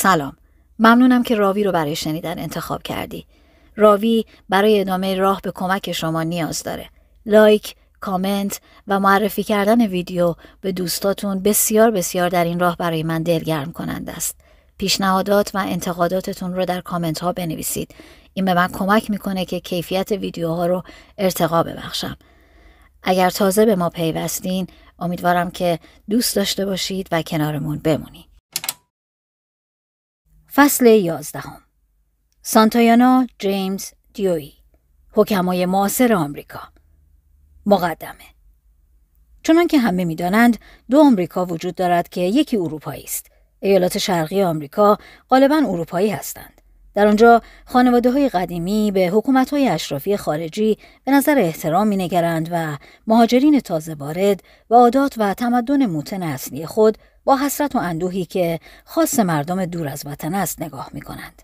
سلام ممنونم که راوی رو برای شنیدن انتخاب کردی راوی برای ادامه راه به کمک شما نیاز داره لایک کامنت و معرفی کردن ویدیو به دوستاتون بسیار بسیار در این راه برای من دلگرم کنند است پیشنهادات و انتقاداتتون رو در کامنت ها بنویسید این به من کمک میکنه که کیفیت ویدیوها رو ارتقا ببخشم اگر تازه به ما پیوستین امیدوارم که دوست داشته باشید و کنارمون بمونید فصل یازدهم سانتایانا جیمز دیوی حکمای معاصر آمریکا مقدمه چنان که همه میدانند دو آمریکا وجود دارد که یکی اروپایی است ایالات شرقی آمریکا غالبا اروپایی هستند در آنجا خانواده های قدیمی به حکومت های اشرافی خارجی به نظر احترام می نگرند و مهاجرین تازه وارد و عادات و تمدن موتن اصلی خود با حسرت و اندوهی که خاص مردم دور از وطن است نگاه می کنند.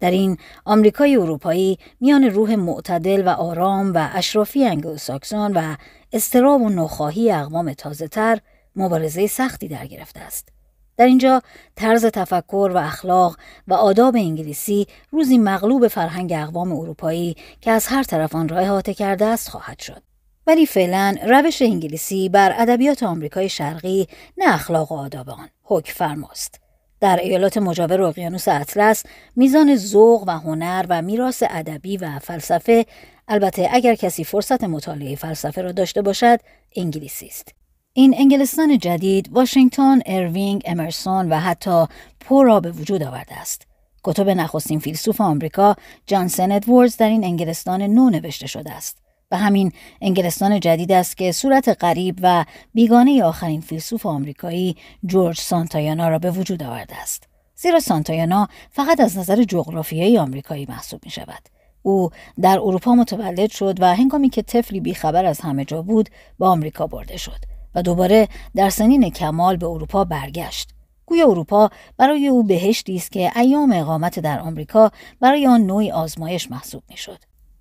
در این آمریکای اروپایی میان روح معتدل و آرام و اشرافی انگلوساکسون و استراب و نخواهی اقوام تازه تر مبارزه سختی در گرفته است. در اینجا طرز تفکر و اخلاق و آداب انگلیسی روزی مغلوب فرهنگ اقوام اروپایی که از هر طرف آن را احاطه کرده است خواهد شد. ولی فعلا روش انگلیسی بر ادبیات آمریکای شرقی نه اخلاق و آداب آن فرماست در ایالات مجاور اقیانوس اطلس میزان ذوق و هنر و میراث ادبی و فلسفه البته اگر کسی فرصت مطالعه فلسفه را داشته باشد انگلیسی است این انگلستان جدید واشنگتن، اروینگ، امرسون و حتی پو را به وجود آورده است. کتب نخستین فیلسوف آمریکا جانسن ادواردز در این انگلستان نو نوشته شده است. به همین انگلستان جدید است که صورت غریب و بیگانه آخرین فیلسوف آمریکایی جورج سانتایانا را به وجود آورده است. زیرا سانتایانا فقط از نظر جغرافیایی آمریکایی محسوب می شود. او در اروپا متولد شد و هنگامی که طفلی بیخبر از همه جا بود به آمریکا برده شد و دوباره در سنین کمال به اروپا برگشت. گویا اروپا برای او بهشتی است که ایام اقامت در آمریکا برای آن نوعی آزمایش محسوب میشد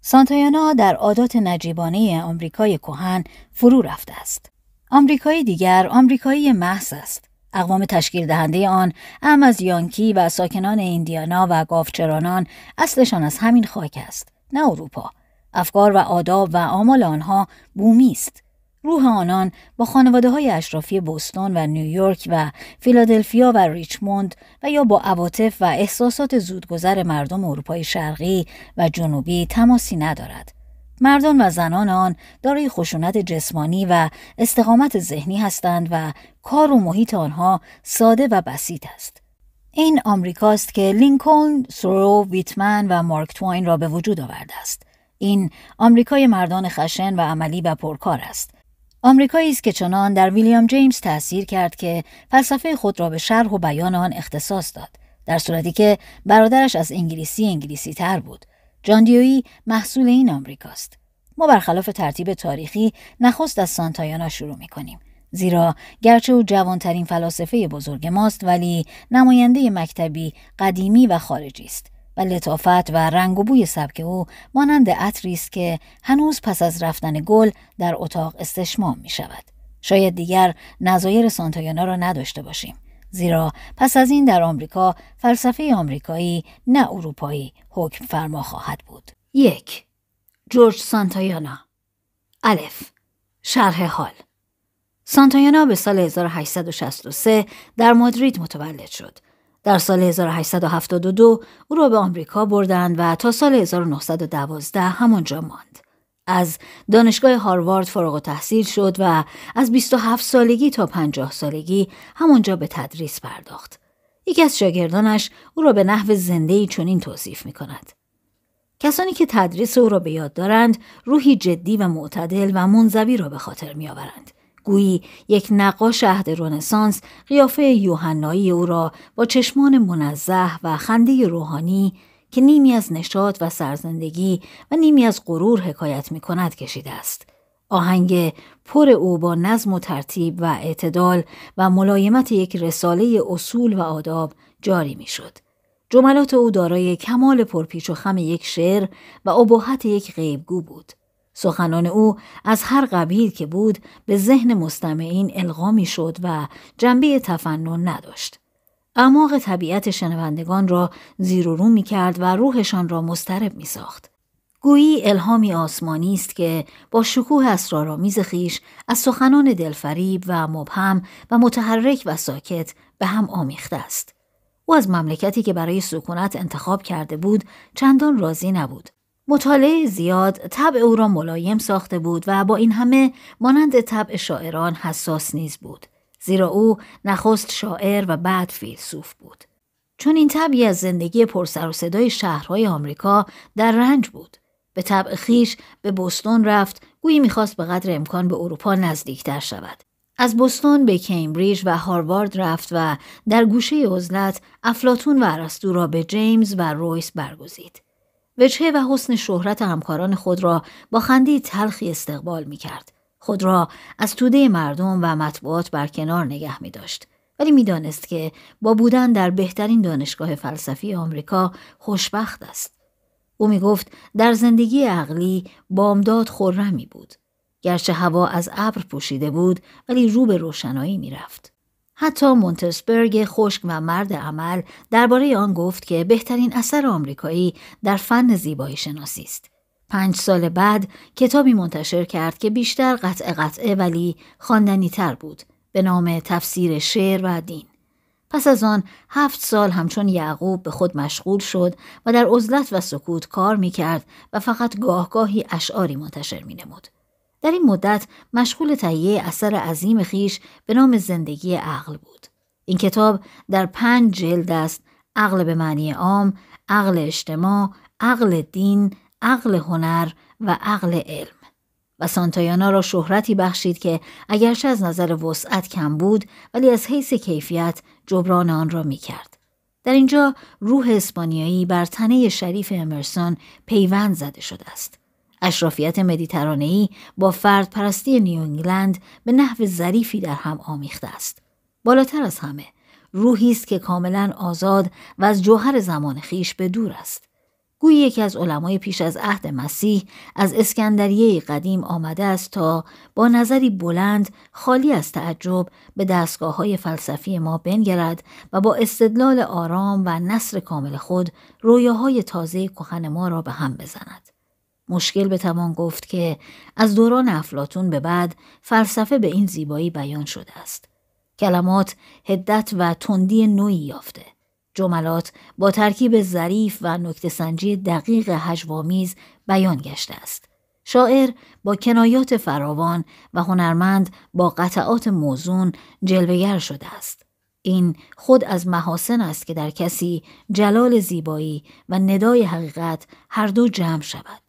سانتایانا در عادات نجیبانه آمریکای کهن فرو رفته است. آمریکای دیگر آمریکایی محض است. اقوام تشکیل دهنده آن ام از یانکی و ساکنان ایندیانا و گاوچرانان اصلشان از همین خاک است نه اروپا افکار و آداب و آمال آنها بومی است روح آنان با خانواده های اشرافی بوستون و نیویورک و فیلادلفیا و ریچموند و یا با عواطف و احساسات زودگذر مردم اروپای شرقی و جنوبی تماسی ندارد. مردان و زنان آن دارای خشونت جسمانی و استقامت ذهنی هستند و کار و محیط آنها ساده و بسیط است. این آمریکاست که لینکلن، سرو، ویتمن و مارک توین را به وجود آورده است. این آمریکای مردان خشن و عملی و پرکار است. آمریکایی است که چنان در ویلیام جیمز تاثیر کرد که فلسفه خود را به شرح و بیان آن اختصاص داد در صورتی که برادرش از انگلیسی انگلیسی تر بود جان دیوی محصول این آمریکاست ما برخلاف ترتیب تاریخی نخست از سانتایانا شروع می کنیم زیرا گرچه او جوانترین فلاسفه بزرگ ماست ولی نماینده مکتبی قدیمی و خارجی است و لطافت و رنگ و بوی سبک او مانند عطری است که هنوز پس از رفتن گل در اتاق استشمام می شود. شاید دیگر نظایر سانتایانا را نداشته باشیم. زیرا پس از این در آمریکا فلسفه آمریکایی نه اروپایی حکم فرما خواهد بود. یک جورج سانتایانا الف شرح حال سانتایانا به سال 1863 در مادرید متولد شد در سال 1872 او را به آمریکا بردند و تا سال 1912 همانجا ماند. از دانشگاه هاروارد فارغ و تحصیل شد و از 27 سالگی تا 50 سالگی همانجا به تدریس پرداخت. یکی از شاگردانش او را به نحو ای چنین توصیف می کند. کسانی که تدریس او را به یاد دارند روحی جدی و معتدل و منظوی را به خاطر می آورند. گویی یک نقاش عهد رنسانس قیافه یوحنایی او را با چشمان منزه و خنده روحانی که نیمی از نشاط و سرزندگی و نیمی از غرور حکایت می کند کشیده است. آهنگ پر او با نظم و ترتیب و اعتدال و ملایمت یک رساله اصول و آداب جاری می شد. جملات او دارای کمال پرپیچ و خم یک شعر و ابهت یک غیبگو بود. سخنان او از هر قبیل که بود به ذهن مستمعین القا شد و جنبه تفنن نداشت. اعماق طبیعت شنوندگان را زیر و رو می کرد و روحشان را مسترب می ساخت. گویی الهامی آسمانی است که با شکوه اسرارآمیز خیش از سخنان دلفریب و مبهم و متحرک و ساکت به هم آمیخته است. او از مملکتی که برای سکونت انتخاب کرده بود چندان راضی نبود. مطالعه زیاد طبع او را ملایم ساخته بود و با این همه مانند طبع شاعران حساس نیز بود زیرا او نخست شاعر و بعد فیلسوف بود چون این طبعی از زندگی پرسر و صدای شهرهای آمریکا در رنج بود به طبع خیش به بستون رفت گویی میخواست به قدر امکان به اروپا نزدیکتر شود از بستون به کمبریج و هاروارد رفت و در گوشه عزلت افلاتون و ارسطو را به جیمز و رویس برگزید وجهه و حسن شهرت همکاران خود را با خندی تلخی استقبال می کرد. خود را از توده مردم و مطبوعات برکنار نگه می داشت. ولی دانست که با بودن در بهترین دانشگاه فلسفی آمریکا خوشبخت است. او می گفت در زندگی عقلی بامداد خورمی بود. گرچه هوا از ابر پوشیده بود ولی رو به روشنایی می رفت. حتی مونتسبرگ خشک و مرد عمل درباره آن گفت که بهترین اثر آمریکایی در فن زیبایی شناسی است. پنج سال بعد کتابی منتشر کرد که بیشتر قطع قطعه ولی خاندنی تر بود به نام تفسیر شعر و دین. پس از آن هفت سال همچون یعقوب به خود مشغول شد و در عزلت و سکوت کار می کرد و فقط گاه گاهی اشعاری منتشر می نمود. در این مدت مشغول تهیه اثر عظیم خیش به نام زندگی عقل بود. این کتاب در پنج جلد است عقل به معنی عام، عقل اجتماع، عقل دین، عقل هنر و عقل علم. و سانتایانا را شهرتی بخشید که اگرچه از نظر وسعت کم بود ولی از حیث کیفیت جبران آن را می کرد. در اینجا روح اسپانیایی بر تنه شریف امرسون پیوند زده شده است. اشرافیت مدیترانه‌ای با فرد فردپرستی انگلند به نحو ظریفی در هم آمیخته است. بالاتر از همه روحی است که کاملا آزاد و از جوهر زمان خیش به دور است. گویی یکی از علمای پیش از عهد مسیح از اسکندریه قدیم آمده است تا با نظری بلند خالی از تعجب به دستگاه های فلسفی ما بنگرد و با استدلال آرام و نصر کامل خود رویاهای تازه کهن ما را به هم بزند. مشکل به بتوان گفت که از دوران افلاتون به بعد فلسفه به این زیبایی بیان شده است. کلمات هدت و تندی نوعی یافته. جملات با ترکیب ظریف و سنجی دقیق هجوامیز بیان گشته است. شاعر با کنایات فراوان و هنرمند با قطعات موزون جلوگر شده است. این خود از محاسن است که در کسی جلال زیبایی و ندای حقیقت هر دو جمع شود.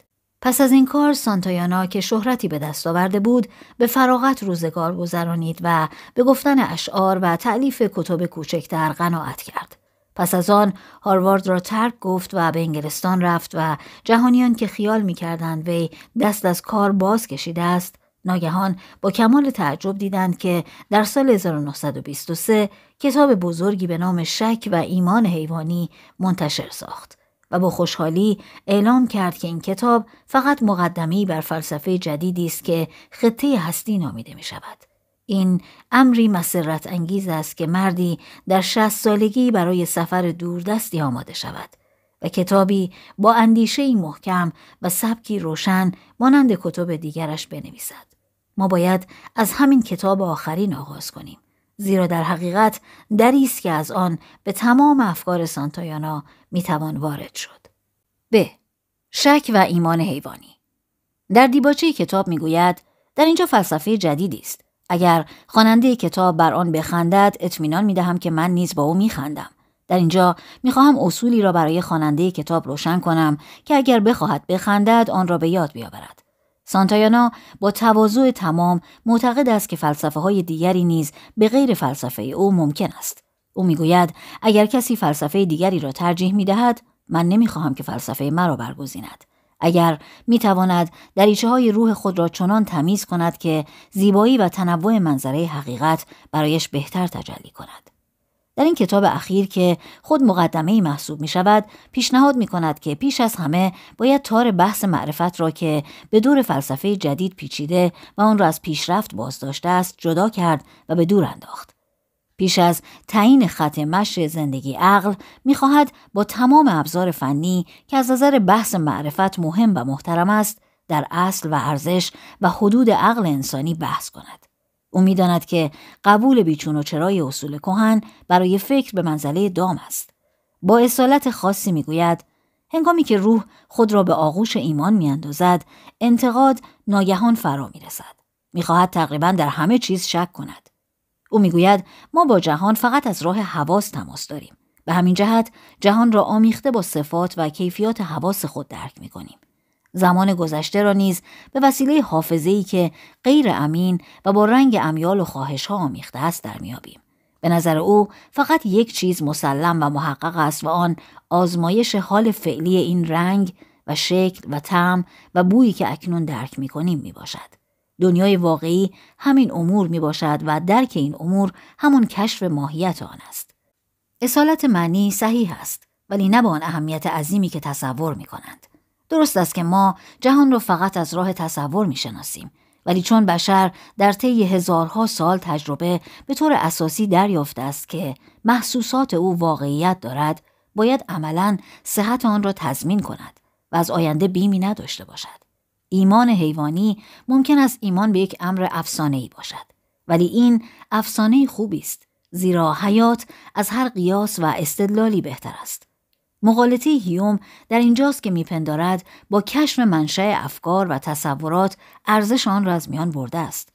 پس از این کار سانتایانا که شهرتی به دست آورده بود به فراغت روزگار گذرانید و به گفتن اشعار و تعلیف کتب کوچکتر قناعت کرد. پس از آن هاروارد را ترک گفت و به انگلستان رفت و جهانیان که خیال می وی دست از کار باز کشیده است ناگهان با کمال تعجب دیدند که در سال 1923 کتاب بزرگی به نام شک و ایمان حیوانی منتشر ساخت. و با خوشحالی اعلام کرد که این کتاب فقط مقدمی بر فلسفه جدیدی است که خطه هستی نامیده می شود. این امری مسرت انگیز است که مردی در شهست سالگی برای سفر دور دستی آماده شود و کتابی با اندیشه محکم و سبکی روشن مانند کتب دیگرش بنویسد. ما باید از همین کتاب آخرین آغاز کنیم. زیرا در حقیقت دری است که از آن به تمام افکار سانتایانا توان وارد شد. ب. شک و ایمان حیوانی در دیباچه کتاب میگوید در اینجا فلسفه جدیدی است اگر خواننده کتاب بر آن بخندد اطمینان میدهم که من نیز با او میخندم در اینجا خواهم اصولی را برای خواننده کتاب روشن کنم که اگر بخواهد بخندد آن را به یاد بیاورد سانتایانا با تواضع تمام معتقد است که فلسفه های دیگری نیز به غیر فلسفه او ممکن است او میگوید اگر کسی فلسفه دیگری را ترجیح می دهد من نمیخواهم که فلسفه مرا برگزیند اگر می تواند دریچه های روح خود را چنان تمیز کند که زیبایی و تنوع منظره حقیقت برایش بهتر تجلی کند در این کتاب اخیر که خود مقدمه ای محسوب می شود پیشنهاد می کند که پیش از همه باید تار بحث معرفت را که به دور فلسفه جدید پیچیده و آن را از پیشرفت بازداشته است جدا کرد و به دور انداخت پیش از تعیین خط مشر زندگی عقل میخواهد با تمام ابزار فنی که از نظر بحث معرفت مهم و محترم است در اصل و ارزش و حدود عقل انسانی بحث کند او میداند که قبول بیچون و چرای اصول کهن برای فکر به منزله دام است با اصالت خاصی میگوید هنگامی که روح خود را به آغوش ایمان میاندازد انتقاد ناگهان فرا میرسد میخواهد تقریبا در همه چیز شک کند او میگوید ما با جهان فقط از راه حواس تماس داریم به همین جهت جهان را آمیخته با صفات و کیفیات حواس خود درک می کنیم. زمان گذشته را نیز به وسیله حافظه ای که غیر امین و با رنگ امیال و خواهش ها آمیخته است در میابیم. به نظر او فقط یک چیز مسلم و محقق است و آن آزمایش حال فعلی این رنگ و شکل و طعم و بویی که اکنون درک می کنیم می باشد. دنیای واقعی همین امور می باشد و درک این امور همون کشف ماهیت آن است. اصالت معنی صحیح است ولی نه با آن اهمیت عظیمی که تصور می کنند. درست است که ما جهان را فقط از راه تصور می شناسیم ولی چون بشر در طی هزارها سال تجربه به طور اساسی دریافته است که محسوسات او واقعیت دارد باید عملا صحت آن را تضمین کند و از آینده بیمی نداشته باشد. ایمان حیوانی ممکن است ایمان به یک امر افسانه‌ای باشد ولی این افسانه خوبی است زیرا حیات از هر قیاس و استدلالی بهتر است مقالطه هیوم در اینجاست که میپندارد با کشف منشأ افکار و تصورات ارزش آن را از میان برده است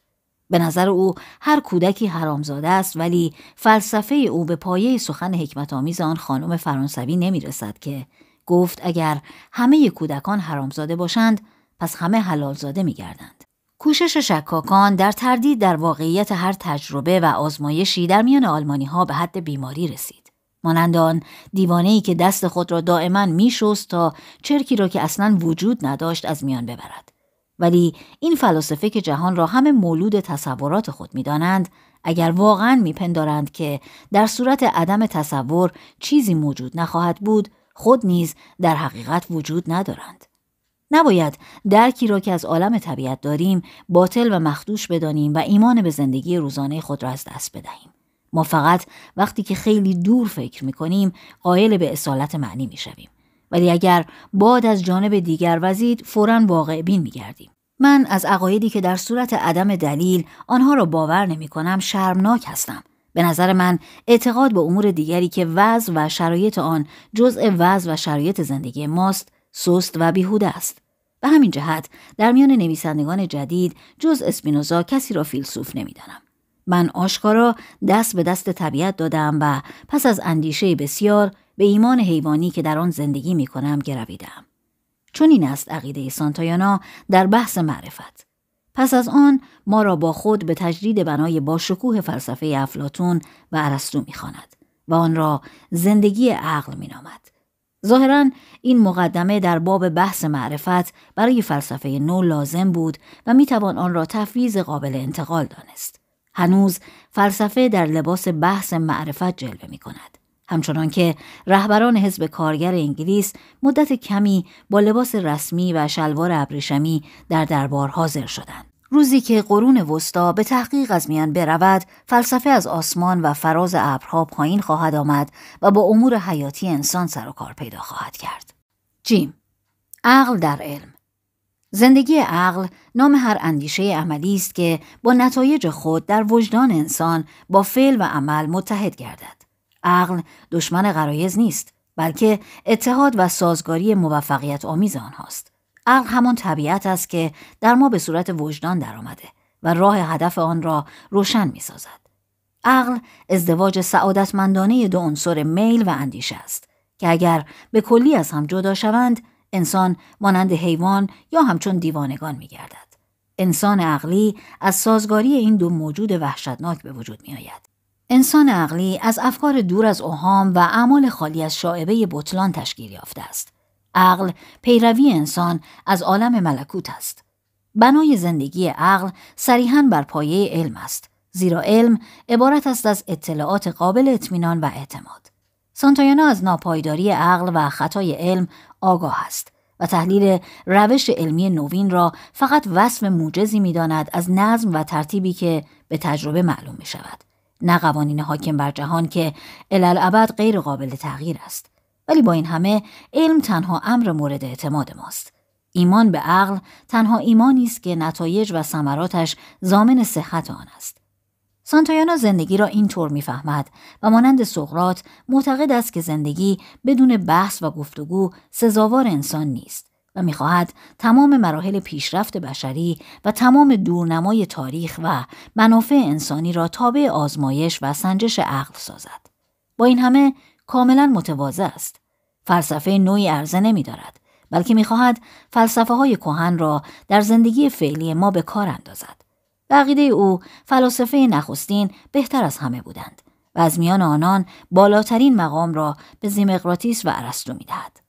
به نظر او هر کودکی حرامزاده است ولی فلسفه او به پایه سخن حکمت آمیز آن خانم فرانسوی نمیرسد که گفت اگر همه کودکان حرامزاده باشند پس همه حلالزاده می گردند. کوشش شکاکان در تردید در واقعیت هر تجربه و آزمایشی در میان آلمانی ها به حد بیماری رسید. مانند آن دیوانه ای که دست خود را دائما میشست تا چرکی را که اصلا وجود نداشت از میان ببرد. ولی این فلاسفه که جهان را همه مولود تصورات خود میدانند اگر واقعا میپندارند که در صورت عدم تصور چیزی موجود نخواهد بود خود نیز در حقیقت وجود ندارند نباید درکی را که از عالم طبیعت داریم باطل و مخدوش بدانیم و ایمان به زندگی روزانه خود را از دست بدهیم. ما فقط وقتی که خیلی دور فکر می کنیم قائل به اصالت معنی می شویم. ولی اگر باد از جانب دیگر وزید فورا واقع بین می گردیم. من از عقایدی که در صورت عدم دلیل آنها را باور نمی کنم شرمناک هستم. به نظر من اعتقاد به امور دیگری که وضع و شرایط آن جزء وضع و شرایط زندگی ماست سست و بیهوده است. به همین جهت در میان نویسندگان جدید جز اسپینوزا کسی را فیلسوف نمیدانم من آشکارا دست به دست طبیعت دادم و پس از اندیشه بسیار به ایمان حیوانی که در آن زندگی می کنم گرویدم. چون این است عقیده سانتایانا در بحث معرفت. پس از آن ما را با خود به تجدید بنای باشکوه فلسفه افلاتون و ارسطو میخواند و آن را زندگی عقل نامد. ظاهرا این مقدمه در باب بحث معرفت برای فلسفه نو لازم بود و توان آن را تفویض قابل انتقال دانست. هنوز فلسفه در لباس بحث معرفت جلوه می کند. همچنان که رهبران حزب کارگر انگلیس مدت کمی با لباس رسمی و شلوار ابریشمی در دربار حاضر شدند. روزی که قرون وسطا به تحقیق از میان برود فلسفه از آسمان و فراز ابرها پایین خواهد آمد و با امور حیاتی انسان سر و کار پیدا خواهد کرد جیم عقل در علم زندگی عقل نام هر اندیشه عملی است که با نتایج خود در وجدان انسان با فعل و عمل متحد گردد عقل دشمن غرایز نیست بلکه اتحاد و سازگاری موفقیت آمیز آنهاست عقل همان طبیعت است که در ما به صورت وجدان درآمده و راه هدف آن را روشن می سازد. عقل ازدواج سعادتمندانه دو عنصر میل و اندیشه است که اگر به کلی از هم جدا شوند انسان مانند حیوان یا همچون دیوانگان می گردد. انسان عقلی از سازگاری این دو موجود وحشتناک به وجود می آید. انسان عقلی از افکار دور از اوهام و اعمال خالی از شاعبه بطلان تشکیل یافته است عقل پیروی انسان از عالم ملکوت است. بنای زندگی عقل صریحا بر پایه علم است. زیرا علم عبارت است از اطلاعات قابل اطمینان و اعتماد. سانتایانا از ناپایداری عقل و خطای علم آگاه است و تحلیل روش علمی نوین را فقط وصف موجزی میداند از نظم و ترتیبی که به تجربه معلوم می شود. نه قوانین حاکم بر جهان که الالعبد غیر قابل تغییر است. ولی با این همه علم تنها امر مورد اعتماد ماست ایمان به عقل تنها ایمانی است که نتایج و ثمراتش زامن صحت آن است سانتایانا زندگی را اینطور میفهمد و مانند سقرات معتقد است که زندگی بدون بحث و گفتگو سزاوار انسان نیست و میخواهد تمام مراحل پیشرفت بشری و تمام دورنمای تاریخ و منافع انسانی را تابع آزمایش و سنجش عقل سازد. با این همه کاملا متواضع است فلسفه نوعی عرضه نمی دارد بلکه میخواهد فلسفه های کهن را در زندگی فعلی ما به کار اندازد بقیده او فلسفه نخستین بهتر از همه بودند و از میان آنان بالاترین مقام را به زیمقراتیس و می میدهد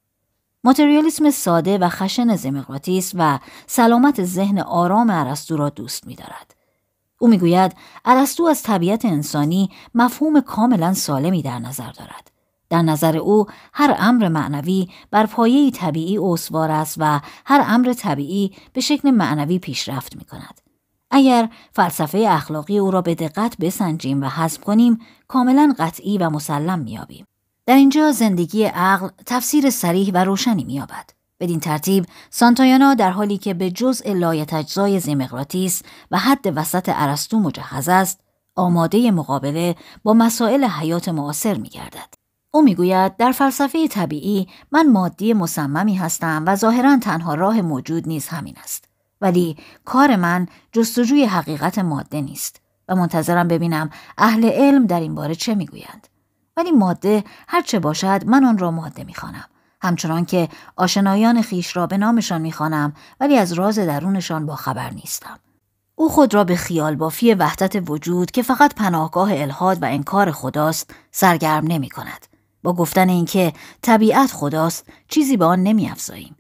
ماتریالیسم ساده و خشن زیمقراتیس و سلامت ذهن آرام عرستو را دوست دارد. او میگوید ارسطو از طبیعت انسانی مفهوم کاملا سالمی در نظر دارد. در نظر او هر امر معنوی بر پایه طبیعی اصوار است و هر امر طبیعی به شکل معنوی پیشرفت می کند. اگر فلسفه اخلاقی او را به دقت بسنجیم و حذب کنیم کاملا قطعی و مسلم آبیم. در اینجا زندگی عقل تفسیر سریح و روشنی مییابد. بدین ترتیب سانتایانا در حالی که به جزء لایتجزای زمقراتیس و حد وسط ارستو مجهز است آماده مقابله با مسائل حیات معاصر می گردد. او میگوید در فلسفه طبیعی من مادی مصممی هستم و ظاهرا تنها راه موجود نیز همین است ولی کار من جستجوی حقیقت ماده نیست و منتظرم ببینم اهل علم در این باره چه میگویند ولی ماده هر چه باشد من آن را ماده میخوانم همچنان که آشنایان خیش را به نامشان میخوانم ولی از راز درونشان با خبر نیستم او خود را به خیال بافی وحدت وجود که فقط پناهگاه الهاد و انکار خداست سرگرم نمی با گفتن اینکه طبیعت خداست چیزی به آن نمیافزاییم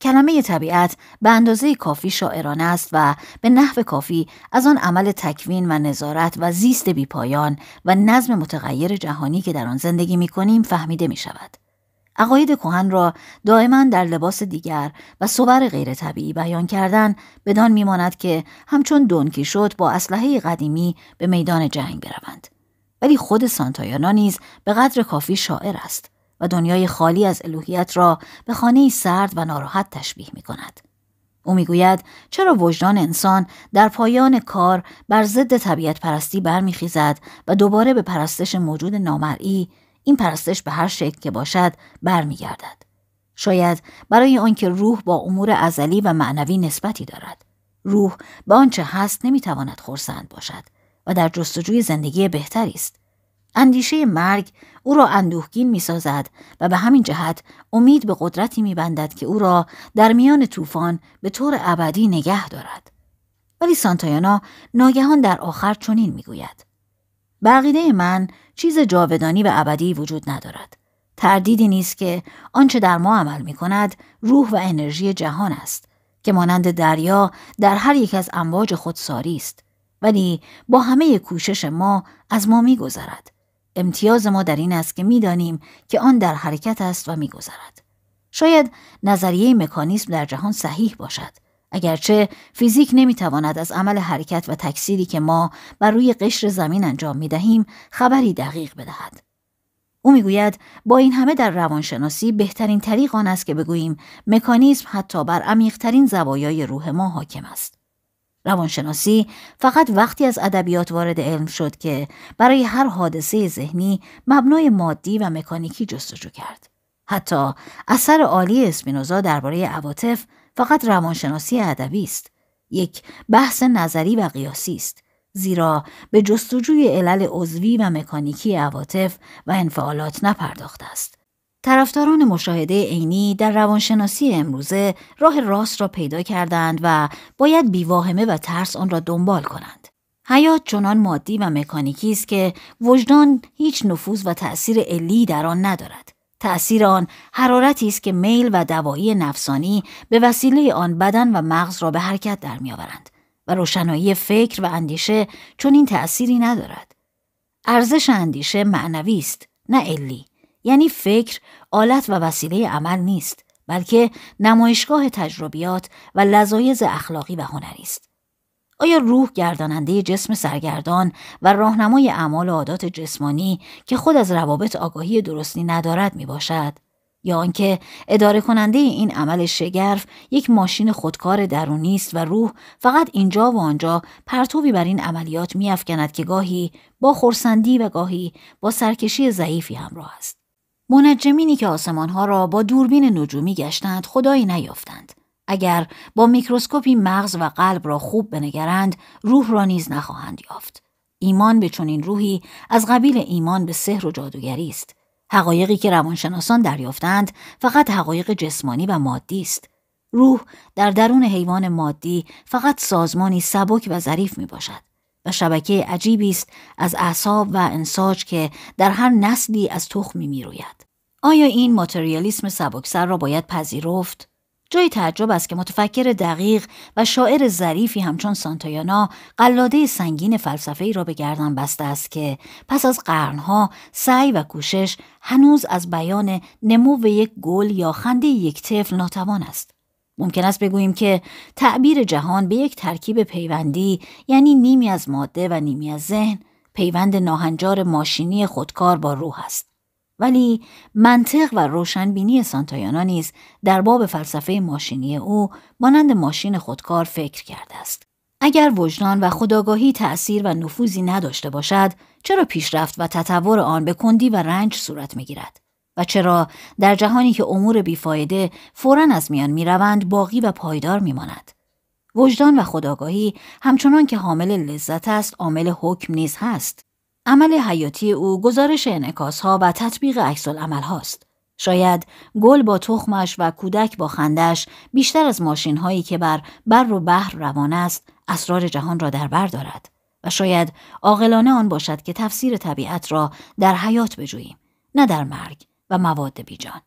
کلمه طبیعت به اندازه کافی شاعرانه است و به نحو کافی از آن عمل تکوین و نظارت و زیست بیپایان و نظم متغیر جهانی که در آن زندگی می کنیم فهمیده می شود. عقاید کهن را دائما در لباس دیگر و صور غیر طبیعی بیان کردن بدان میماند که همچون دونکی شد با اسلحه قدیمی به میدان جنگ بروند. ولی خود سانتایانا نیز به قدر کافی شاعر است و دنیای خالی از الوهیت را به خانه سرد و ناراحت تشبیه می کند. او میگوید چرا وجدان انسان در پایان کار بر ضد طبیعت پرستی برمیخیزد و دوباره به پرستش موجود نامرئی این پرستش به هر شکل که باشد برمیگردد شاید برای آنکه روح با امور ازلی و معنوی نسبتی دارد روح به آنچه هست نمیتواند خورسند باشد و در جستجوی زندگی بهتری است. اندیشه مرگ او را اندوهگین می سازد و به همین جهت امید به قدرتی می بندد که او را در میان طوفان به طور ابدی نگه دارد. ولی سانتایانا ناگهان در آخر چنین می گوید. بقیده من چیز جاودانی و ابدی وجود ندارد. تردیدی نیست که آنچه در ما عمل می کند روح و انرژی جهان است که مانند دریا در هر یک از امواج خود ساری است. ولی با همه کوشش ما از ما میگذرد امتیاز ما در این است که میدانیم که آن در حرکت است و میگذرد شاید نظریه مکانیسم در جهان صحیح باشد اگرچه فیزیک تواند از عمل حرکت و تکثیری که ما بر روی قشر زمین انجام می دهیم خبری دقیق بدهد. او میگوید با این همه در روانشناسی بهترین طریق آن است که بگوییم مکانیزم حتی بر عمیقترین زوایای روح ما حاکم است. روانشناسی فقط وقتی از ادبیات وارد علم شد که برای هر حادثه ذهنی مبنای مادی و مکانیکی جستجو کرد. حتی اثر عالی اسپینوزا درباره عواطف فقط روانشناسی ادبی است. یک بحث نظری و قیاسی است. زیرا به جستجوی علل عضوی و مکانیکی عواطف و انفعالات نپرداخته است. طرفداران مشاهده عینی در روانشناسی امروزه راه راست را پیدا کردند و باید بیواهمه و ترس آن را دنبال کنند. حیات چنان مادی و مکانیکی است که وجدان هیچ نفوذ و تأثیر علی در آن ندارد. تأثیر آن حرارتی است که میل و دوایی نفسانی به وسیله آن بدن و مغز را به حرکت در آورند و روشنایی فکر و اندیشه چون این تأثیری ندارد. ارزش اندیشه معنوی است نه علی یعنی فکر آلت و وسیله عمل نیست بلکه نمایشگاه تجربیات و لذایز اخلاقی و هنری است آیا روح گرداننده جسم سرگردان و راهنمای اعمال و عادات جسمانی که خود از روابط آگاهی درستی ندارد می باشد؟ یا آنکه اداره کننده این عمل شگرف یک ماشین خودکار درونی است و روح فقط اینجا و آنجا پرتوی بر این عملیات میافکند که گاهی با خورسندی و گاهی با سرکشی ضعیفی همراه است منجمینی که آسمانها را با دوربین نجومی گشتند خدایی نیافتند. اگر با میکروسکوپی مغز و قلب را خوب بنگرند روح را نیز نخواهند یافت. ایمان به چنین روحی از قبیل ایمان به سحر و جادوگری است. حقایقی که روانشناسان دریافتند فقط حقایق جسمانی و مادی است. روح در درون حیوان مادی فقط سازمانی سبک و ظریف می باشد. و شبکه عجیبی است از اعصاب و انساج که در هر نسلی از تخمی می روید. آیا این ماتریالیسم سبکسر را باید پذیرفت؟ جای تعجب است که متفکر دقیق و شاعر ظریفی همچون سانتایانا قلاده سنگین فلسفه ای را به گردن بسته است که پس از قرنها سعی و کوشش هنوز از بیان نمو یک گل یا خنده یک طفل ناتوان است. ممکن است بگوییم که تعبیر جهان به یک ترکیب پیوندی یعنی نیمی از ماده و نیمی از ذهن پیوند ناهنجار ماشینی خودکار با روح است ولی منطق و روشنبینی سانتایانا نیز در باب فلسفه ماشینی او مانند ماشین خودکار فکر کرده است اگر وجدان و خداگاهی تأثیر و نفوذی نداشته باشد چرا پیشرفت و تطور آن به کندی و رنج صورت میگیرد و چرا در جهانی که امور بیفایده فورا از میان میروند باقی و پایدار میماند وجدان و خداگاهی همچنان که حامل لذت است عامل حکم نیز هست عمل حیاتی او گزارش انعکاس ها و تطبیق عکس عمل هاست شاید گل با تخمش و کودک با خندش بیشتر از ماشین هایی که بر بر و بحر روان است اسرار جهان را در بر دارد و شاید عاقلانه آن باشد که تفسیر طبیعت را در حیات بجوییم نه در مرگ و مواد بیجان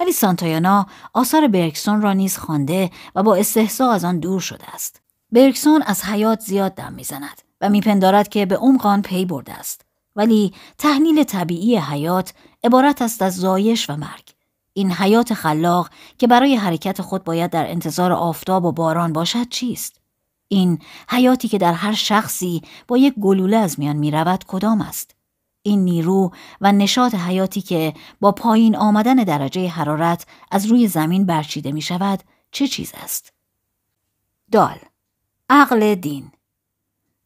ولی سانتایانا آثار برکسون را نیز خوانده و با استحصا از آن دور شده است برکسون از حیات زیاد دم میزند و میپندارد که به عمق آن پی برده است ولی تحلیل طبیعی حیات عبارت است از زایش و مرگ این حیات خلاق که برای حرکت خود باید در انتظار آفتاب و باران باشد چیست این حیاتی که در هر شخصی با یک گلوله از میان رود کدام است این نیرو و نشاط حیاتی که با پایین آمدن درجه حرارت از روی زمین برچیده می شود چه چیز است؟ دال عقل دین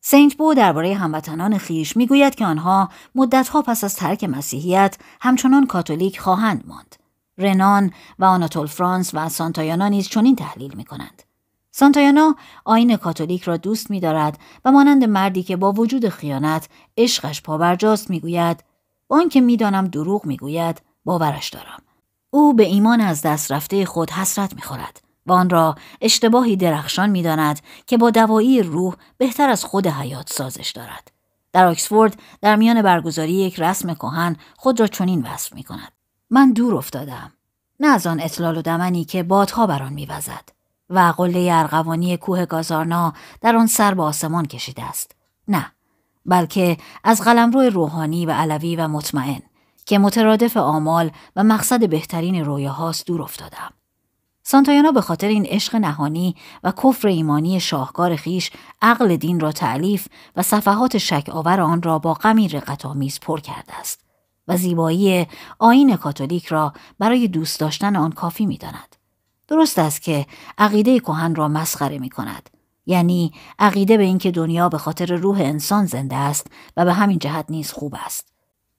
سنت بو درباره هموطنان خیش گوید که آنها مدتها پس از ترک مسیحیت همچنان کاتولیک خواهند ماند. رنان و آناتول فرانس و سانتایانا نیز چنین تحلیل می کنند. سانتایانا آین کاتولیک را دوست می دارد و مانند مردی که با وجود خیانت عشقش پابرجاست می گوید آن که می دانم دروغ می گوید باورش دارم. او به ایمان از دست رفته خود حسرت می خورد و آن را اشتباهی درخشان می داند که با دوایی روح بهتر از خود حیات سازش دارد. در آکسفورد در میان برگزاری یک رسم کهن خود را چنین وصف می کند. من دور افتادم. نه از آن اطلال و دمنی که بادها بر آن میوزد و قله ارغوانی کوه گازارنا در آن سر به آسمان کشیده است نه بلکه از قلمرو روحانی و علوی و مطمئن که مترادف آمال و مقصد بهترین هاست دور افتادم سانتایانا به خاطر این عشق نهانی و کفر ایمانی شاهکار خیش عقل دین را تعلیف و صفحات شک آور آن را با غمی رقتآمیز پر کرده است و زیبایی آین کاتولیک را برای دوست داشتن آن کافی می داند. درست است که عقیده کهن را مسخره می کند. یعنی عقیده به اینکه دنیا به خاطر روح انسان زنده است و به همین جهت نیز خوب است.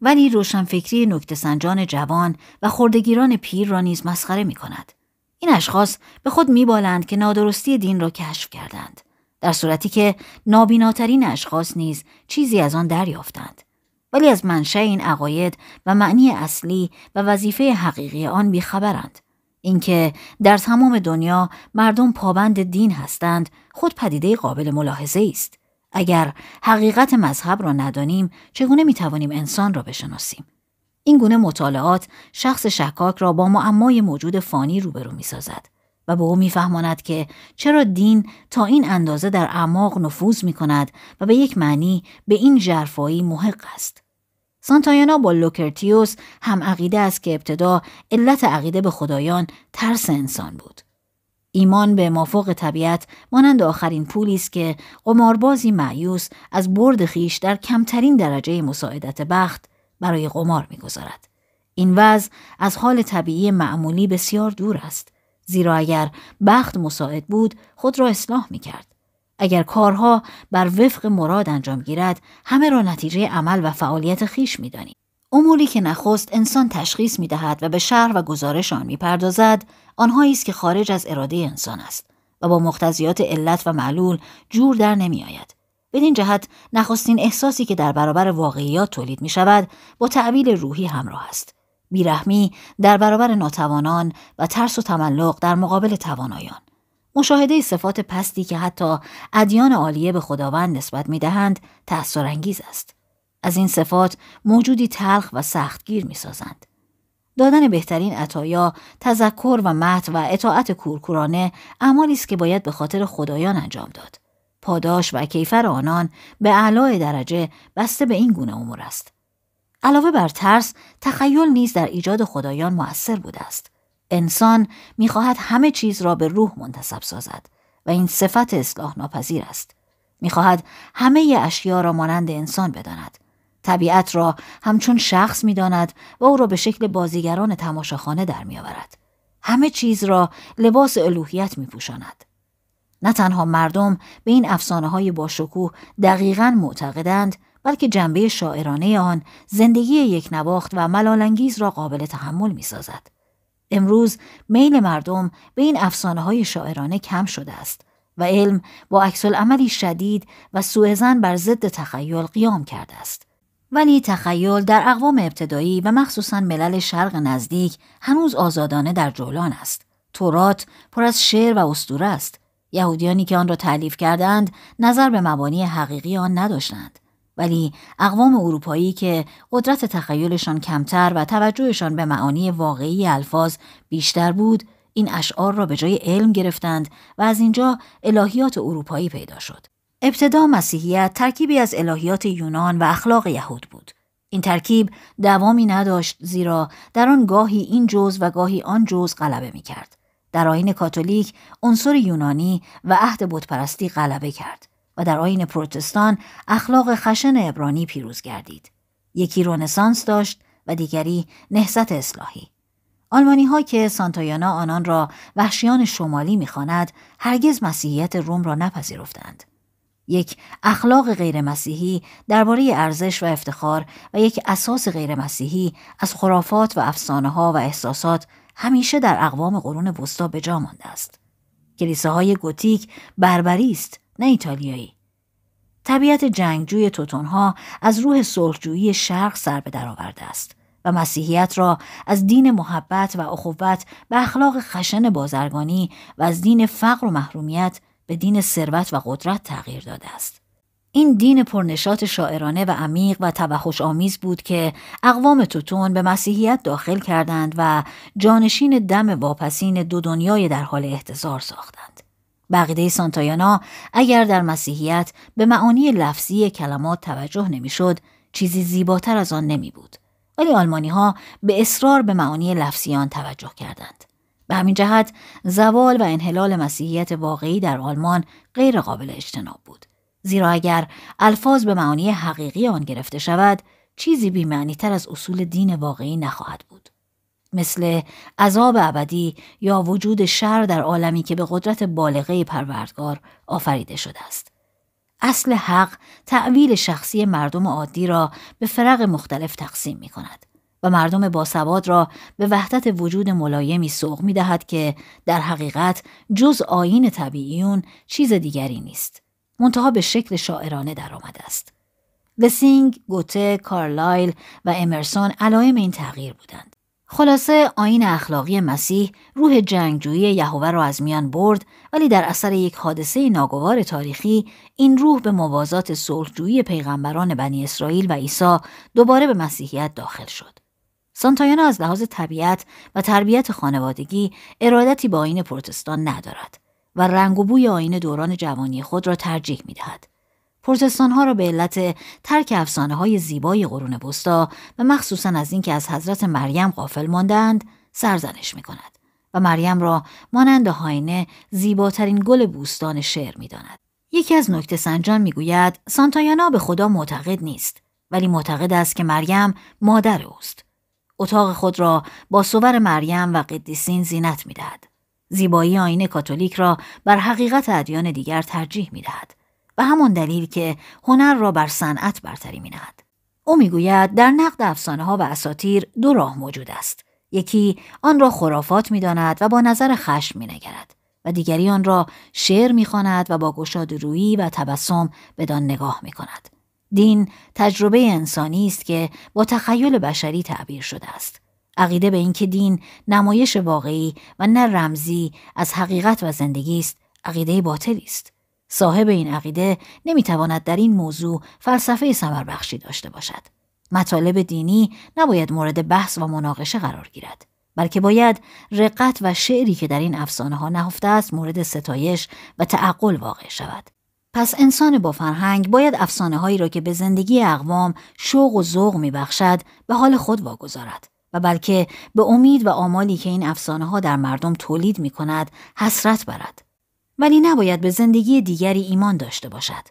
ولی روشنفکری نکته سنجان جوان و خردگیران پیر را نیز مسخره می کند. این اشخاص به خود میبالند که نادرستی دین را کشف کردند در صورتی که نابیناترین اشخاص نیز چیزی از آن دریافتند ولی از منشأ این عقاید و معنی اصلی و وظیفه حقیقی آن بیخبرند اینکه در تمام دنیا مردم پابند دین هستند خود پدیده قابل ملاحظه است اگر حقیقت مذهب را ندانیم چگونه می توانیم انسان را بشناسیم این گونه مطالعات شخص شکاک را با معمای موجود فانی روبرو می سازد و به او میفهماند که چرا دین تا این اندازه در اعماق نفوذ می کند و به یک معنی به این جرفایی محق است. سانتایانا با لوکرتیوس هم عقیده است که ابتدا علت عقیده به خدایان ترس انسان بود. ایمان به مافوق طبیعت مانند آخرین پولی است که قماربازی معیوس از برد خیش در کمترین درجه مساعدت بخت برای قمار میگذارد. این وضع از حال طبیعی معمولی بسیار دور است. زیرا اگر بخت مساعد بود خود را اصلاح می کرد. اگر کارها بر وفق مراد انجام گیرد همه را نتیجه عمل و فعالیت خیش میدانیم اموری که نخست انسان تشخیص می دهد و به شهر و گزارش آن می آنهایی است که خارج از اراده انسان است و با مقتضیات علت و معلول جور در نمی بدین جهت نخستین احساسی که در برابر واقعیات تولید می شود با تعبیل روحی همراه است. بیرحمی در برابر ناتوانان و ترس و تملق در مقابل توانایان. مشاهده صفات پستی که حتی ادیان عالیه به خداوند نسبت می دهند انگیز است. از این صفات موجودی تلخ و سختگیر می سازند. دادن بهترین عطایا، تذکر و مت و اطاعت کورکورانه اعمالی است که باید به خاطر خدایان انجام داد. پاداش و کیفر آنان به اعلای درجه بسته به این گونه امور است. علاوه بر ترس، تخیل نیز در ایجاد خدایان موثر بوده است. انسان میخواهد همه چیز را به روح منتصب سازد و این صفت اصلاح ناپذیر است میخواهد همه اشیا را مانند انسان بداند طبیعت را همچون شخص میداند و او را به شکل بازیگران تماشاخانه در میآورد همه چیز را لباس الوهیت میپوشاند نه تنها مردم به این افسانه های باشکوه دقیقا معتقدند بلکه جنبه شاعرانه آن زندگی یک نواخت و ملالانگیز را قابل تحمل می سازد. امروز میل مردم به این افسانه های شاعرانه کم شده است و علم با عکس عملی شدید و سوءزن بر ضد تخیل قیام کرده است. ولی تخیل در اقوام ابتدایی و مخصوصا ملل شرق نزدیک هنوز آزادانه در جولان است. تورات پر از شعر و اسطوره است. یهودیانی که آن را تعلیف کردند نظر به مبانی حقیقی آن نداشتند. ولی اقوام اروپایی که قدرت تخیلشان کمتر و توجهشان به معانی واقعی الفاظ بیشتر بود این اشعار را به جای علم گرفتند و از اینجا الهیات اروپایی پیدا شد ابتدا مسیحیت ترکیبی از الهیات یونان و اخلاق یهود بود این ترکیب دوامی نداشت زیرا در آن گاهی این جز و گاهی آن جز غلبه می کرد. در آین کاتولیک عنصر یونانی و عهد بتپرستی غلبه کرد. و در آین پروتستان اخلاق خشن ابرانی پیروز گردید. یکی رونسانس داشت و دیگری نهضت اصلاحی. آلمانی که سانتایانا آنان را وحشیان شمالی میخواند هرگز مسیحیت روم را نپذیرفتند. یک اخلاق غیر مسیحی درباره ارزش و افتخار و یک اساس غیر مسیحی از خرافات و افسانه ها و احساسات همیشه در اقوام قرون وسطا به جا مانده است. کلیساهای گوتیک بربری است نه ایتالیایی. طبیعت جنگجوی توتونها از روح صلحجویی شرق سر به درآورده است و مسیحیت را از دین محبت و اخوت به اخلاق خشن بازرگانی و از دین فقر و محرومیت به دین ثروت و قدرت تغییر داده است. این دین پرنشات شاعرانه و عمیق و توحش آمیز بود که اقوام توتون به مسیحیت داخل کردند و جانشین دم واپسین دو دنیای در حال احتضار ساختند. بقیده سانتایانا اگر در مسیحیت به معانی لفظی کلمات توجه نمیشد چیزی زیباتر از آن نمی بود. ولی آلمانی ها به اصرار به معانی لفظی آن توجه کردند. به همین جهت زوال و انحلال مسیحیت واقعی در آلمان غیر قابل اجتناب بود. زیرا اگر الفاظ به معانی حقیقی آن گرفته شود، چیزی بیمعنی تر از اصول دین واقعی نخواهد بود. مثل عذاب ابدی یا وجود شر در عالمی که به قدرت بالغه پروردگار آفریده شده است. اصل حق تعویل شخصی مردم عادی را به فرق مختلف تقسیم می کند و مردم باسواد را به وحدت وجود ملایمی سوق می دهد که در حقیقت جز آین طبیعیون چیز دیگری نیست. منتها به شکل شاعرانه درآمده است. لسینگ، گوته، کارلایل و امرسون علائم این تغییر بودند. خلاصه آین اخلاقی مسیح روح جنگجویی یهوه را از میان برد ولی در اثر یک حادثه ناگوار تاریخی این روح به موازات صلحجویی پیغمبران بنی اسرائیل و عیسی دوباره به مسیحیت داخل شد. سانتایانا از لحاظ طبیعت و تربیت خانوادگی ارادتی با آین پروتستان ندارد و رنگ و بوی آین دوران جوانی خود را ترجیح می دهد. پرتستان ها را به علت ترک افسانه های زیبای قرون بستا و مخصوصا از اینکه از حضرت مریم قافل ماندند سرزنش می کند و مریم را مانند هاینه زیباترین گل بوستان شعر می داند. یکی از نکته سنجان می گوید سانتایانا به خدا معتقد نیست ولی معتقد است که مریم مادر اوست. اتاق خود را با صور مریم و قدیسین زینت می زیبایی آینه کاتولیک را بر حقیقت ادیان دیگر ترجیح می دهد. و همان دلیل که هنر را بر صنعت برتری می نهد. او میگوید در نقد افسانه ها و اساتیر دو راه موجود است. یکی آن را خرافات می داند و با نظر خشم می نگرد و دیگری آن را شعر می و با گشاد رویی و تبسم بدان نگاه می کند. دین تجربه انسانی است که با تخیل بشری تعبیر شده است. عقیده به اینکه دین نمایش واقعی و نه رمزی از حقیقت و زندگی است، عقیده باطلی است. صاحب این عقیده نمیتواند در این موضوع فلسفه سمر بخشی داشته باشد. مطالب دینی نباید مورد بحث و مناقشه قرار گیرد. بلکه باید رقت و شعری که در این افسانه ها نهفته است مورد ستایش و تعقل واقع شود. پس انسان با فرهنگ باید افسانه هایی را که به زندگی اقوام شوق و ذوق میبخشد به حال خود واگذارد و بلکه به امید و آمالی که این افسانه ها در مردم تولید می کند حسرت برد ولی نباید به زندگی دیگری ایمان داشته باشد.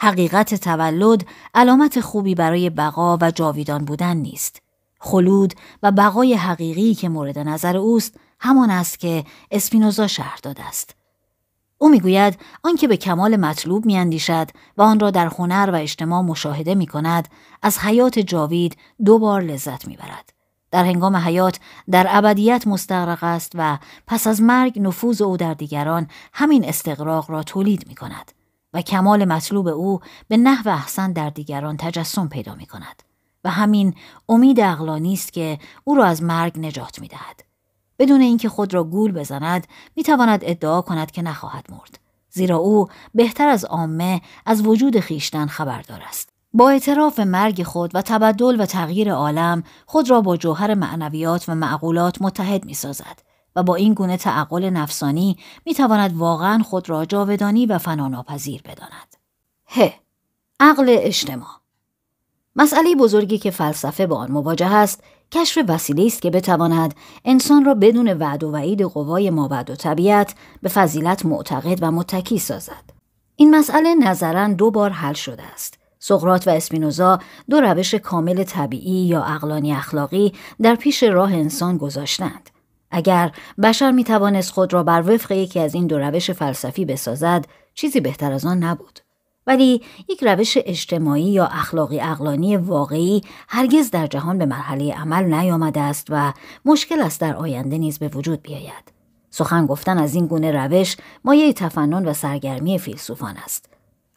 حقیقت تولد علامت خوبی برای بقا و جاویدان بودن نیست. خلود و بقای حقیقی که مورد نظر اوست همان است که اسپینوزا شهر داده است. او میگوید آنکه به کمال مطلوب میاندیشد و آن را در هنر و اجتماع مشاهده می کند از حیات جاوید دو بار لذت میبرد. در هنگام حیات در ابدیت مستقرق است و پس از مرگ نفوذ او در دیگران همین استقراق را تولید می کند و کمال مطلوب او به نحو احسن در دیگران تجسم پیدا می کند و همین امید اقلانی است که او را از مرگ نجات می دهد. بدون اینکه خود را گول بزند می تواند ادعا کند که نخواهد مرد زیرا او بهتر از عامه از وجود خیشتن خبردار است با اعتراف مرگ خود و تبدل و تغییر عالم خود را با جوهر معنویات و معقولات متحد می سازد و با این گونه تعقل نفسانی می تواند واقعا خود را جاودانی و فناناپذیر بداند. ه عقل اجتماع مسئله بزرگی که فلسفه با آن مواجه است کشف وسیله است که بتواند انسان را بدون وعد و وعید قوای مابعد و طبیعت به فضیلت معتقد و متکی سازد این مسئله نظرا دو بار حل شده است سقرات و اسپینوزا دو روش کامل طبیعی یا اقلانی اخلاقی در پیش راه انسان گذاشتند. اگر بشر می توانست خود را بر وفق یکی از این دو روش فلسفی بسازد، چیزی بهتر از آن نبود. ولی یک روش اجتماعی یا اخلاقی اقلانی واقعی هرگز در جهان به مرحله عمل نیامده است و مشکل است در آینده نیز به وجود بیاید. سخن گفتن از این گونه روش مایه تفنن و سرگرمی فیلسوفان است.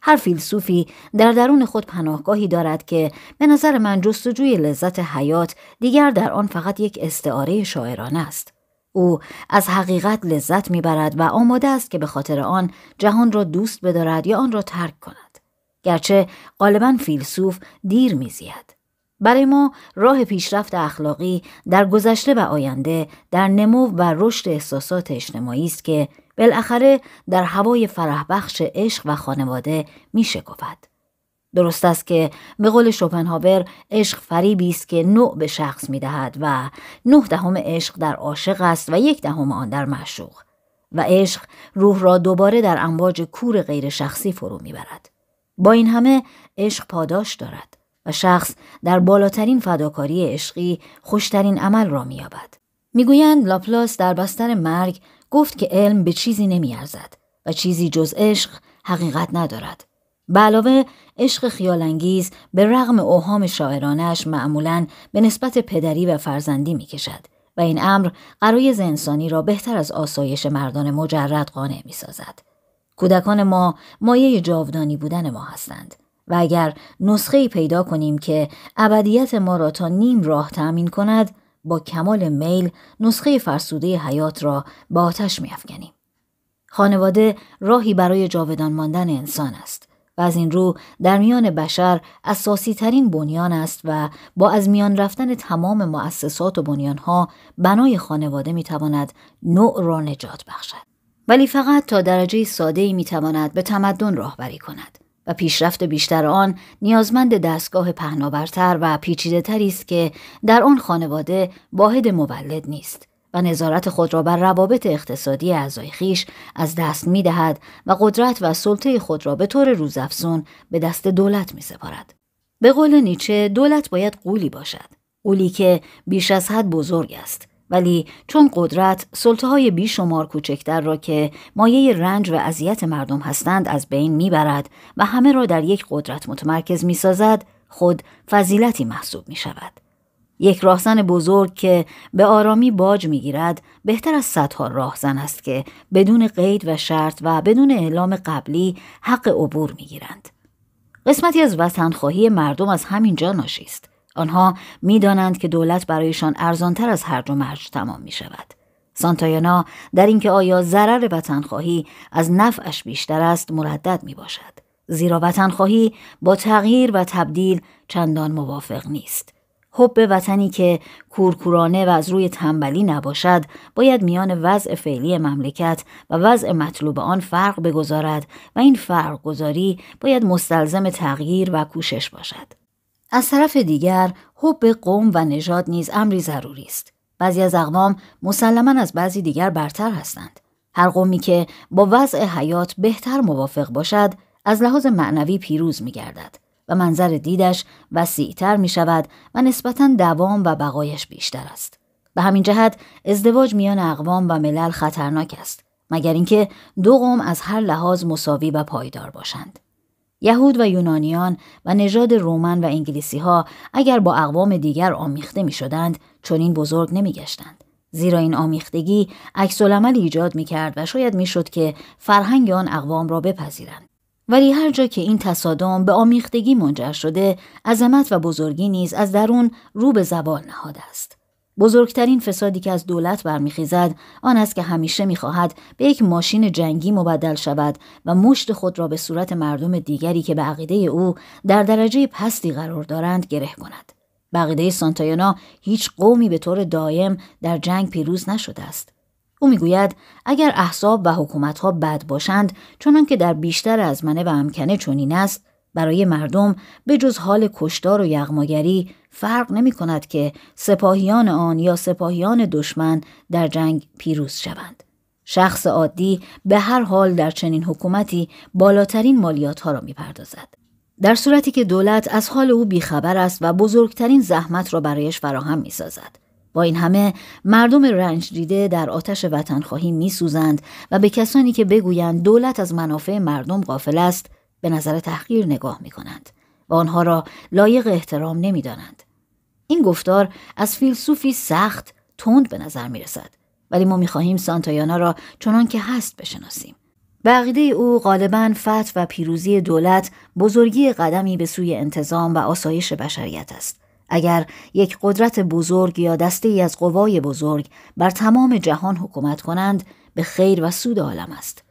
هر فیلسوفی در درون خود پناهگاهی دارد که به نظر من جستجوی لذت حیات دیگر در آن فقط یک استعاره شاعرانه است. او از حقیقت لذت میبرد و آماده است که به خاطر آن جهان را دوست بدارد یا آن را ترک کند. گرچه غالبا فیلسوف دیر میزید. برای ما راه پیشرفت اخلاقی در گذشته و آینده در نمو و رشد احساسات اجتماعی است که بالاخره در هوای بخش عشق و خانواده می شکفت. درست است که به قول شوپنهاور عشق فریبی است که نوع به شخص می دهد و نه دهم عشق در عاشق است و یک دهم آن در معشوق و عشق روح را دوباره در امواج کور غیر شخصی فرو می برد. با این همه عشق پاداش دارد. و شخص در بالاترین فداکاری عشقی خوشترین عمل را مییابد میگویند لاپلاس در بستر مرگ گفت که علم به چیزی نمیارزد و چیزی جز عشق حقیقت ندارد به علاوه عشق خیالانگیز به رغم اوهام شاعرانش معمولا به نسبت پدری و فرزندی میکشد و این امر قرایز انسانی را بهتر از آسایش مردان مجرد قانع میسازد. کودکان ما مایه جاودانی بودن ما هستند و اگر نسخه پیدا کنیم که ابدیت ما را تا نیم راه تأمین کند با کمال میل نسخه فرسوده حیات را با آتش میافکنیم خانواده راهی برای جاودان ماندن انسان است و از این رو در میان بشر اساسی ترین بنیان است و با از میان رفتن تمام مؤسسات و ها بنای خانواده می تواند نوع را نجات بخشد. ولی فقط تا درجه ساده می تواند به تمدن راهبری کند. و پیشرفت بیشتر آن نیازمند دستگاه پهناورتر و پیچیده است که در آن خانواده واحد مولد نیست و نظارت خود را بر روابط اقتصادی اعضای خیش از دست می دهد و قدرت و سلطه خود را به طور روزافزون به دست دولت می سپارد. به قول نیچه دولت باید قولی باشد. قولی که بیش از حد بزرگ است ولی چون قدرت سلطه های بیشمار کوچکتر را که مایه رنج و اذیت مردم هستند از بین میبرد و همه را در یک قدرت متمرکز می سازد خود فضیلتی محسوب می شود. یک راهزن بزرگ که به آرامی باج می گیرد بهتر از صدها راهزن است که بدون قید و شرط و بدون اعلام قبلی حق عبور می گیرند. قسمتی از خواهی مردم از همین جا ناشی آنها میدانند که دولت برایشان ارزانتر از هر و مرج تمام می شود. سانتاینا در اینکه آیا ضرر وطنخواهی از نفعش بیشتر است مردد می باشد. زیرا وطنخواهی با تغییر و تبدیل چندان موافق نیست. حب وطنی که کورکورانه و از روی تنبلی نباشد باید میان وضع فعلی مملکت و وضع مطلوب آن فرق بگذارد و این فرق گذاری باید مستلزم تغییر و کوشش باشد. از طرف دیگر حب قوم و نژاد نیز امری ضروری است بعضی از اقوام مسلما از بعضی دیگر برتر هستند هر قومی که با وضع حیات بهتر موافق باشد از لحاظ معنوی پیروز می گردد و منظر دیدش وسیعتر می شود و نسبتا دوام و بقایش بیشتر است. به همین جهت ازدواج میان اقوام و ملل خطرناک است مگر اینکه دو قوم از هر لحاظ مساوی و پایدار باشند. یهود و یونانیان و نژاد رومن و انگلیسی ها اگر با اقوام دیگر آمیخته می شدند چنین بزرگ نمی گشتند. زیرا این آمیختگی عکس ایجاد می کرد و شاید می شد که فرهنگ آن اقوام را بپذیرند. ولی هر جا که این تصادم به آمیختگی منجر شده، عظمت و بزرگی نیز از درون رو به زوال نهاده است. بزرگترین فسادی که از دولت برمیخیزد آن است که همیشه میخواهد به یک ماشین جنگی مبدل شود و مشت خود را به صورت مردم دیگری که به عقیده او در درجه پستی قرار دارند گره کند بقیده سانتایانا هیچ قومی به طور دایم در جنگ پیروز نشده است او میگوید اگر احزاب و حکومتها بد باشند چنانکه در بیشتر از منه و امکنه چنین است برای مردم به جز حال کشتار و یغماگری فرق نمی کند که سپاهیان آن یا سپاهیان دشمن در جنگ پیروز شوند. شخص عادی به هر حال در چنین حکومتی بالاترین مالیات ها را می پردازد. در صورتی که دولت از حال او بیخبر است و بزرگترین زحمت را برایش فراهم می سازد. با این همه مردم رنج دیده در آتش وطنخواهی می سوزند و به کسانی که بگویند دولت از منافع مردم غافل است به نظر تحقیر نگاه می کنند و آنها را لایق احترام نمی دانند. این گفتار از فیلسوفی سخت تند به نظر می رسد ولی ما می خواهیم سانتایانا را چنان که هست بشناسیم. به او غالبا فتح و پیروزی دولت بزرگی قدمی به سوی انتظام و آسایش بشریت است. اگر یک قدرت بزرگ یا دسته ای از قوای بزرگ بر تمام جهان حکومت کنند به خیر و سود عالم است.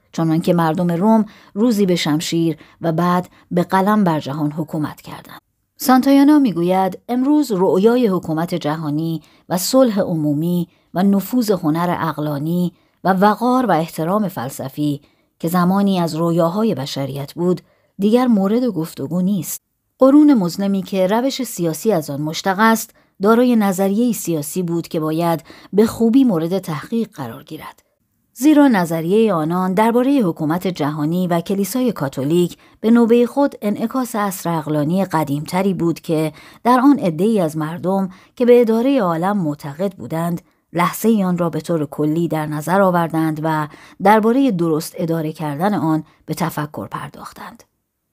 که مردم روم روزی به شمشیر و بعد به قلم بر جهان حکومت کردند سانتایانا میگوید امروز رؤیای حکومت جهانی و صلح عمومی و نفوذ هنر اقلانی و وقار و احترام فلسفی که زمانی از رویاهای بشریت بود دیگر مورد گفتگو نیست قرون مظلمی که روش سیاسی از آن مشتق است دارای نظریه سیاسی بود که باید به خوبی مورد تحقیق قرار گیرد زیرا نظریه آنان درباره حکومت جهانی و کلیسای کاتولیک به نوبه خود انعکاس اصر اقلانی قدیمتری بود که در آن ای از مردم که به اداره عالم معتقد بودند لحظه آن را به طور کلی در نظر آوردند و درباره درست اداره کردن آن به تفکر پرداختند.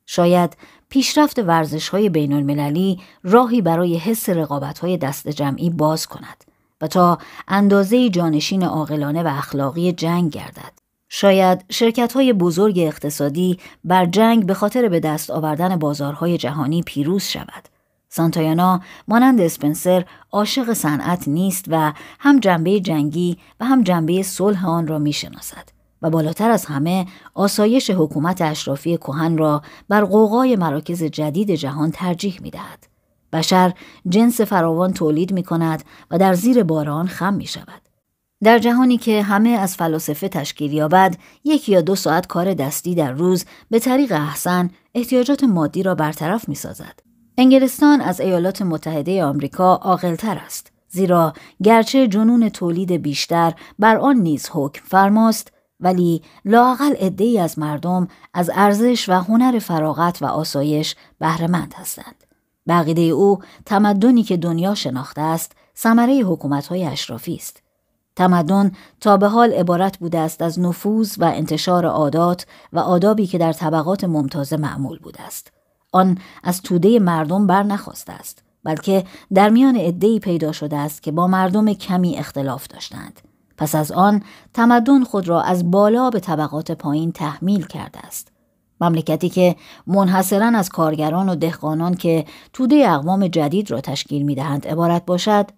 شاید پیشرفت ورزش های بین المللی راهی برای حس رقابت های دست جمعی باز کند و تا اندازه جانشین عاقلانه و اخلاقی جنگ گردد. شاید شرکت های بزرگ اقتصادی بر جنگ به خاطر به دست آوردن بازارهای جهانی پیروز شود. سانتایانا مانند اسپنسر عاشق صنعت نیست و هم جنبه جنگی و هم جنبه صلح آن را میشناسد و بالاتر از همه آسایش حکومت اشرافی کهن را بر قوقای مراکز جدید جهان ترجیح دهد. بشر جنس فراوان تولید می کند و در زیر باران خم می شود. در جهانی که همه از فلاسفه تشکیل یابد یک یا دو ساعت کار دستی در روز به طریق احسن احتیاجات مادی را برطرف می سازد. انگلستان از ایالات متحده آمریکا عاقلتر است زیرا گرچه جنون تولید بیشتر بر آن نیز حکم فرماست ولی لاقل عدهای از مردم از ارزش و هنر فراغت و آسایش بهرهمند هستند بقیده او تمدنی که دنیا شناخته است حکومت حکومت‌های اشرافی است تمدن تا به حال عبارت بوده است از نفوذ و انتشار عادات و آدابی که در طبقات ممتازه معمول بوده است آن از توده مردم برنخواسته است بلکه در میان عدهای پیدا شده است که با مردم کمی اختلاف داشتند پس از آن تمدن خود را از بالا به طبقات پایین تحمیل کرده است مملکتی که منحصرا از کارگران و دهقانان که توده اقوام جدید را تشکیل می دهند عبارت باشد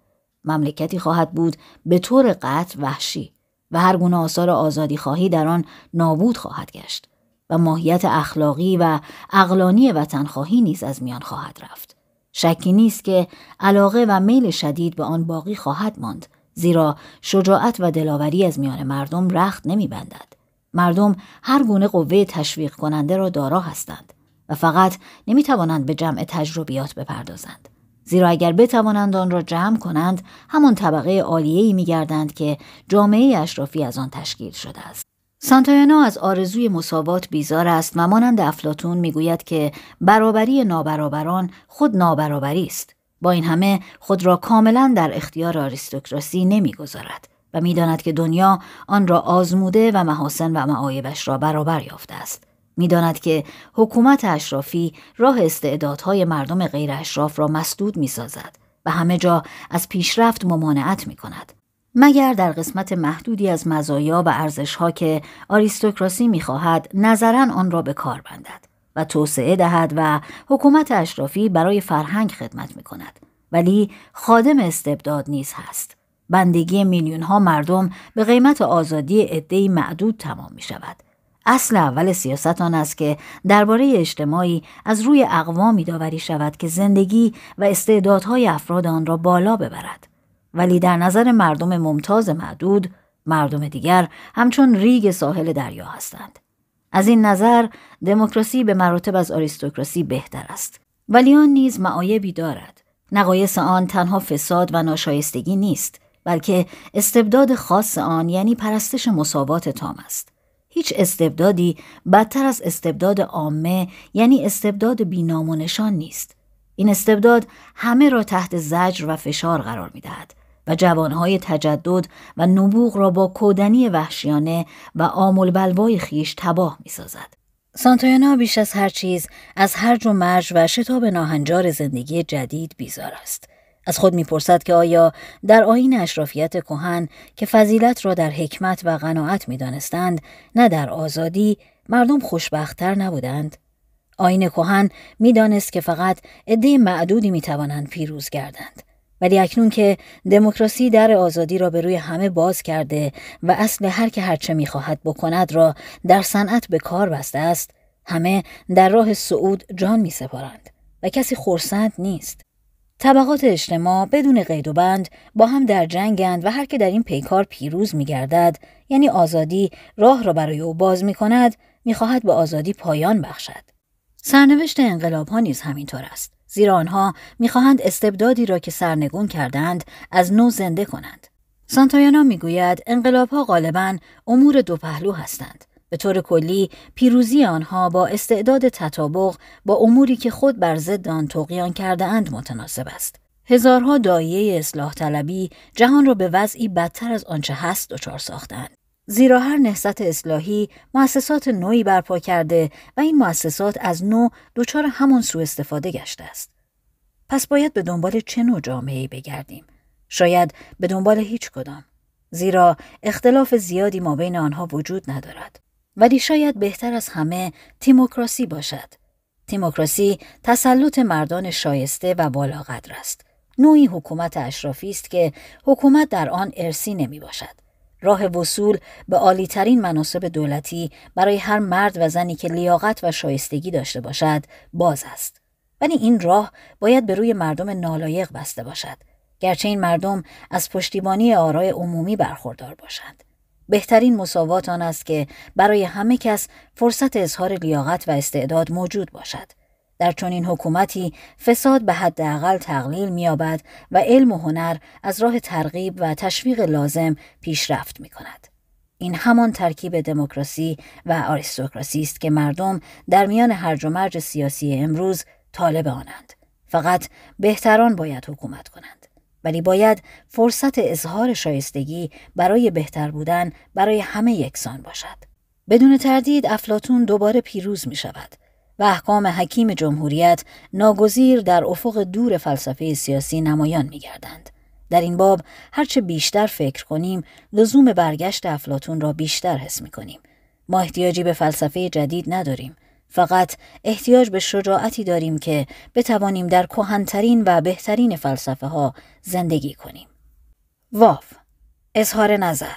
مملکتی خواهد بود به طور قطع وحشی و هر گونه آثار آزادی خواهی در آن نابود خواهد گشت و ماهیت اخلاقی و اقلانی خواهی نیز از میان خواهد رفت. شکی نیست که علاقه و میل شدید به آن باقی خواهد ماند زیرا شجاعت و دلاوری از میان مردم رخت نمی بندد. مردم هر گونه قوه تشویق کننده را دارا هستند و فقط نمی توانند به جمع تجربیات بپردازند. زیرا اگر بتوانند آن را جمع کنند همان طبقه می گردند که جامعه اشرافی از آن تشکیل شده است. سانتایانا از آرزوی مساوات بیزار است و مانند افلاتون میگوید که برابری نابرابران خود نابرابری است. با این همه خود را کاملا در اختیار آریستوکراسی نمیگذارد. و میداند که دنیا آن را آزموده و محاسن و معایبش را برابر یافته است میداند که حکومت اشرافی راه استعدادهای مردم غیر اشراف را مسدود میسازد و همه جا از پیشرفت ممانعت می کند. مگر در قسمت محدودی از مزایا و ارزشها که آریستوکراسی میخواهد نظرا آن را به کار بندد و توسعه دهد و حکومت اشرافی برای فرهنگ خدمت می کند ولی خادم استبداد نیز هست بندگی میلیون ها مردم به قیمت آزادی عدهای معدود تمام می شود. اصل اول سیاست آن است که درباره اجتماعی از روی اقوامی داوری شود که زندگی و استعدادهای افراد آن را بالا ببرد ولی در نظر مردم ممتاز معدود مردم دیگر همچون ریگ ساحل دریا هستند از این نظر دموکراسی به مراتب از آریستوکراسی بهتر است ولی آن نیز معایبی دارد نقایص آن تنها فساد و ناشایستگی نیست بلکه استبداد خاص آن یعنی پرستش مساوات تام است هیچ استبدادی بدتر از استبداد عامه یعنی استبداد بینامونشان نیست این استبداد همه را تحت زجر و فشار قرار دهد و جوانهای تجدد و نبوغ را با کودنی وحشیانه و آمول بلوای خیش تباه سازد سانتویانا بیش از هر چیز از هر و مرج و شتاب ناهنجار زندگی جدید بیزار است از خود میپرسد که آیا در آین اشرافیت کهن که فضیلت را در حکمت و قناعت میدانستند نه در آزادی مردم خوشبختتر نبودند آین کهن میدانست که فقط عده معدودی میتوانند پیروز گردند ولی اکنون که دموکراسی در آزادی را به روی همه باز کرده و اصل هر که هرچه میخواهد بکند را در صنعت به کار بسته است همه در راه صعود جان می و کسی خورسند نیست طبقات اجتماع بدون قید و بند با هم در جنگند و هر که در این پیکار پیروز می گردد یعنی آزادی راه را برای او باز می کند می خواهد به آزادی پایان بخشد. سرنوشت انقلاب ها نیز همینطور است. زیرا آنها میخواهند استبدادی را که سرنگون کردند از نو زنده کنند. سانتایانا میگوید ها غالبا امور دو پهلو هستند. به طور کلی پیروزی آنها با استعداد تطابق با اموری که خود بر ضد آن کرده اند متناسب است. هزارها دایه اصلاح طلبی جهان را به وضعی بدتر از آنچه هست دچار ساختند. زیرا هر نهضت اصلاحی مؤسسات نوعی برپا کرده و این مؤسسات از نو دچار همان سوء استفاده گشته است. پس باید به دنبال چه نوع جامعه بگردیم؟ شاید به دنبال هیچ کدام. زیرا اختلاف زیادی ما بین آنها وجود ندارد. ولی شاید بهتر از همه تیموکراسی باشد. تیموکراسی تسلط مردان شایسته و قدر است. نوعی حکومت اشرافی است که حکومت در آن ارسی نمی باشد. راه وصول به عالیترین مناسب دولتی برای هر مرد و زنی که لیاقت و شایستگی داشته باشد باز است. ولی این راه باید به روی مردم نالایق بسته باشد. گرچه این مردم از پشتیبانی آرای عمومی برخوردار باشند. بهترین مساوات آن است که برای همه کس فرصت اظهار لیاقت و استعداد موجود باشد. در چنین حکومتی فساد به حداقل تقلیل مییابد و علم و هنر از راه ترغیب و تشویق لازم پیشرفت می این همان ترکیب دموکراسی و آریستوکراسی است که مردم در میان هرج و مرج سیاسی امروز طالب آنند. فقط بهتران باید حکومت کنند. ولی باید فرصت اظهار شایستگی برای بهتر بودن برای همه یکسان باشد. بدون تردید افلاتون دوباره پیروز می شود و احکام حکیم جمهوریت ناگزیر در افق دور فلسفه سیاسی نمایان می گردند. در این باب هرچه بیشتر فکر کنیم لزوم برگشت افلاتون را بیشتر حس می کنیم. ما احتیاجی به فلسفه جدید نداریم. فقط احتیاج به شجاعتی داریم که بتوانیم در کهنترین و بهترین فلسفه ها زندگی کنیم. واف اظهار نظر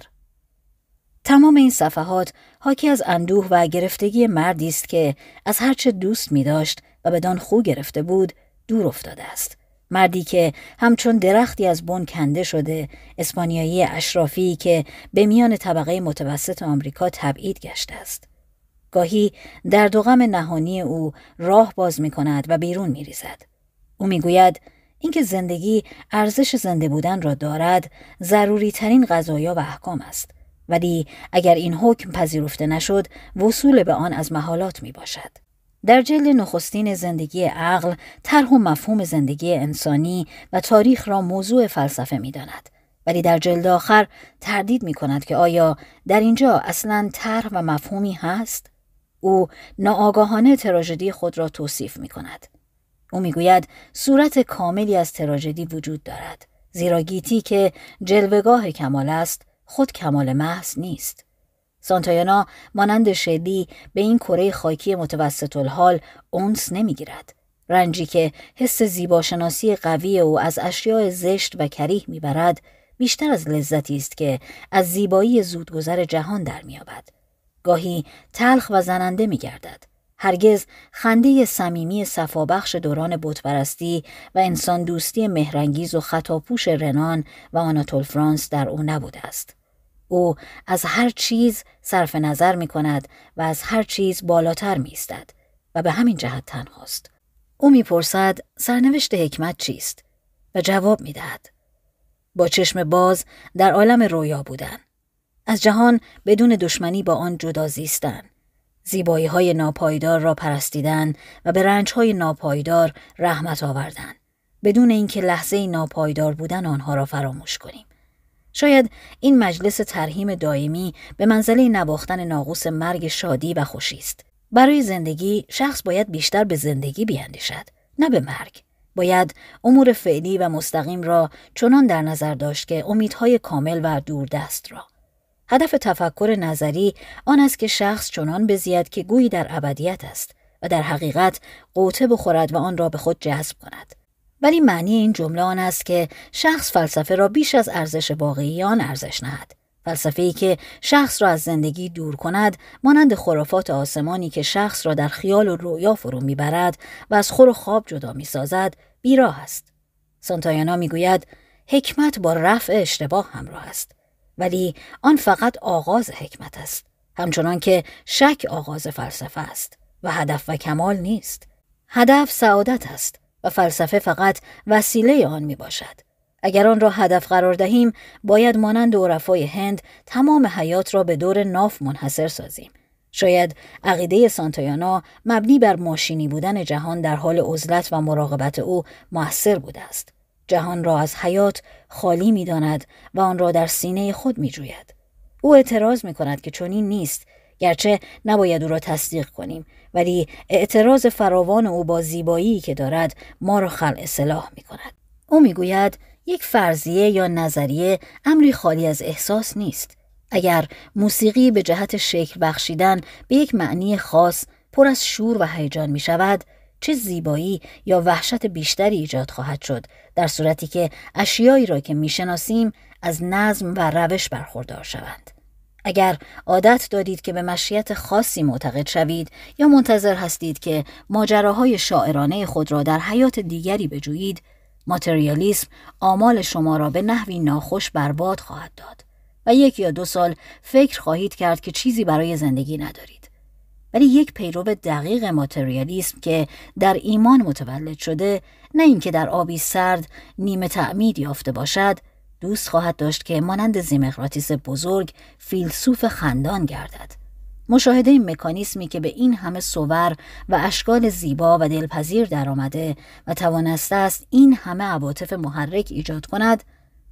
تمام این صفحات حاکی از اندوه و گرفتگی مردی است که از هرچه دوست می داشت و دان خو گرفته بود دور افتاده است. مردی که همچون درختی از بن کنده شده، اسپانیایی اشرافی که به میان طبقه متوسط آمریکا تبعید گشته است. گاهی در و غم نهانی او راه باز می کند و بیرون می ریزد. او می گوید اینکه زندگی ارزش زنده بودن را دارد ضروری ترین غذایا و احکام است. ولی اگر این حکم پذیرفته نشد وصول به آن از محالات می باشد. در جلد نخستین زندگی عقل طرح و مفهوم زندگی انسانی و تاریخ را موضوع فلسفه می داند. ولی در جلد آخر تردید می کند که آیا در اینجا اصلا طرح و مفهومی هست؟ او ناآگاهانه تراژدی خود را توصیف می کند. او میگوید صورت کاملی از تراژدی وجود دارد زیرا گیتی که جلوگاه کمال است خود کمال محض نیست سانتایانا مانند شلی به این کره خاکی متوسط الحال اونس نمیگیرد رنجی که حس زیباشناسی قوی او از اشیاء زشت و کریه میبرد بیشتر از لذتی است که از زیبایی زودگذر جهان در مییابد گاهی تلخ و زننده می گردد. هرگز خنده صمیمی صفابخش دوران بتپرستی و انسان دوستی مهرنگیز و خطاپوش رنان و آناتول فرانس در او نبوده است. او از هر چیز صرف نظر می کند و از هر چیز بالاتر می استد و به همین جهت تنهاست. او میپرسد سرنوشت حکمت چیست و جواب دهد. با چشم باز در عالم رویا بودن از جهان بدون دشمنی با آن جدا زیستن. زیبایی های ناپایدار را پرستیدن و به رنج های ناپایدار رحمت آوردن. بدون اینکه لحظه ناپایدار بودن آنها را فراموش کنیم. شاید این مجلس ترهیم دائمی به منزله نواختن ناقوس مرگ شادی و خوشی است. برای زندگی شخص باید بیشتر به زندگی بیاندیشد نه به مرگ. باید امور فعلی و مستقیم را چنان در نظر داشت که امیدهای کامل و دوردست را هدف تفکر نظری آن است که شخص چنان بزید که گویی در ابدیت است و در حقیقت قوطه بخورد و آن را به خود جذب کند ولی معنی این جمله آن است که شخص فلسفه را بیش از ارزش واقعی آن ارزش نهد فلسفه ای که شخص را از زندگی دور کند مانند خرافات آسمانی که شخص را در خیال و رویا فرو میبرد و از خور و خواب جدا میسازد بیراه است سانتایانا میگوید حکمت با رفع اشتباه همراه است ولی آن فقط آغاز حکمت است همچنان که شک آغاز فلسفه است و هدف و کمال نیست هدف سعادت است و فلسفه فقط وسیله آن می باشد اگر آن را هدف قرار دهیم باید مانند عرفای هند تمام حیات را به دور ناف منحصر سازیم شاید عقیده سانتایانا مبنی بر ماشینی بودن جهان در حال عزلت و مراقبت او موثر بوده است جهان را از حیات خالی می داند و آن را در سینه خود می جوید. او اعتراض می کند که چنین نیست گرچه نباید او را تصدیق کنیم ولی اعتراض فراوان او با زیبایی که دارد ما را خل اصلاح می کند. او می گوید یک فرضیه یا نظریه امری خالی از احساس نیست. اگر موسیقی به جهت شکل بخشیدن به یک معنی خاص پر از شور و هیجان می شود چه زیبایی یا وحشت بیشتری ایجاد خواهد شد در صورتی که اشیایی را که میشناسیم از نظم و روش برخوردار شوند اگر عادت دارید که به مشیت خاصی معتقد شوید یا منتظر هستید که ماجراهای شاعرانه خود را در حیات دیگری بجویید ماتریالیسم آمال شما را به نحوی ناخوش برباد خواهد داد و یک یا دو سال فکر خواهید کرد که چیزی برای زندگی ندارید ولی یک پیرو دقیق ماتریالیسم که در ایمان متولد شده نه اینکه در آبی سرد نیمه تعمید یافته باشد دوست خواهد داشت که مانند زیمقراتیس بزرگ فیلسوف خندان گردد مشاهده این مکانیسمی که به این همه صور و اشکال زیبا و دلپذیر درآمده و توانسته است این همه عواطف محرک ایجاد کند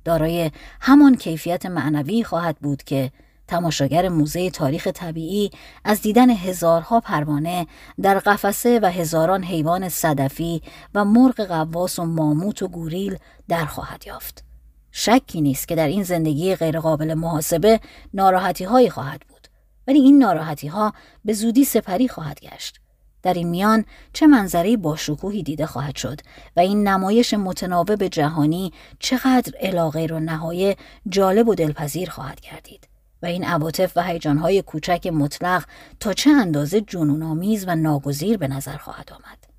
دارای همان کیفیت معنوی خواهد بود که تماشاگر موزه تاریخ طبیعی از دیدن هزارها پروانه در قفسه و هزاران حیوان صدفی و مرغ قواس و ماموت و گوریل در خواهد یافت. شکی نیست که در این زندگی غیرقابل محاسبه ناراحتی هایی خواهد بود ولی این ناراحتی ها به زودی سپری خواهد گشت. در این میان چه منظری با شکوهی دیده خواهد شد و این نمایش متناوب جهانی چقدر علاقه و نهایه جالب و دلپذیر خواهد گردید. و این عواطف و هیجانهای کوچک مطلق تا چه اندازه جنونآمیز و ناگزیر به نظر خواهد آمد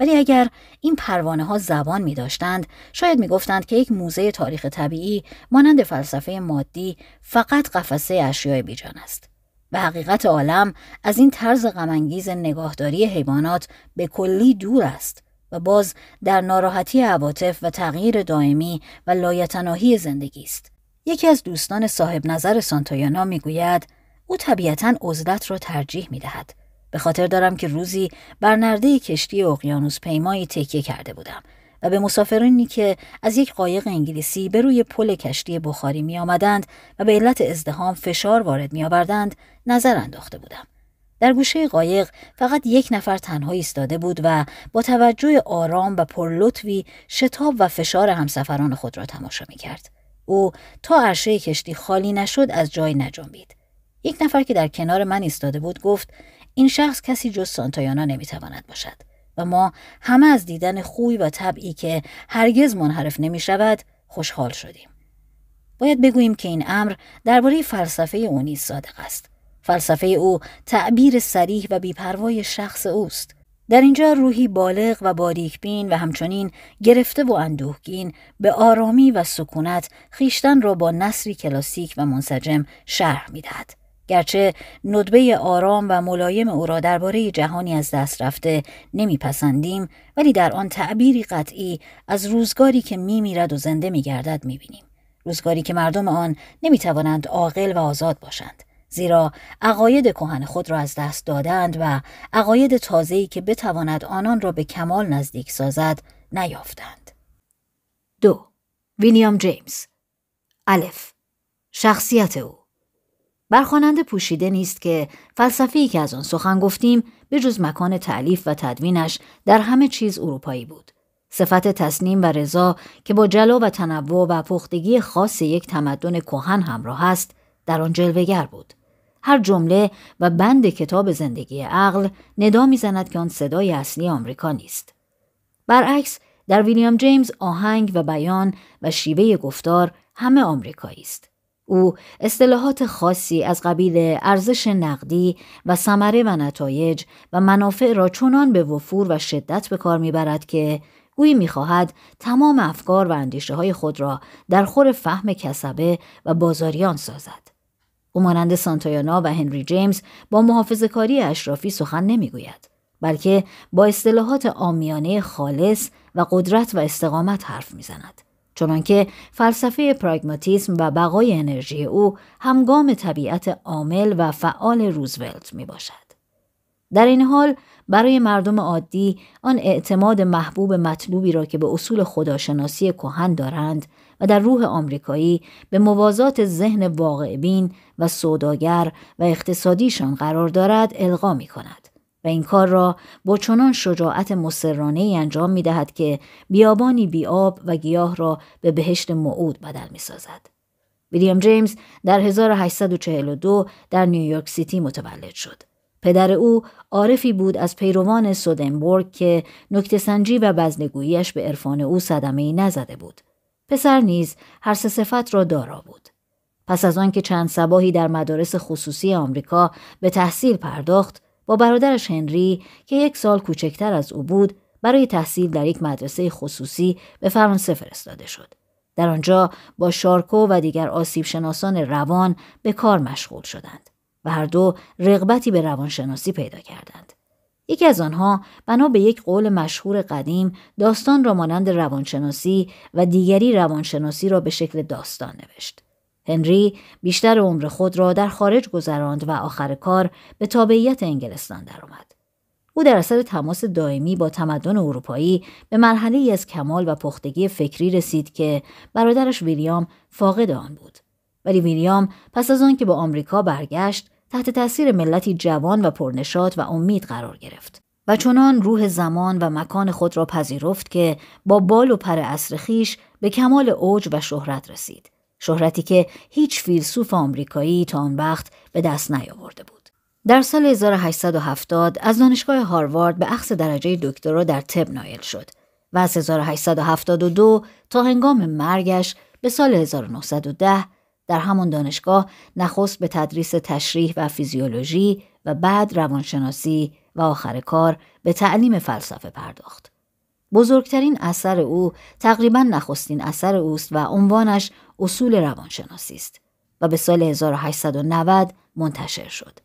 ولی اگر این پروانه ها زبان می داشتند شاید می گفتند که یک موزه تاریخ طبیعی مانند فلسفه مادی فقط قفسه اشیای بیجان است و حقیقت عالم از این طرز غمانگیز نگاهداری حیوانات به کلی دور است و باز در ناراحتی عواطف و تغییر دائمی و لایتناهی زندگی است یکی از دوستان صاحب نظر سانتویانا گوید او طبیعتا عزلت را ترجیح می دهد. به خاطر دارم که روزی بر نرده کشتی اقیانوس پیمایی تکیه کرده بودم و به مسافرانی که از یک قایق انگلیسی به روی پل کشتی بخاری می آمدند و به علت ازدهام فشار وارد می آوردند نظر انداخته بودم. در گوشه قایق فقط یک نفر تنها ایستاده بود و با توجه آرام و پرلطفی شتاب و فشار همسفران خود را تماشا می او تا عرشه کشتی خالی نشد از جای نجنبید یک نفر که در کنار من ایستاده بود گفت این شخص کسی جز سانتایانا نمیتواند باشد و ما همه از دیدن خوی و طبعی که هرگز منحرف نمی شود خوشحال شدیم. باید بگوییم که این امر درباره فلسفه او نیز صادق است. فلسفه او تعبیر سریح و بیپروای شخص اوست. در اینجا روحی بالغ و بین و همچنین گرفته و اندوهگین به آرامی و سکونت خیشتن را با نصری کلاسیک و منسجم شرح میدهد گرچه ندبه آرام و ملایم او را درباره جهانی از دست رفته نمیپسندیم ولی در آن تعبیری قطعی از روزگاری که میرد و زنده می بینیم. روزگاری که مردم آن توانند عاقل و آزاد باشند زیرا عقاید کهن خود را از دست دادند و عقاید تازه‌ای که بتواند آنان را به کمال نزدیک سازد نیافتند. دو وینیام جیمز الف شخصیت او برخواننده پوشیده نیست که فلسفی که از آن سخن گفتیم به جز مکان تعلیف و تدوینش در همه چیز اروپایی بود. صفت تصنیم و رضا که با جلا و تنوع و پختگی خاص یک تمدن کهن همراه است در آن جلوگر بود. هر جمله و بند کتاب زندگی عقل ندا میزند که آن صدای اصلی آمریکا نیست برعکس در ویلیام جیمز آهنگ و بیان و شیوه گفتار همه آمریکایی است او اصطلاحات خاصی از قبیل ارزش نقدی و ثمره و نتایج و منافع را چنان به وفور و شدت به کار میبرد که گویی میخواهد تمام افکار و اندیشه های خود را در خور فهم کسبه و بازاریان سازد او مانند سانتایانا و هنری جیمز با محافظ کاری اشرافی سخن نمیگوید بلکه با اصطلاحات آمیانه خالص و قدرت و استقامت حرف میزند چنانکه فلسفه پراگماتیسم و بقای انرژی او همگام طبیعت عامل و فعال روزولت می باشد. در این حال برای مردم عادی آن اعتماد محبوب مطلوبی را که به اصول خداشناسی کهن دارند و در روح آمریکایی به موازات ذهن واقع بین و سوداگر و اقتصادیشان قرار دارد القا می کند و این کار را با چنان شجاعت مسررانه ای انجام می دهد که بیابانی بیاب و گیاه را به بهشت معود بدل می سازد. ویلیام جیمز در 1842 در نیویورک سیتی متولد شد. پدر او عارفی بود از پیروان سودنبورگ که نکته سنجی و بزنگوییش به عرفان او صدمه ای نزده بود. پسر نیز هر سه صفت را دارا بود. پس از آنکه چند سباهی در مدارس خصوصی آمریکا به تحصیل پرداخت با برادرش هنری که یک سال کوچکتر از او بود برای تحصیل در یک مدرسه خصوصی به فرانسه فرستاده شد در آنجا با شارکو و دیگر آسیب شناسان روان به کار مشغول شدند و هر دو رغبتی به روانشناسی پیدا کردند یکی از آنها بنا به یک قول مشهور قدیم داستان را مانند روانشناسی و دیگری روانشناسی را به شکل داستان نوشت هنری بیشتر عمر خود را در خارج گذراند و آخر کار به تابعیت انگلستان درآمد. او در اثر تماس دائمی با تمدن اروپایی به مرحله ای از کمال و پختگی فکری رسید که برادرش ویلیام فاقد آن بود. ولی ویلیام پس از آنکه به آمریکا برگشت تحت تاثیر ملتی جوان و پرنشات و امید قرار گرفت و چنان روح زمان و مکان خود را پذیرفت که با بال و پر اصر به کمال اوج و شهرت رسید شهرتی که هیچ فیلسوف آمریکایی تا آن وقت به دست نیاورده بود. در سال 1870 از دانشگاه هاروارد به اخذ درجه دکترا در طب نایل شد و از 1872 تا هنگام مرگش به سال 1910 در همان دانشگاه نخست به تدریس تشریح و فیزیولوژی و بعد روانشناسی و آخر کار به تعلیم فلسفه پرداخت. بزرگترین اثر او تقریبا نخستین اثر اوست و عنوانش اصول روانشناسی است و به سال 1890 منتشر شد.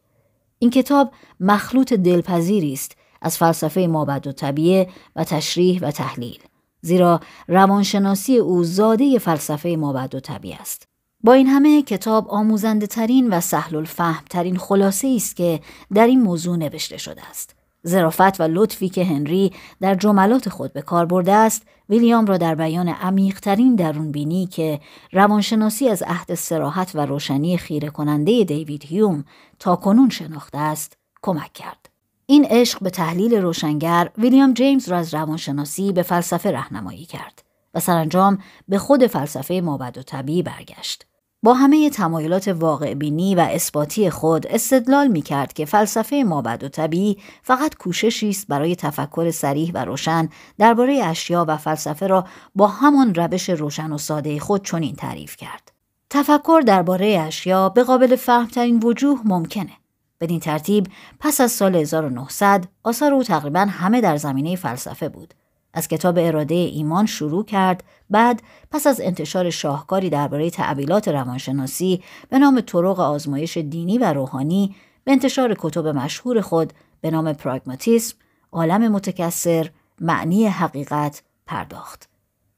این کتاب مخلوط دلپذیری است از فلسفه مابد و طبیعه و تشریح و تحلیل زیرا روانشناسی او زاده فلسفه مابد و طبیعه است. با این همه کتاب آموزنده ترین و سهل الفهم ترین خلاصه ای است که در این موضوع نوشته شده است. زرافت و لطفی که هنری در جملات خود به کار برده است ویلیام را در بیان عمیقترین بینی که روانشناسی از عهد سراحت و روشنی خیره کننده دیوید هیوم تا کنون شناخته است کمک کرد. این عشق به تحلیل روشنگر ویلیام جیمز را از روانشناسی به فلسفه رهنمایی کرد و سرانجام به خود فلسفه مابد و طبیعی برگشت. با همه تمایلات واقع بینی و اثباتی خود استدلال می کرد که فلسفه مابد و طبیعی فقط کوششی است برای تفکر سریح و روشن درباره اشیا و فلسفه را با همان روش روشن و ساده خود چنین تعریف کرد. تفکر درباره اشیا به قابل فهمترین وجوه ممکنه. بدین ترتیب پس از سال 1900 آثار او تقریبا همه در زمینه فلسفه بود. از کتاب اراده ایمان شروع کرد بعد پس از انتشار شاهکاری درباره تعبیلات روانشناسی به نام طرق آزمایش دینی و روحانی به انتشار کتب مشهور خود به نام پراگماتیسم عالم متکثر معنی حقیقت پرداخت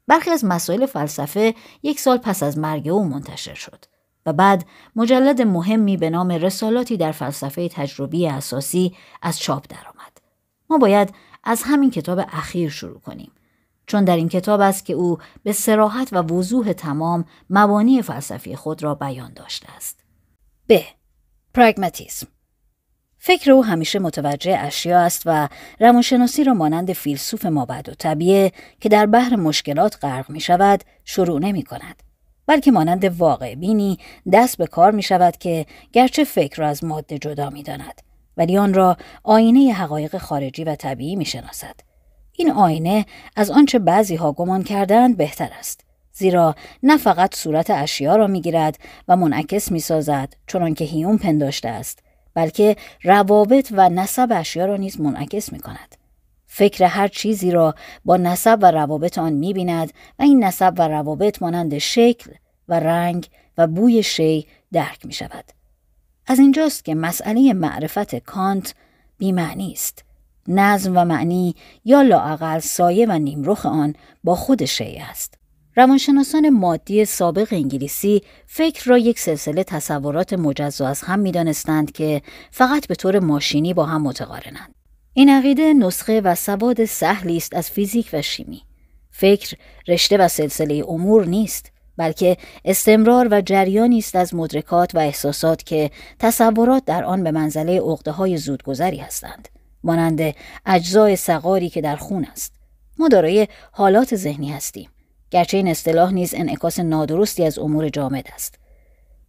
برخی از مسائل فلسفه یک سال پس از مرگ او منتشر شد و بعد مجلد مهمی به نام رسالاتی در فلسفه تجربی اساسی از چاپ درآمد ما باید از همین کتاب اخیر شروع کنیم چون در این کتاب است که او به سراحت و وضوح تمام مبانی فلسفی خود را بیان داشته است ب پرگماتیسم فکر او همیشه متوجه اشیا است و روانشناسی را مانند فیلسوف مابعد و طبیعه که در بحر مشکلات غرق می شود شروع نمی کند بلکه مانند واقع بینی دست به کار می شود که گرچه فکر را از ماده جدا می داند ولی آن را آینه حقایق خارجی و طبیعی می شناسد. این آینه از آنچه بعضی ها گمان کردند بهتر است. زیرا نه فقط صورت اشیا را میگیرد و منعکس میسازد که هیون پنداشته است بلکه روابط و نسب اشیا را نیز منعکس می کند. فکر هر چیزی را با نسب و روابط آن می بیند و این نسب و روابط مانند شکل و رنگ و بوی شی درک می شود. از اینجاست که مسئله معرفت کانت بیمعنی است. نظم و معنی یا لاعقل سایه و نیمرخ آن با خود شیء است. روانشناسان مادی سابق انگلیسی فکر را یک سلسله تصورات مجزا از هم دانستند که فقط به طور ماشینی با هم متقارنند. این عقیده نسخه و سواد سهلی است از فیزیک و شیمی. فکر رشته و سلسله امور نیست. بلکه استمرار و جریانی است از مدرکات و احساسات که تصورات در آن به منزله های زودگذری هستند مانند اجزای سقاری که در خون است ما دارای حالات ذهنی هستیم گرچه این اصطلاح نیز انعکاس نادرستی از امور جامد است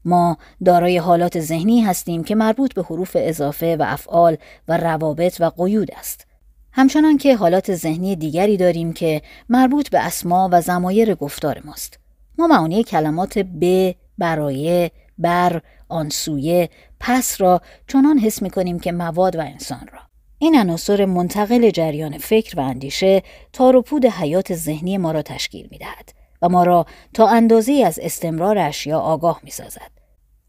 ما دارای حالات ذهنی هستیم که مربوط به حروف اضافه و افعال و روابط و قیود است همچنان که حالات ذهنی دیگری داریم که مربوط به اسما و زمایر گفتار ماست ما معانی کلمات به، برای، بر، آنسویه، پس را چنان حس می کنیم که مواد و انسان را. این عناصر منتقل جریان فکر و اندیشه تار و حیات ذهنی ما را تشکیل می دهد و ما را تا اندازه از استمرار اشیا آگاه می سازد.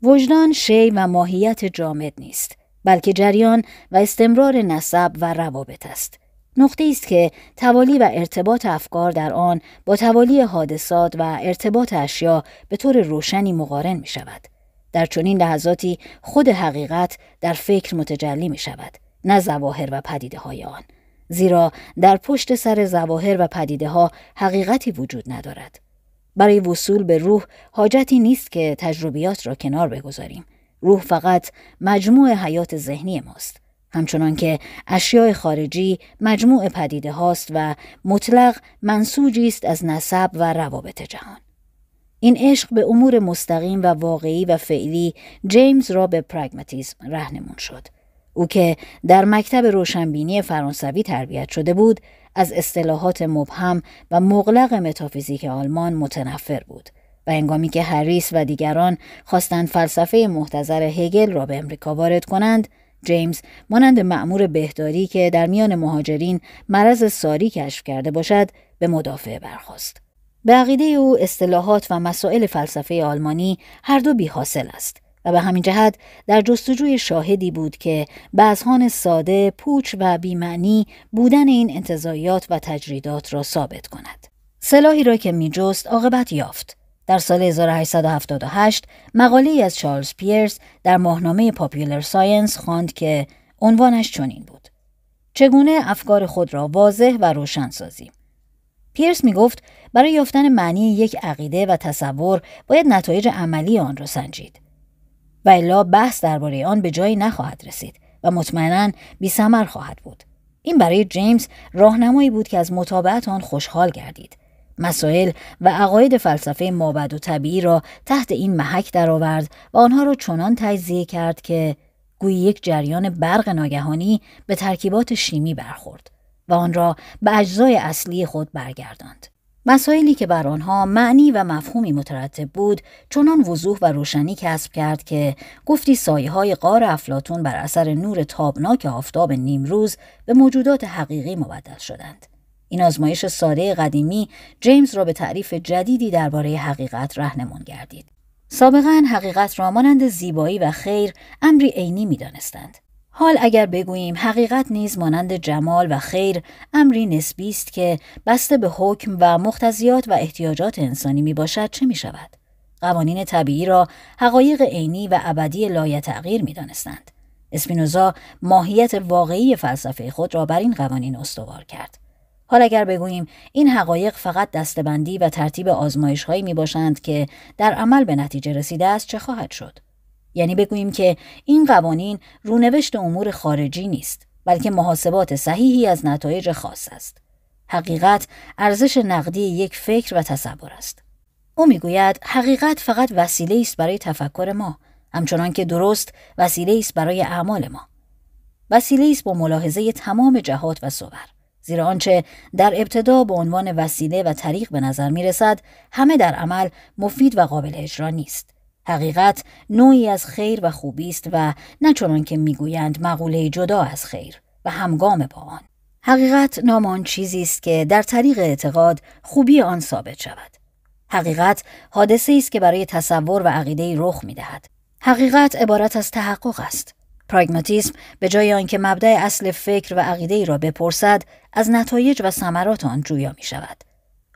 وجدان شی و ماهیت جامد نیست بلکه جریان و استمرار نسب و روابط است. نقطه است که توالی و ارتباط افکار در آن با توالی حادثات و ارتباط اشیا به طور روشنی مقارن می شود. در چنین لحظاتی خود حقیقت در فکر متجلی می شود نه زواهر و پدیده های آن زیرا در پشت سر زواهر و پدیده ها حقیقتی وجود ندارد برای وصول به روح حاجتی نیست که تجربیات را کنار بگذاریم روح فقط مجموع حیات ذهنی ماست همچنان که اشیاء خارجی مجموع پدیده هاست و مطلق منسوجی است از نسب و روابط جهان. این عشق به امور مستقیم و واقعی و فعلی جیمز را به پرگماتیسم رهنمون شد. او که در مکتب روشنبینی فرانسوی تربیت شده بود، از اصطلاحات مبهم و مغلق متافیزیک آلمان متنفر بود و انگامی که هریس و دیگران خواستند فلسفه محتظر هگل را به امریکا وارد کنند، جیمز مانند معمور بهداری که در میان مهاجرین مرض ساری کشف کرده باشد به مدافع برخواست. به عقیده او اصطلاحات و مسائل فلسفه آلمانی هر دو بیحاصل است و به همین جهت در جستجوی شاهدی بود که به ساده، پوچ و بیمعنی بودن این انتظایات و تجریدات را ثابت کند. سلاحی را که میجست عاقبت یافت در سال 1878 مقاله از چارلز پیرس در ماهنامه پاپیولر ساینس خواند که عنوانش چنین بود. چگونه افکار خود را واضح و روشن سازیم؟ پیرس می گفت برای یافتن معنی یک عقیده و تصور باید نتایج عملی آن را سنجید. و الا بحث درباره آن به جایی نخواهد رسید و مطمئنا بی سمر خواهد بود. این برای جیمز راهنمایی بود که از مطابعت آن خوشحال گردید مسائل و عقاید فلسفه مابد و طبیعی را تحت این محک درآورد و آنها را چنان تجزیه کرد که گویی یک جریان برق ناگهانی به ترکیبات شیمی برخورد و آن را به اجزای اصلی خود برگرداند. مسائلی که بر آنها معنی و مفهومی مترتب بود چنان وضوح و روشنی کسب کرد که گفتی سایه های قار افلاتون بر اثر نور تابناک آفتاب نیمروز به موجودات حقیقی مبدل شدند. این آزمایش ساده قدیمی جیمز را به تعریف جدیدی درباره حقیقت رهنمون گردید. سابقا حقیقت را مانند زیبایی و خیر امری عینی میدانستند. حال اگر بگوییم حقیقت نیز مانند جمال و خیر امری نسبی است که بسته به حکم و مقتضیات و احتیاجات انسانی می باشد چه می شود؟ قوانین طبیعی را حقایق عینی و ابدی لایتغییر می دانستند. اسپینوزا ماهیت واقعی فلسفه خود را بر این قوانین استوار کرد. حال اگر بگوییم این حقایق فقط دستبندی و ترتیب آزمایش هایی می باشند که در عمل به نتیجه رسیده است چه خواهد شد؟ یعنی بگوییم که این قوانین رونوشت امور خارجی نیست بلکه محاسبات صحیحی از نتایج خاص است. حقیقت ارزش نقدی یک فکر و تصور است. او میگوید حقیقت فقط وسیله است برای تفکر ما همچنان که درست وسیله است برای اعمال ما وسیله است با ملاحظه تمام جهات و صور زیرا آنچه در ابتدا به عنوان وسیله و طریق به نظر می رسد همه در عمل مفید و قابل اجرا نیست حقیقت نوعی از خیر و خوبی است و نه چنان که میگویند مقوله جدا از خیر و همگام با آن حقیقت نام آن چیزی است که در طریق اعتقاد خوبی آن ثابت شود حقیقت حادثه است که برای تصور و عقیده رخ می دهد. حقیقت عبارت از تحقق است پراگماتیسم به جای آنکه مبدع اصل فکر و عقیده ای را بپرسد از نتایج و ثمرات آن جویا می شود.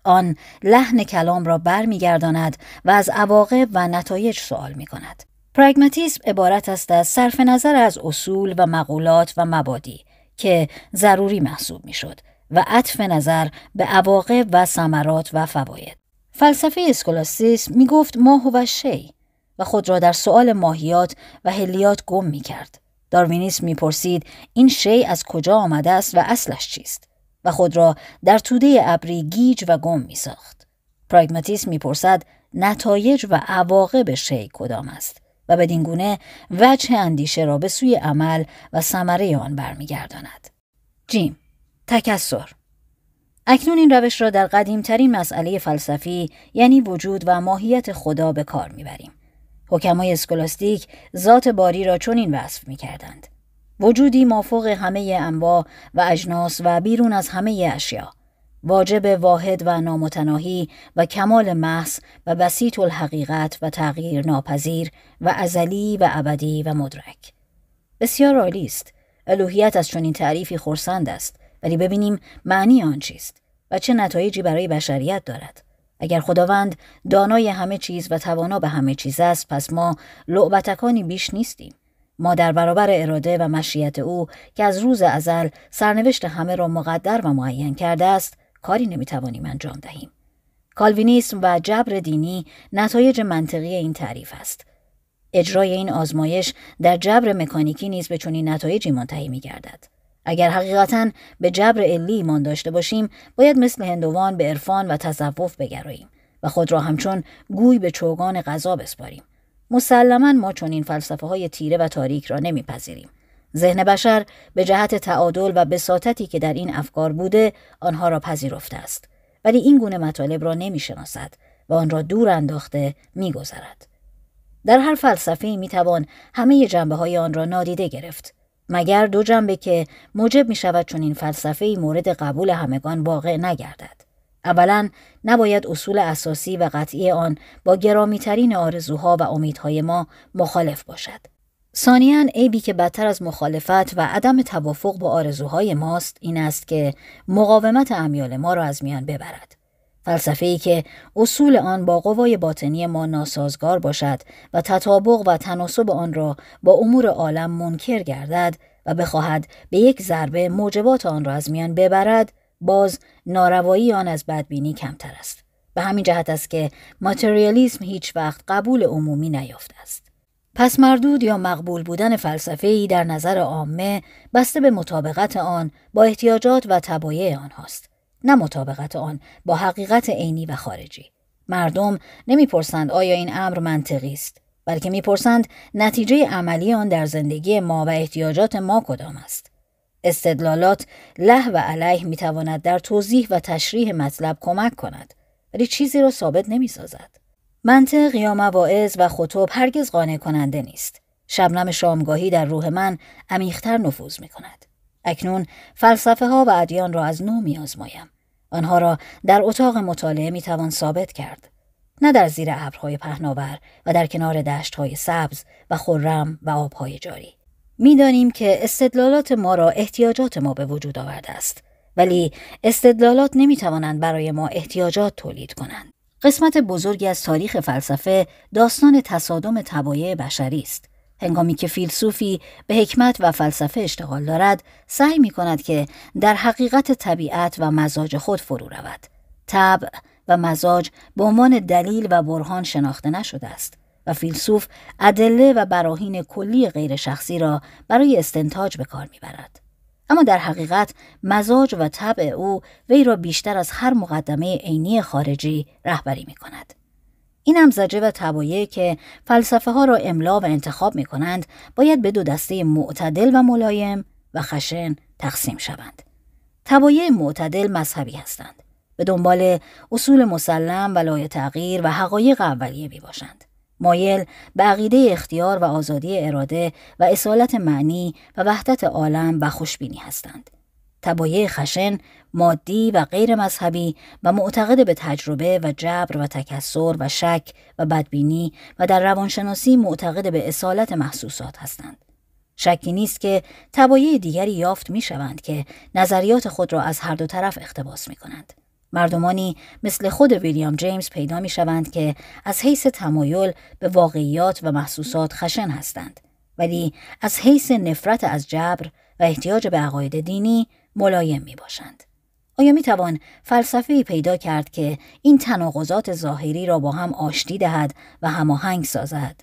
آن لحن کلام را برمیگرداند و از عواقب و نتایج سوال می کند. پراگماتیسم عبارت است از صرف نظر از اصول و مقولات و مبادی که ضروری محسوب می شد و عطف نظر به عواقب و ثمرات و فواید. فلسفه اسکولاستیس می گفت ماه و شی و خود را در سؤال ماهیات و هلیات گم می کرد. داروینیسم میپرسید این شی از کجا آمده است و اصلش چیست و خود را در توده ابری گیج و گم میساخت پراگماتیسم میپرسد نتایج و عواقب شی کدام است و بدین گونه وجه اندیشه را به سوی عمل و ثمره آن برمیگرداند جیم تکسر اکنون این روش را در قدیمترین مسئله فلسفی یعنی وجود و ماهیت خدا به کار میبریم حکمای اسکولاستیک ذات باری را چنین وصف می کردند. وجودی مافوق همه انواع و اجناس و بیرون از همه اشیا واجب واحد و نامتناهی و کمال محض و بسیط الحقیقت و تغییر ناپذیر و ازلی و ابدی و مدرک بسیار عالی است الوهیت از چنین تعریفی خورسند است ولی ببینیم معنی آن چیست و چه نتایجی برای بشریت دارد اگر خداوند دانای همه چیز و توانا به همه چیز است پس ما لعبتکانی بیش نیستیم ما در برابر اراده و مشیت او که از روز ازل سرنوشت همه را مقدر و معین کرده است کاری نمیتوانیم انجام دهیم کالوینیسم و جبر دینی نتایج منطقی این تعریف است اجرای این آزمایش در جبر مکانیکی نیز به چنین نتایجی منتهی میگردد اگر حقیقتا به جبر علی ایمان داشته باشیم باید مثل هندوان به عرفان و تصوف بگراییم و خود را همچون گوی به چوگان غذا بسپاریم مسلما ما چون این فلسفه های تیره و تاریک را نمیپذیریم ذهن بشر به جهت تعادل و بساتتی که در این افکار بوده آنها را پذیرفته است ولی این گونه مطالب را نمیشناسد و آن را دور انداخته میگذرد در هر فلسفه می توان همه جنبه های آن را نادیده گرفت مگر دو جنبه که موجب می شود چون این فلسفه ای مورد قبول همگان واقع نگردد. اولا نباید اصول اساسی و قطعی آن با گرامیترین آرزوها و امیدهای ما مخالف باشد. ثانیا عیبی که بدتر از مخالفت و عدم توافق با آرزوهای ماست این است که مقاومت امیال ما را از میان ببرد. فلسفه ای که اصول آن با قوای باطنی ما ناسازگار باشد و تطابق و تناسب آن را با امور عالم منکر گردد و بخواهد به یک ضربه موجبات آن را از میان ببرد باز ناروایی آن از بدبینی کمتر است به همین جهت است که ماتریالیسم هیچ وقت قبول عمومی نیافته است پس مردود یا مقبول بودن فلسفه ای در نظر عامه بسته به مطابقت آن با احتیاجات و طبایع آنهاست نه مطابقت آن با حقیقت عینی و خارجی مردم نمیپرسند آیا این امر منطقی است بلکه میپرسند نتیجه عملی آن در زندگی ما و احتیاجات ما کدام است استدلالات له و علیه میتواند در توضیح و تشریح مطلب کمک کند ولی چیزی را ثابت نمیسازد منطق یا مواعظ و خطب هرگز قانع کننده نیست شبنم شامگاهی در روح من عمیقتر نفوذ می کند. اکنون فلسفه ها و ادیان را از نو می آزمایم. آنها را در اتاق مطالعه می توان ثابت کرد. نه در زیر ابرهای پهناور و در کنار دشتهای سبز و خرم و آبهای جاری. میدانیم که استدلالات ما را احتیاجات ما به وجود آورده است ولی استدلالات نمی توانند برای ما احتیاجات تولید کنند. قسمت بزرگی از تاریخ فلسفه داستان تصادم طبایع بشری است. هنگامی که فیلسوفی به حکمت و فلسفه اشتغال دارد سعی می کند که در حقیقت طبیعت و مزاج خود فرو رود طبع و مزاج به عنوان دلیل و برهان شناخته نشده است و فیلسوف ادله و براهین کلی غیر شخصی را برای استنتاج به کار میبرد. اما در حقیقت مزاج و طبع او وی را بیشتر از هر مقدمه عینی خارجی رهبری می کند. این هم و تبایه که فلسفه ها را املا و انتخاب می کنند باید به دو دسته معتدل و ملایم و خشن تقسیم شوند. تبایه معتدل مذهبی هستند. به دنبال اصول مسلم و لای تغییر و حقایق اولیه می باشند. مایل به عقیده اختیار و آزادی اراده و اصالت معنی و وحدت عالم و خوشبینی هستند. تبایع خشن، مادی و غیر مذهبی و معتقد به تجربه و جبر و تکسر و شک و بدبینی و در روانشناسی معتقد به اصالت محسوسات هستند. شکی نیست که تبایع دیگری یافت می شوند که نظریات خود را از هر دو طرف اختباس می کنند. مردمانی مثل خود ویلیام جیمز پیدا می شوند که از حیث تمایل به واقعیات و محسوسات خشن هستند ولی از حیث نفرت از جبر و احتیاج به عقاید دینی ملایم می باشند. آیا می توان فلسفه پیدا کرد که این تناقضات ظاهری را با هم آشتی دهد و هماهنگ سازد؟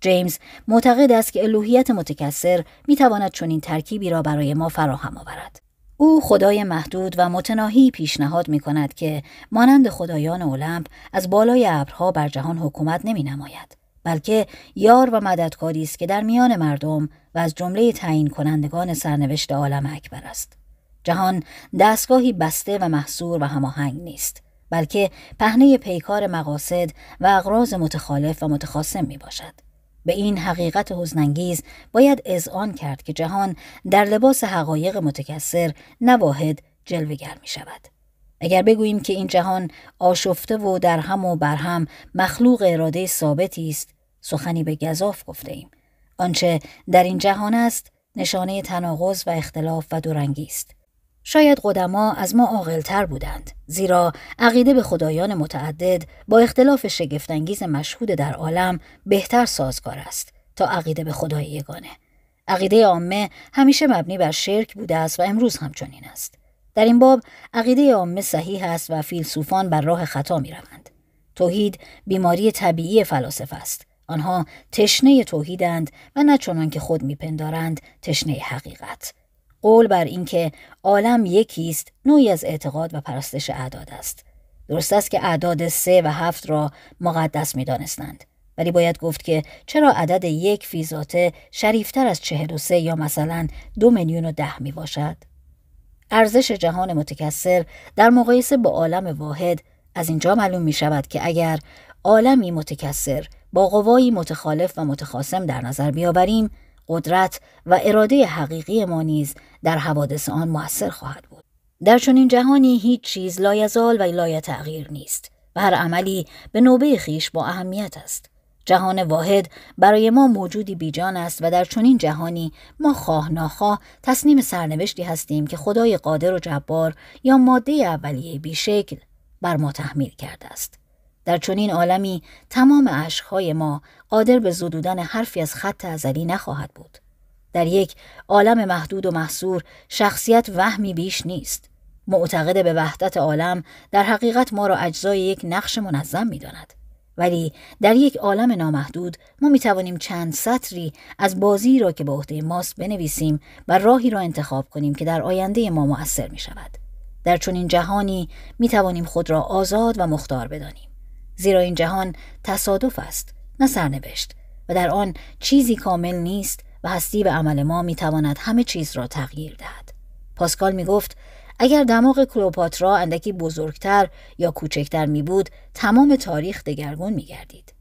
جیمز معتقد است که الوهیت متکثر می تواند این ترکیبی را برای ما فراهم آورد. او خدای محدود و متناهی پیشنهاد می کند که مانند خدایان المپ از بالای ابرها بر جهان حکومت نمی نماید. بلکه یار و مددکاری است که در میان مردم و از جمله تعیین کنندگان سرنوشت عالم اکبر است. جهان دستگاهی بسته و محصور و هماهنگ نیست بلکه پهنه پیکار مقاصد و اغراض متخالف و متخاصم می باشد. به این حقیقت حزننگیز باید اذعان کرد که جهان در لباس حقایق متکثر نواحد جلوگر می شود. اگر بگوییم که این جهان آشفته و در هم و بر هم مخلوق اراده ثابتی است سخنی به گذاف گفته ایم. آنچه در این جهان است نشانه تناقض و اختلاف و دورنگی است. شاید قدما از ما عاقلتر بودند زیرا عقیده به خدایان متعدد با اختلاف شگفتانگیز مشهود در عالم بهتر سازگار است تا عقیده به خدای یگانه عقیده عامه همیشه مبنی بر شرک بوده است و امروز همچنین است در این باب عقیده عامه صحیح است و فیلسوفان بر راه خطا می روند. توحید بیماری طبیعی فلاسفه است آنها تشنه توحیدند و نه چنان که خود میپندارند تشنه حقیقت قول بر اینکه عالم یکی است نوعی از اعتقاد و پرستش اعداد است درست است که اعداد سه و هفت را مقدس می دانستند. ولی باید گفت که چرا عدد یک فیزاته شریفتر از چهل و سه یا مثلا دو میلیون و ده می باشد؟ ارزش جهان متکثر در مقایسه با عالم واحد از اینجا معلوم می شود که اگر عالمی متکثر با قوایی متخالف و متخاسم در نظر بیاوریم قدرت و اراده حقیقی ما نیز در حوادث آن موثر خواهد بود در چنین جهانی هیچ چیز لایزال و لای تغییر نیست و هر عملی به نوبه خیش با اهمیت است جهان واحد برای ما موجودی بیجان است و در چنین جهانی ما خواه ناخواه تصمیم سرنوشتی هستیم که خدای قادر و جبار یا ماده اولیه بیشکل بر ما تحمیل کرده است در چنین عالمی تمام عشقهای ما قادر به زدودن حرفی از خط ازلی نخواهد بود. در یک عالم محدود و محصور شخصیت وهمی بیش نیست. معتقد به وحدت عالم در حقیقت ما را اجزای یک نقش منظم می ولی در یک عالم نامحدود ما می توانیم چند سطری از بازی را که به عهده ماست بنویسیم و راهی را انتخاب کنیم که در آینده ما مؤثر می شود. در چنین جهانی می توانیم خود را آزاد و مختار بدانیم. زیرا این جهان تصادف است نه سرنوشت و در آن چیزی کامل نیست و هستی به عمل ما میتواند همه چیز را تغییر دهد پاسکال میگفت اگر دماغ کلوپاترا اندکی بزرگتر یا کوچکتر می بود تمام تاریخ دگرگون می گردید.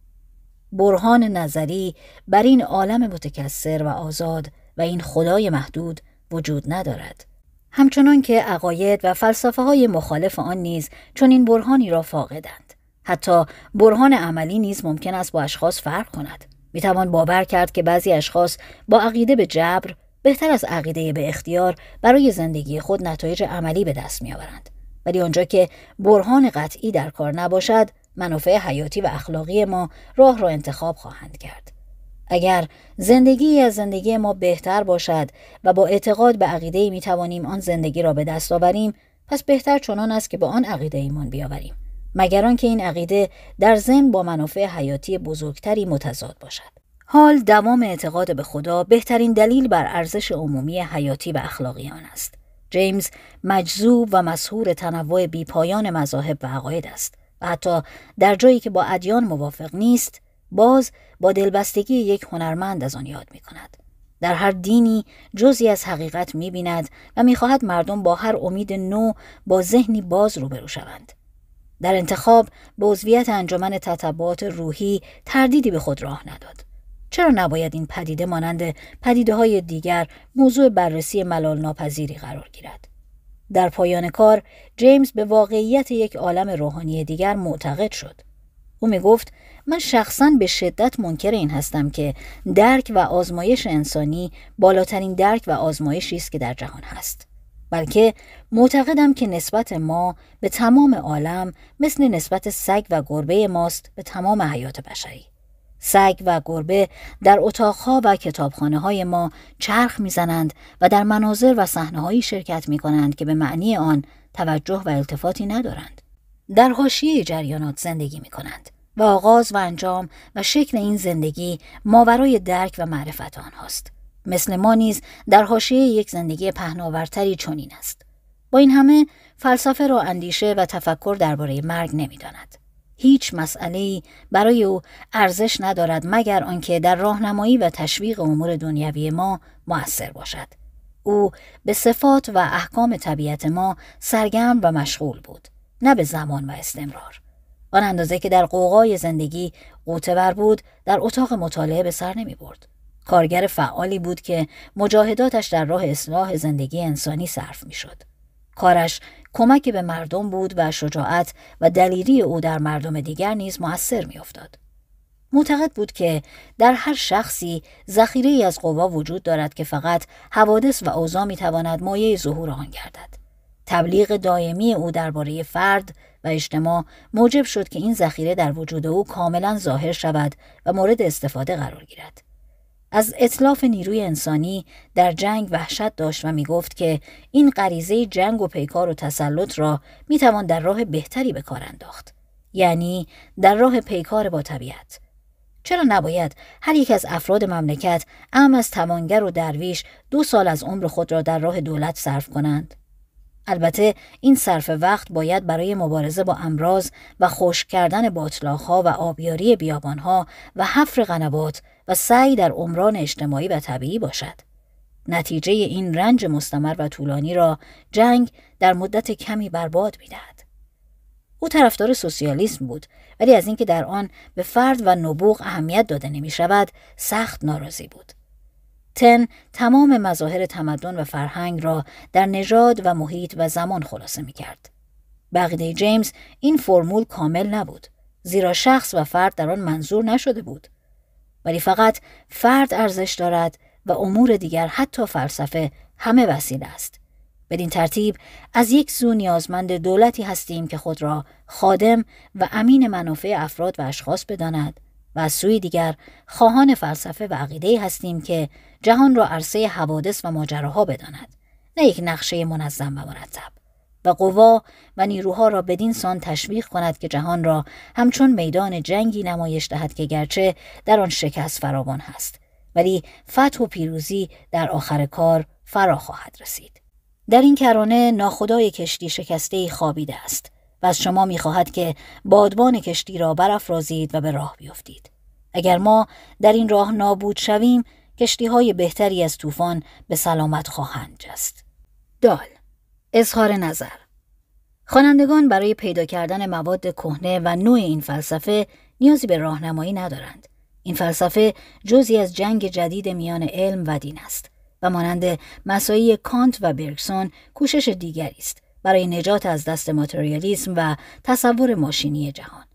برهان نظری بر این عالم متکثر و آزاد و این خدای محدود وجود ندارد. همچنان که عقاید و فلسفه های مخالف آن نیز چون این برهانی را فاقدند. حتی برهان عملی نیز ممکن است با اشخاص فرق کند می توان باور کرد که بعضی اشخاص با عقیده به جبر بهتر از عقیده به اختیار برای زندگی خود نتایج عملی به دست آورند ولی آنجا که برهان قطعی در کار نباشد منافع حیاتی و اخلاقی ما راه را انتخاب خواهند کرد اگر زندگی از زندگی ما بهتر باشد و با اعتقاد به عقیده می توانیم آن زندگی را به دست آوریم پس بهتر چنان است که با آن عقیده ایمان بیاوریم مگر آنکه این عقیده در ضمن با منافع حیاتی بزرگتری متضاد باشد حال دوام اعتقاد به خدا بهترین دلیل بر ارزش عمومی حیاتی و اخلاقی آن است جیمز مجذوب و مسهور تنوع بیپایان مذاهب و عقاید است و حتی در جایی که با ادیان موافق نیست باز با دلبستگی یک هنرمند از آن یاد می کند. در هر دینی جزی از حقیقت می بیند و می خواهد مردم با هر امید نو با ذهنی باز روبرو شوند. در انتخاب به عضویت انجمن تطبعات روحی تردیدی به خود راه نداد چرا نباید این پدیده مانند پدیده های دیگر موضوع بررسی ملال ناپذیری قرار گیرد در پایان کار جیمز به واقعیت یک عالم روحانی دیگر معتقد شد او می گفت من شخصا به شدت منکر این هستم که درک و آزمایش انسانی بالاترین درک و آزمایشی است که در جهان هست بلکه معتقدم که نسبت ما به تمام عالم مثل نسبت سگ و گربه ماست به تمام حیات بشری سگ و گربه در اتاقها و کتابخانه های ما چرخ میزنند و در مناظر و هایی شرکت می کنند که به معنی آن توجه و التفاتی ندارند. در حاشیه جریانات زندگی می کنند و آغاز و انجام و شکل این زندگی ماورای درک و معرفت آنهاست. مثل ما نیز در حاشیه یک زندگی پهناورتری چنین است با این همه فلسفه را اندیشه و تفکر درباره مرگ نمیداند هیچ مسئله برای او ارزش ندارد مگر آنکه در راهنمایی و تشویق امور دنیوی ما موثر باشد او به صفات و احکام طبیعت ما سرگرم و مشغول بود نه به زمان و استمرار آن اندازه که در قوقای زندگی قوطهور بود در اتاق مطالعه به سر نمی برد کارگر فعالی بود که مجاهداتش در راه اصلاح زندگی انسانی صرف میشد. کارش کمک به مردم بود و شجاعت و دلیری او در مردم دیگر نیز مؤثر افتاد. معتقد بود که در هر شخصی ذخیره از قوا وجود دارد که فقط حوادث و اوضاع می تواند مایه ظهور آن گردد. تبلیغ دائمی او درباره فرد و اجتماع موجب شد که این ذخیره در وجود او کاملا ظاهر شود و مورد استفاده قرار گیرد. از اطلاف نیروی انسانی در جنگ وحشت داشت و می گفت که این غریزه جنگ و پیکار و تسلط را می توان در راه بهتری به کار انداخت. یعنی در راه پیکار با طبیعت. چرا نباید هر یک از افراد مملکت ام از توانگر و درویش دو سال از عمر خود را در راه دولت صرف کنند؟ البته این صرف وقت باید برای مبارزه با امراض و خشک کردن ها و آبیاری بیابان ها و حفر غنبات و سعی در عمران اجتماعی و طبیعی باشد. نتیجه این رنج مستمر و طولانی را جنگ در مدت کمی برباد میدهد. او طرفدار سوسیالیسم بود ولی از اینکه در آن به فرد و نبوغ اهمیت داده نمی شود سخت ناراضی بود. تن تمام مظاهر تمدن و فرهنگ را در نژاد و محیط و زمان خلاصه می کرد. جیمز این فرمول کامل نبود زیرا شخص و فرد در آن منظور نشده بود. ولی فقط فرد ارزش دارد و امور دیگر حتی فلسفه همه وسیله است. بدین ترتیب از یک سو نیازمند دولتی هستیم که خود را خادم و امین منافع افراد و اشخاص بداند و از سوی دیگر خواهان فلسفه و عقیده هستیم که جهان را عرصه حوادث و ماجراها بداند نه یک نقشه منظم و مرتب و قوا و نیروها را بدین سان تشویق کند که جهان را همچون میدان جنگی نمایش دهد که گرچه در آن شکست فراوان هست ولی فتح و پیروزی در آخر کار فرا خواهد رسید در این کرانه ناخدای کشتی شکسته خوابیده است و از شما میخواهد که بادبان کشتی را برافرازید و به راه بیفتید اگر ما در این راه نابود شویم کشتی های بهتری از طوفان به سلامت خواهند جست دال اظهار نظر خوانندگان برای پیدا کردن مواد کهنه و نوع این فلسفه نیازی به راهنمایی ندارند این فلسفه جزی از جنگ جدید میان علم و دین است و مانند مسایی کانت و برگسون کوشش دیگری است برای نجات از دست ماتریالیسم و تصور ماشینی جهان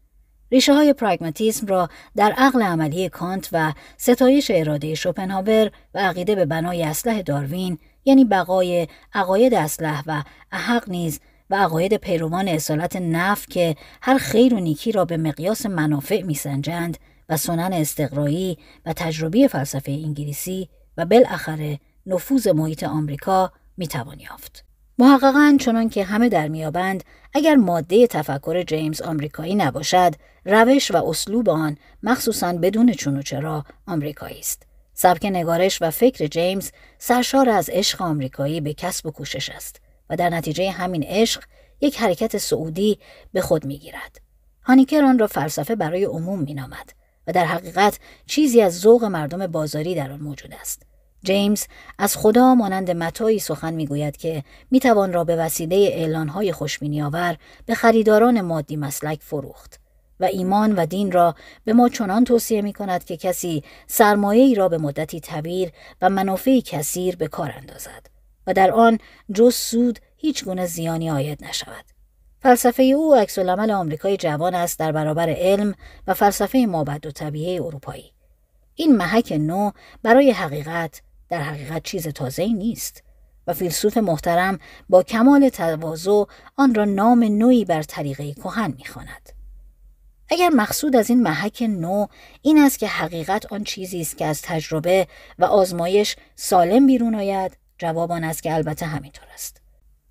ریشه های پراگماتیسم را در عقل عملی کانت و ستایش اراده شوپنهاور و عقیده به بنای اصلح داروین یعنی بقای عقاید اصلح و احق نیز و عقاید پیروان اصالت نف که هر خیر و نیکی را به مقیاس منافع میسنجند و سنن استقرایی و تجربی فلسفه انگلیسی و بالاخره نفوذ محیط آمریکا میتوان یافت. محققا چنان که همه در میابند اگر ماده تفکر جیمز آمریکایی نباشد روش و اسلوب آن مخصوصا بدون چون و چرا آمریکایی است سبک نگارش و فکر جیمز سرشار از عشق آمریکایی به کسب و کوشش است و در نتیجه همین عشق یک حرکت سعودی به خود می گیرد. هانیکر را فلسفه برای عموم می نامد و در حقیقت چیزی از ذوق مردم بازاری در آن موجود است. جیمز از خدا مانند متایی سخن میگوید که می توان را به وسیله اعلانهای خوشبینی آور به خریداران مادی مسلک فروخت. و ایمان و دین را به ما چنان توصیه می کند که کسی سرمایه ای را به مدتی طویل و منافعی کثیر به کار اندازد و در آن جز سود هیچ گونه زیانی آید نشود. فلسفه او عکس العمل آمریکای جوان است در برابر علم و فلسفه مابد و طبیعه اروپایی. این محک نو برای حقیقت در حقیقت چیز تازه نیست و فیلسوف محترم با کمال تواضع آن را نام نوعی بر طریقه کهن میخواند. اگر مقصود از این محک نو این است که حقیقت آن چیزی است که از تجربه و آزمایش سالم بیرون آید جواب آن است که البته همینطور است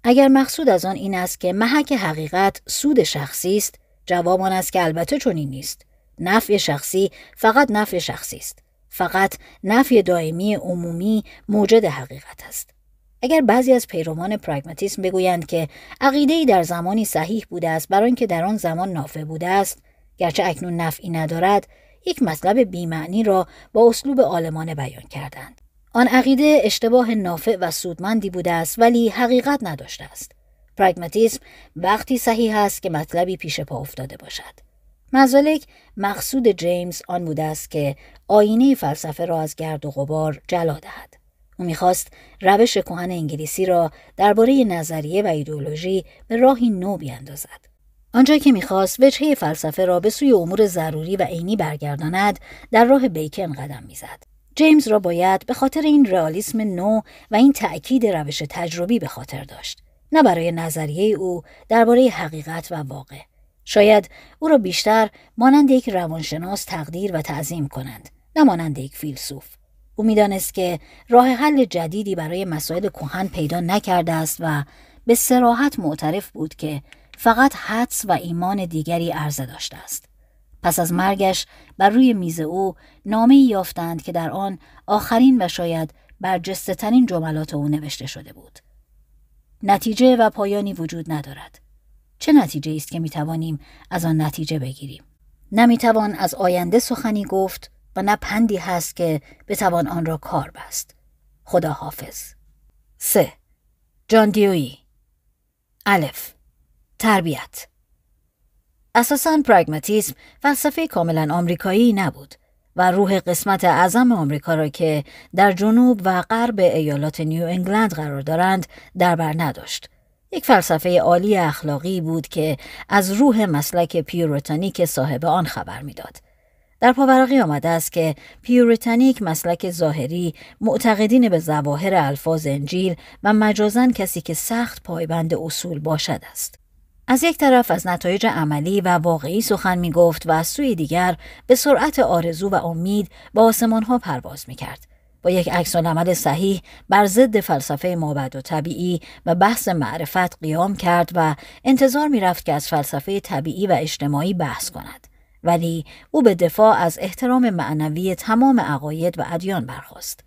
اگر مقصود از آن این است که محک حقیقت سود شخصی است جواب آن است که البته چنین نیست نفع شخصی فقط نفع شخصی است فقط نفع دائمی عمومی موجد حقیقت است اگر بعضی از پیروان پراگماتیسم بگویند که عقیده در زمانی صحیح بوده است برای اینکه در آن زمان نافع بوده است گرچه اکنون نفعی ندارد یک مطلب بیمعنی را با اسلوب آلمانه بیان کردند آن عقیده اشتباه نافع و سودمندی بوده است ولی حقیقت نداشته است پرگماتیسم وقتی صحیح است که مطلبی پیش پا افتاده باشد مزالک مقصود جیمز آن بوده است که آینه فلسفه را از گرد و غبار جلا دهد او میخواست روش کهن انگلیسی را درباره نظریه و ایدولوژی به راهی نو بیاندازد آنجا که میخواست وجهه فلسفه را به سوی امور ضروری و عینی برگرداند در راه بیکن قدم میزد جیمز را باید به خاطر این رئالیسم نو و این تأکید روش تجربی به خاطر داشت نه برای نظریه او درباره حقیقت و واقع شاید او را بیشتر مانند یک روانشناس تقدیر و تعظیم کنند نه مانند یک فیلسوف او میدانست که راه حل جدیدی برای مسائل کهن پیدا نکرده است و به سراحت معترف بود که فقط حدس و ایمان دیگری عرضه داشته است. پس از مرگش بر روی میز او نامه یافتند که در آن آخرین و شاید برجسته ترین جملات او نوشته شده بود. نتیجه و پایانی وجود ندارد. چه نتیجه است که میتوانیم از آن نتیجه بگیریم؟ نمیتوان از آینده سخنی گفت و نه پندی هست که بتوان آن را کار بست. خدا حافظ. 3. جان دیوی الف تربیت اساسا پراگماتیسم فلسفه کاملا آمریکایی نبود و روح قسمت اعظم آمریکا را که در جنوب و غرب ایالات نیو انگلند قرار دارند در بر نداشت یک فلسفه عالی اخلاقی بود که از روح مسلک پیوریتانیک صاحب آن خبر میداد در پاورقی آمده است که پیوریتانیک مسلک ظاهری معتقدین به ظواهر الفاظ انجیل و مجازن کسی که سخت پایبند اصول باشد است از یک طرف از نتایج عملی و واقعی سخن می گفت و از سوی دیگر به سرعت آرزو و امید با آسمان ها پرواز می کرد. با یک عکس عمل صحیح بر ضد فلسفه مابعد و طبیعی و بحث معرفت قیام کرد و انتظار می رفت که از فلسفه طبیعی و اجتماعی بحث کند. ولی او به دفاع از احترام معنوی تمام عقاید و ادیان برخواست.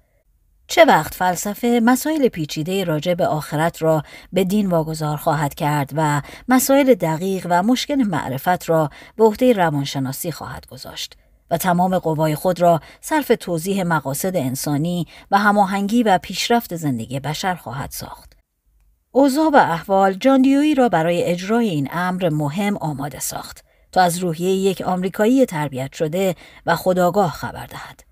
چه وقت فلسفه مسائل پیچیده راجع به آخرت را به دین واگذار خواهد کرد و مسائل دقیق و مشکل معرفت را به عهده روانشناسی خواهد گذاشت و تمام قوای خود را صرف توضیح مقاصد انسانی و هماهنگی و پیشرفت زندگی بشر خواهد ساخت. اوضاع و احوال جان را برای اجرای این امر مهم آماده ساخت تا از روحیه یک آمریکایی تربیت شده و خداگاه خبر دهد.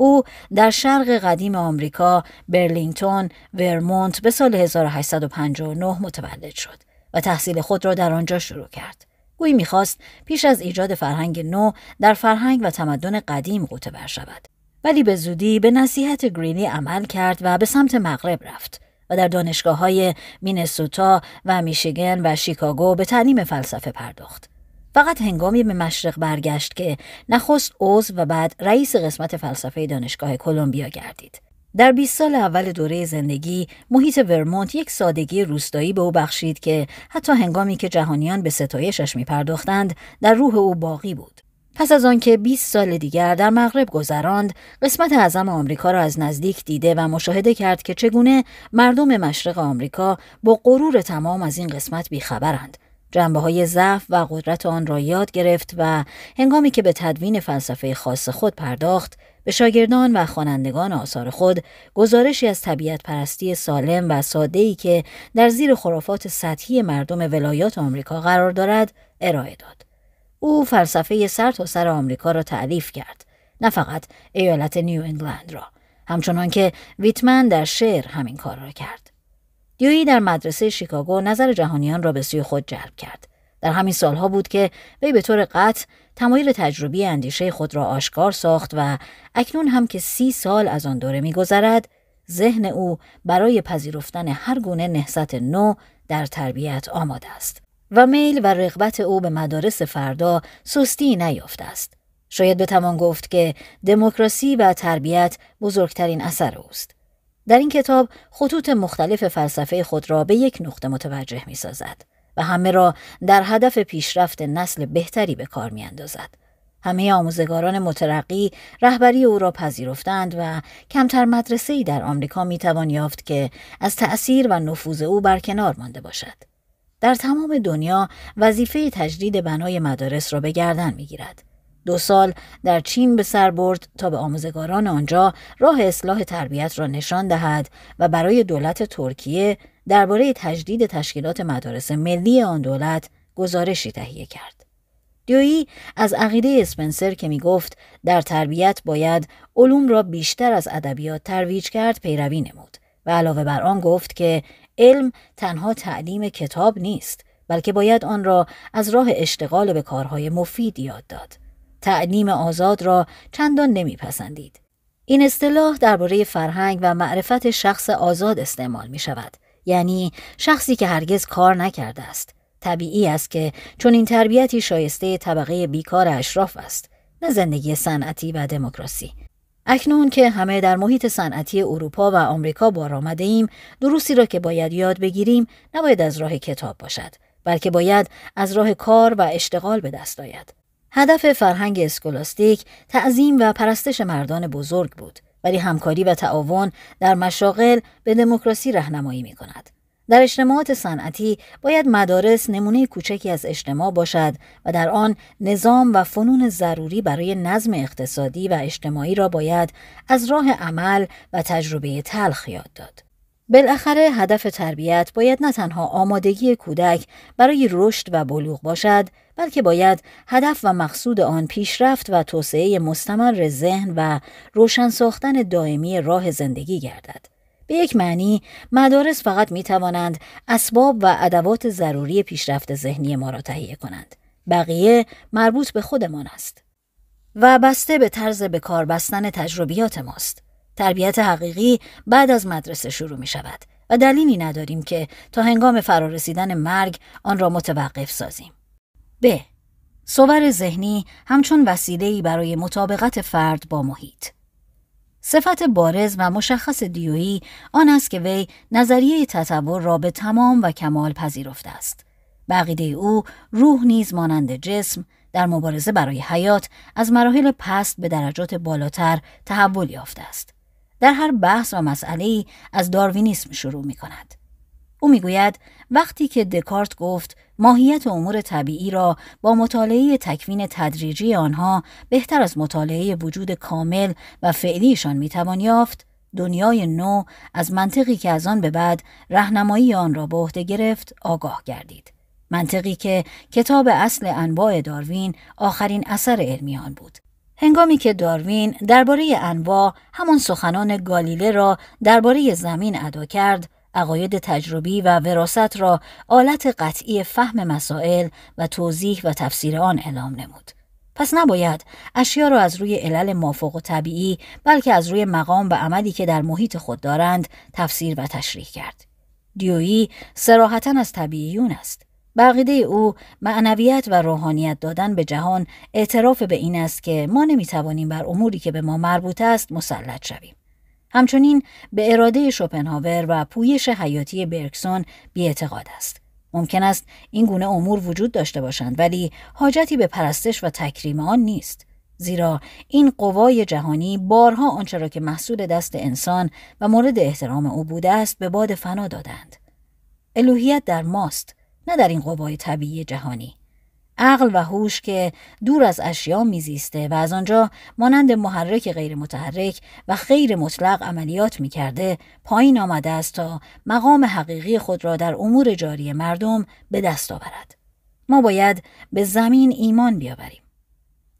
او در شرق قدیم آمریکا، برلینگتون، ورمونت به سال 1859 متولد شد و تحصیل خود را در آنجا شروع کرد. گویی میخواست پیش از ایجاد فرهنگ نو در فرهنگ و تمدن قدیم قوطه بر شود. ولی به زودی به نصیحت گرینی عمل کرد و به سمت مغرب رفت و در دانشگاه های مینسوتا و میشیگن و شیکاگو به تعلیم فلسفه پرداخت. فقط هنگامی به مشرق برگشت که نخست عضو و بعد رئیس قسمت فلسفه دانشگاه کلمبیا گردید. در 20 سال اول دوره زندگی محیط ورمونت یک سادگی روستایی به او بخشید که حتی هنگامی که جهانیان به ستایشش می پرداختند در روح او باقی بود. پس از آنکه 20 سال دیگر در مغرب گذراند، قسمت اعظم آمریکا را از نزدیک دیده و مشاهده کرد که چگونه مردم مشرق آمریکا با غرور تمام از این قسمت بیخبرند جنبه های ضعف و قدرت آن را یاد گرفت و هنگامی که به تدوین فلسفه خاص خود پرداخت به شاگردان و خوانندگان آثار خود گزارشی از طبیعت پرستی سالم و ساده ای که در زیر خرافات سطحی مردم ولایات آمریکا قرار دارد ارائه داد. او فلسفه سر تا سر آمریکا را تعریف کرد نه فقط ایالت نیو انگلند را همچنان که ویتمن در شعر همین کار را کرد. دیویی در مدرسه شیکاگو نظر جهانیان را به سوی خود جلب کرد. در همین سالها بود که وی به طور قطع تمایل تجربی اندیشه خود را آشکار ساخت و اکنون هم که سی سال از آن دوره میگذرد ذهن او برای پذیرفتن هر گونه نهضت نو در تربیت آماده است و میل و رغبت او به مدارس فردا سستی نیافته است شاید به تمام گفت که دموکراسی و تربیت بزرگترین اثر اوست در این کتاب خطوط مختلف فلسفه خود را به یک نقطه متوجه می سازد و همه را در هدف پیشرفت نسل بهتری به کار می اندازد. همه آموزگاران مترقی رهبری او را پذیرفتند و کمتر مدرسه ای در آمریکا می توان یافت که از تأثیر و نفوذ او برکنار مانده باشد. در تمام دنیا وظیفه تجدید بنای مدارس را به گردن می گیرد. دو سال در چین به سر برد تا به آموزگاران آنجا راه اصلاح تربیت را نشان دهد و برای دولت ترکیه درباره تجدید تشکیلات مدارس ملی آن دولت گزارشی تهیه کرد. دیویی از عقیده اسپنسر که می گفت در تربیت باید علوم را بیشتر از ادبیات ترویج کرد پیروی نمود و علاوه بر آن گفت که علم تنها تعلیم کتاب نیست بلکه باید آن را از راه اشتغال به کارهای مفید یاد داد. تعلیم آزاد را چندان نمیپسندید. این اصطلاح درباره فرهنگ و معرفت شخص آزاد استعمال می شود. یعنی شخصی که هرگز کار نکرده است. طبیعی است که چون این تربیتی شایسته طبقه بیکار اشراف است نه زندگی صنعتی و دموکراسی اکنون که همه در محیط صنعتی اروپا و آمریکا بار آمده ایم دروسی را که باید یاد بگیریم نباید از راه کتاب باشد بلکه باید از راه کار و اشتغال به دست آید هدف فرهنگ اسکولاستیک تعظیم و پرستش مردان بزرگ بود ولی همکاری و تعاون در مشاغل به دموکراسی رهنمایی می کند. در اجتماعات صنعتی باید مدارس نمونه کوچکی از اجتماع باشد و در آن نظام و فنون ضروری برای نظم اقتصادی و اجتماعی را باید از راه عمل و تجربه تلخ یاد داد. بالاخره هدف تربیت باید نه تنها آمادگی کودک برای رشد و بلوغ باشد بلکه باید هدف و مقصود آن پیشرفت و توسعه مستمر ذهن و روشن ساختن دائمی راه زندگی گردد به یک معنی مدارس فقط می توانند اسباب و ادوات ضروری پیشرفت ذهنی ما را تهیه کنند بقیه مربوط به خودمان است و بسته به طرز به کار بستن تجربیات ماست تربیت حقیقی بعد از مدرسه شروع می شود و دلیلی نداریم که تا هنگام فرارسیدن مرگ آن را متوقف سازیم. ب. صور ذهنی همچون وسیله‌ای برای مطابقت فرد با محیط. صفت بارز و مشخص دیویی آن است که وی نظریه تطور را به تمام و کمال پذیرفته است. بقیده او روح نیز مانند جسم در مبارزه برای حیات از مراحل پست به درجات بالاتر تحول یافته است. در هر بحث و مسئله از داروینیسم شروع می کند. او گوید وقتی که دکارت گفت ماهیت امور طبیعی را با مطالعه تکوین تدریجی آنها بهتر از مطالعه وجود کامل و فعلیشان توان یافت دنیای نو از منطقی که از آن به بعد رهنمایی آن را به عهده گرفت آگاه گردید منطقی که کتاب اصل انواع داروین آخرین اثر علمی آن بود هنگامی که داروین درباره انواع همان سخنان گالیله را درباره زمین ادا کرد عقاید تجربی و وراست را آلت قطعی فهم مسائل و توضیح و تفسیر آن اعلام نمود پس نباید اشیا را از روی علل مافوق و طبیعی بلکه از روی مقام و عملی که در محیط خود دارند تفسیر و تشریح کرد دیویی سراحتا از طبیعیون است بقیده او معنویت و روحانیت دادن به جهان اعتراف به این است که ما نمیتوانیم بر اموری که به ما مربوط است مسلط شویم همچنین به اراده شوپنهاور و پویش حیاتی برکسون بیاعتقاد است ممکن است این گونه امور وجود داشته باشند ولی حاجتی به پرستش و تکریم آن نیست زیرا این قوای جهانی بارها آنچه را که محصول دست انسان و مورد احترام او بوده است به باد فنا دادند الوهیت در ماست نه در این قوای طبیعی جهانی عقل و هوش که دور از اشیا میزیسته و از آنجا مانند محرک غیر متحرک و خیر مطلق عملیات میکرده پایین آمده است تا مقام حقیقی خود را در امور جاری مردم به دست آورد ما باید به زمین ایمان بیاوریم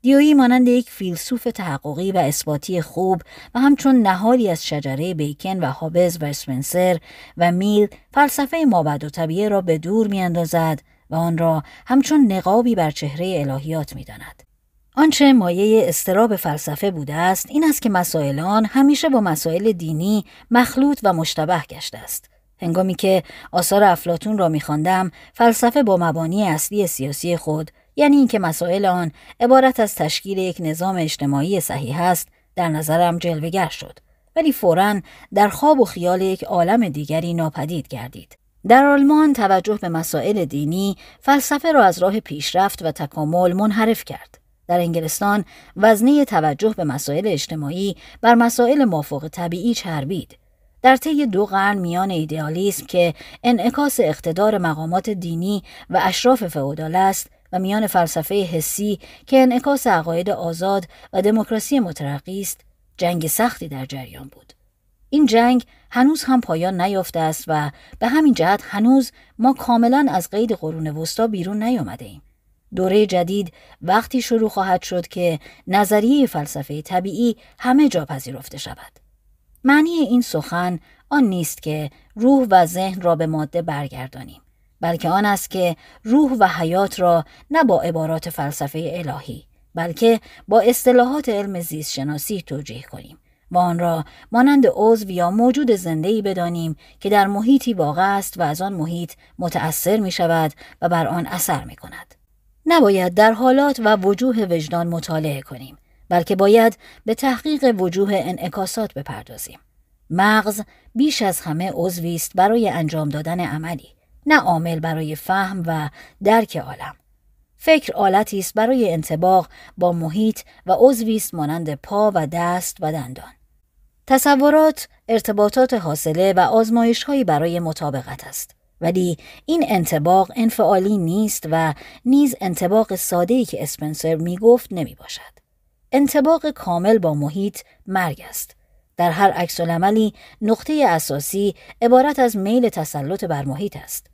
دیویی مانند یک فیلسوف تحققی و اثباتی خوب و همچون نهالی از شجره بیکن و هابز و اسپنسر و میل فلسفه مابد و طبیعه را به دور اندازد و آن را همچون نقابی بر چهره الهیات داند. آنچه مایه استراب فلسفه بوده است این است که مسائل آن همیشه با مسائل دینی مخلوط و مشتبه گشته است هنگامی که آثار افلاتون را میخواندم فلسفه با مبانی اصلی سیاسی خود یعنی اینکه مسائل آن عبارت از تشکیل یک نظام اجتماعی صحیح است در نظرم جلوگر شد ولی فورا در خواب و خیال یک عالم دیگری ناپدید گردید در آلمان توجه به مسائل دینی فلسفه را از راه پیشرفت و تکامل منحرف کرد در انگلستان وزنی توجه به مسائل اجتماعی بر مسائل مافوق طبیعی چربید در طی دو قرن میان ایدئالیسم که انعکاس اقتدار مقامات دینی و اشراف فئودال است و میان فلسفه حسی که انعکاس عقاید آزاد و دموکراسی مترقی است جنگ سختی در جریان بود این جنگ هنوز هم پایان نیافته است و به همین جهت هنوز ما کاملا از قید قرون وسطا بیرون نیامده ایم. دوره جدید وقتی شروع خواهد شد که نظریه فلسفه طبیعی همه جا پذیرفته شود. معنی این سخن آن نیست که روح و ذهن را به ماده برگردانیم. بلکه آن است که روح و حیات را نه با عبارات فلسفه الهی بلکه با اصطلاحات علم زیست شناسی توجیه کنیم و آن را مانند عضو یا موجود زنده بدانیم که در محیطی واقع است و از آن محیط متأثر می شود و بر آن اثر می کند. نباید در حالات و وجوه وجدان مطالعه کنیم بلکه باید به تحقیق وجوه انعکاسات بپردازیم. مغز بیش از همه عضوی است برای انجام دادن عملی نه عامل برای فهم و درک عالم فکر آلتی است برای انتباق با محیط و عضوی است مانند پا و دست و دندان تصورات ارتباطات حاصله و آزمایش برای مطابقت است ولی این انتباق انفعالی نیست و نیز انتباق ساده که اسپنسر می گفت نمی باشد. انتباق کامل با محیط مرگ است. در هر عکس نقطه اساسی عبارت از میل تسلط بر محیط است.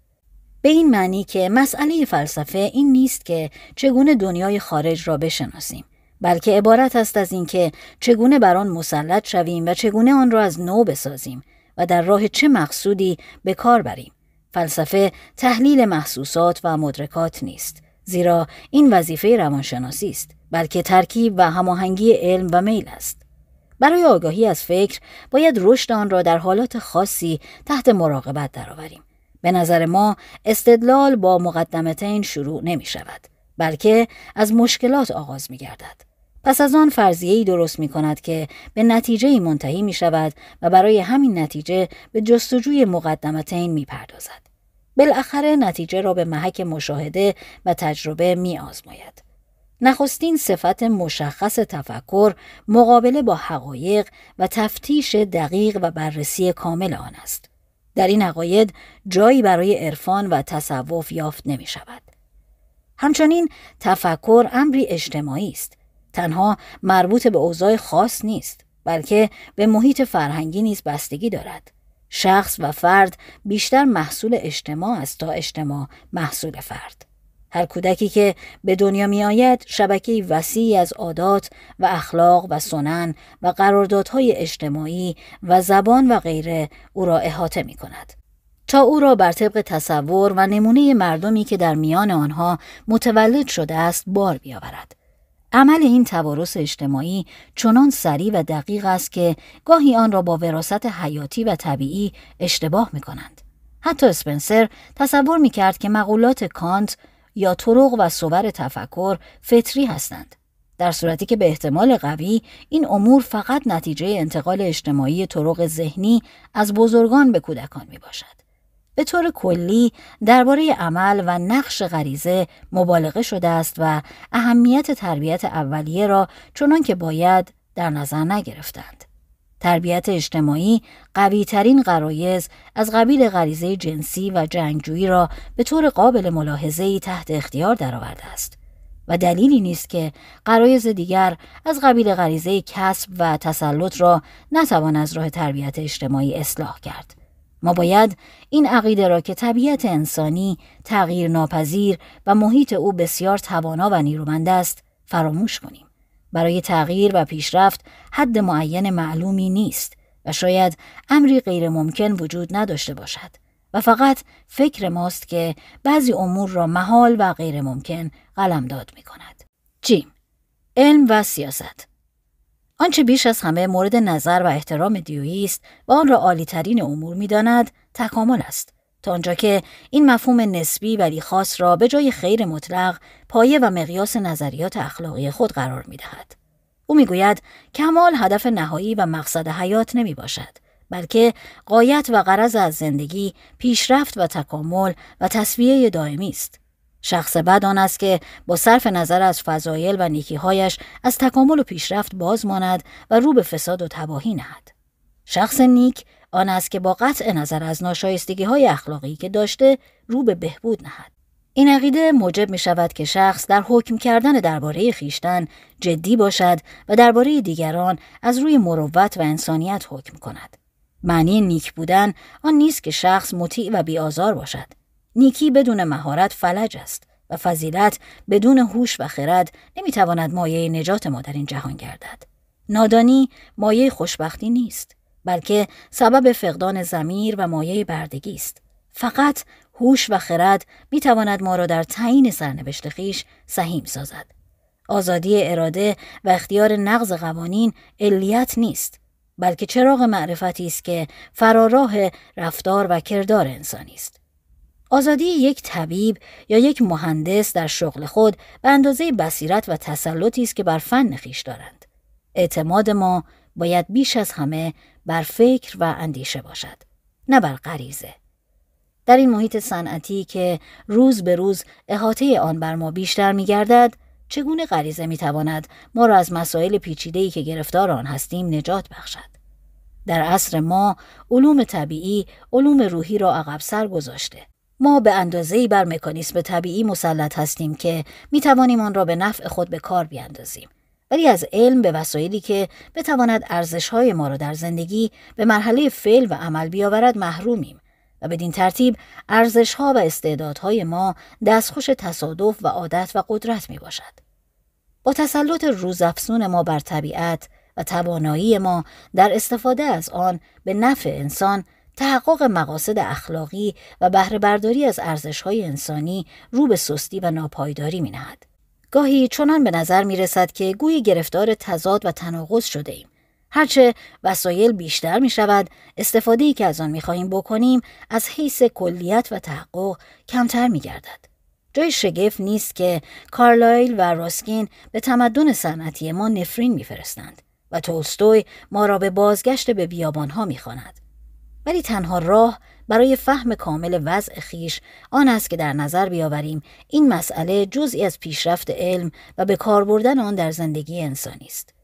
به این معنی که مسئله فلسفه این نیست که چگونه دنیای خارج را بشناسیم بلکه عبارت است از اینکه چگونه بر آن مسلط شویم و چگونه آن را از نو بسازیم و در راه چه مقصودی به کار بریم فلسفه تحلیل محسوسات و مدرکات نیست زیرا این وظیفه روانشناسی است بلکه ترکیب و هماهنگی علم و میل است برای آگاهی از فکر باید رشد آن را در حالات خاصی تحت مراقبت درآوریم به نظر ما استدلال با مقدمتین شروع نمی شود بلکه از مشکلات آغاز می گردد. پس از آن ای درست می کند که به نتیجه منتهی می شود و برای همین نتیجه به جستجوی مقدمتین می پردازد. بالاخره نتیجه را به محک مشاهده و تجربه می آزماید. نخستین صفت مشخص تفکر مقابله با حقایق و تفتیش دقیق و بررسی کامل آن است. در این عقاید جایی برای عرفان و تصوف یافت نمی شود. همچنین تفکر امری اجتماعی است. تنها مربوط به اوضاع خاص نیست بلکه به محیط فرهنگی نیز بستگی دارد. شخص و فرد بیشتر محصول اجتماع است تا اجتماع محصول فرد. هر کودکی که به دنیا می آید شبکه وسیعی از عادات و اخلاق و سنن و قراردادهای اجتماعی و زبان و غیره او را احاطه می کند. تا او را بر طبق تصور و نمونه مردمی که در میان آنها متولد شده است بار بیاورد. عمل این توارث اجتماعی چنان سریع و دقیق است که گاهی آن را با وراست حیاتی و طبیعی اشتباه می کنند. حتی اسپنسر تصور می کرد که مقولات کانت یا طرق و صور تفکر فطری هستند. در صورتی که به احتمال قوی این امور فقط نتیجه انتقال اجتماعی طرق ذهنی از بزرگان به کودکان می باشد. به طور کلی درباره عمل و نقش غریزه مبالغه شده است و اهمیت تربیت اولیه را چنان که باید در نظر نگرفتند. تربیت اجتماعی قویترین قرایز از قبیل غریزه جنسی و جنگجویی را به طور قابل ملاحظه‌ای تحت اختیار درآورده است و دلیلی نیست که قرایز دیگر از قبیل غریزه کسب و تسلط را نتوان از راه تربیت اجتماعی اصلاح کرد ما باید این عقیده را که طبیعت انسانی تغییر ناپذیر و محیط او بسیار توانا و نیرومند است فراموش کنیم برای تغییر و پیشرفت حد معین معلومی نیست و شاید امری غیر ممکن وجود نداشته باشد و فقط فکر ماست که بعضی امور را محال و غیر ممکن داد می کند. جیم علم و سیاست آنچه بیش از همه مورد نظر و احترام دیویی است و آن را عالیترین امور میداند تکامل است تا آنجا که این مفهوم نسبی ولی خاص را به جای خیر مطلق پایه و مقیاس نظریات اخلاقی خود قرار می دهد. او گوید کمال هدف نهایی و مقصد حیات نمی باشد بلکه قایت و غرض از زندگی پیشرفت و تکامل و تصویه دائمی است شخص بد آن است که با صرف نظر از فضایل و نیکیهایش از تکامل و پیشرفت باز ماند و رو به فساد و تباهی نهد شخص نیک آن است که با قطع نظر از ناشایستگی های اخلاقی که داشته رو به بهبود نهد. این عقیده موجب می شود که شخص در حکم کردن درباره خیشتن جدی باشد و درباره دیگران از روی مروت و انسانیت حکم کند. معنی نیک بودن آن نیست که شخص مطیع و بیآزار باشد. نیکی بدون مهارت فلج است و فضیلت بدون هوش و خرد نمیتواند مایه نجات ما در این جهان گردد. نادانی مایه خوشبختی نیست. بلکه سبب فقدان زمیر و مایه بردگی است فقط هوش و خرد می تواند ما را در تعیین سرنوشت خیش سهیم سازد آزادی اراده و اختیار نقض قوانین علیت نیست بلکه چراغ معرفتی است که فراراه رفتار و کردار انسانی است آزادی یک طبیب یا یک مهندس در شغل خود به اندازه بصیرت و تسلطی است که بر فن خیش دارند اعتماد ما باید بیش از همه بر فکر و اندیشه باشد نه بر غریزه در این محیط صنعتی که روز به روز احاطه آن بر ما بیشتر گردد، چگونه غریزه تواند ما را از مسائل پیچیده‌ای که گرفتار آن هستیم نجات بخشد در عصر ما علوم طبیعی علوم روحی را عقب سر گذاشته ما به اندازه‌ای بر مکانیسم طبیعی مسلط هستیم که می توانیم آن را به نفع خود به کار بیاندازیم ولی از علم به وسایلی که بتواند های ما را در زندگی به مرحله فعل و عمل بیاورد محرومیم و بدین ترتیب ها و استعدادهای ما دستخوش تصادف و عادت و قدرت می باشد. با تسلط روزافزون ما بر طبیعت و توانایی ما در استفاده از آن به نفع انسان تحقق مقاصد اخلاقی و بهرهبرداری از های انسانی رو به سستی و ناپایداری می نهد. گاهی چنان به نظر می رسد که گویی گرفتار تضاد و تناقض شده ایم. هرچه وسایل بیشتر می شود، استفاده که از آن می خواهیم بکنیم از حیث کلیت و تحقق کمتر می گردد. جای شگفت نیست که کارلایل و راسکین به تمدن صنعتی ما نفرین میفرستند و تولستوی ما را به بازگشت به بیابانها میخواند ولی تنها راه برای فهم کامل وضع خیش آن است که در نظر بیاوریم این مسئله جزئی از پیشرفت علم و به کار بردن آن در زندگی انسانی است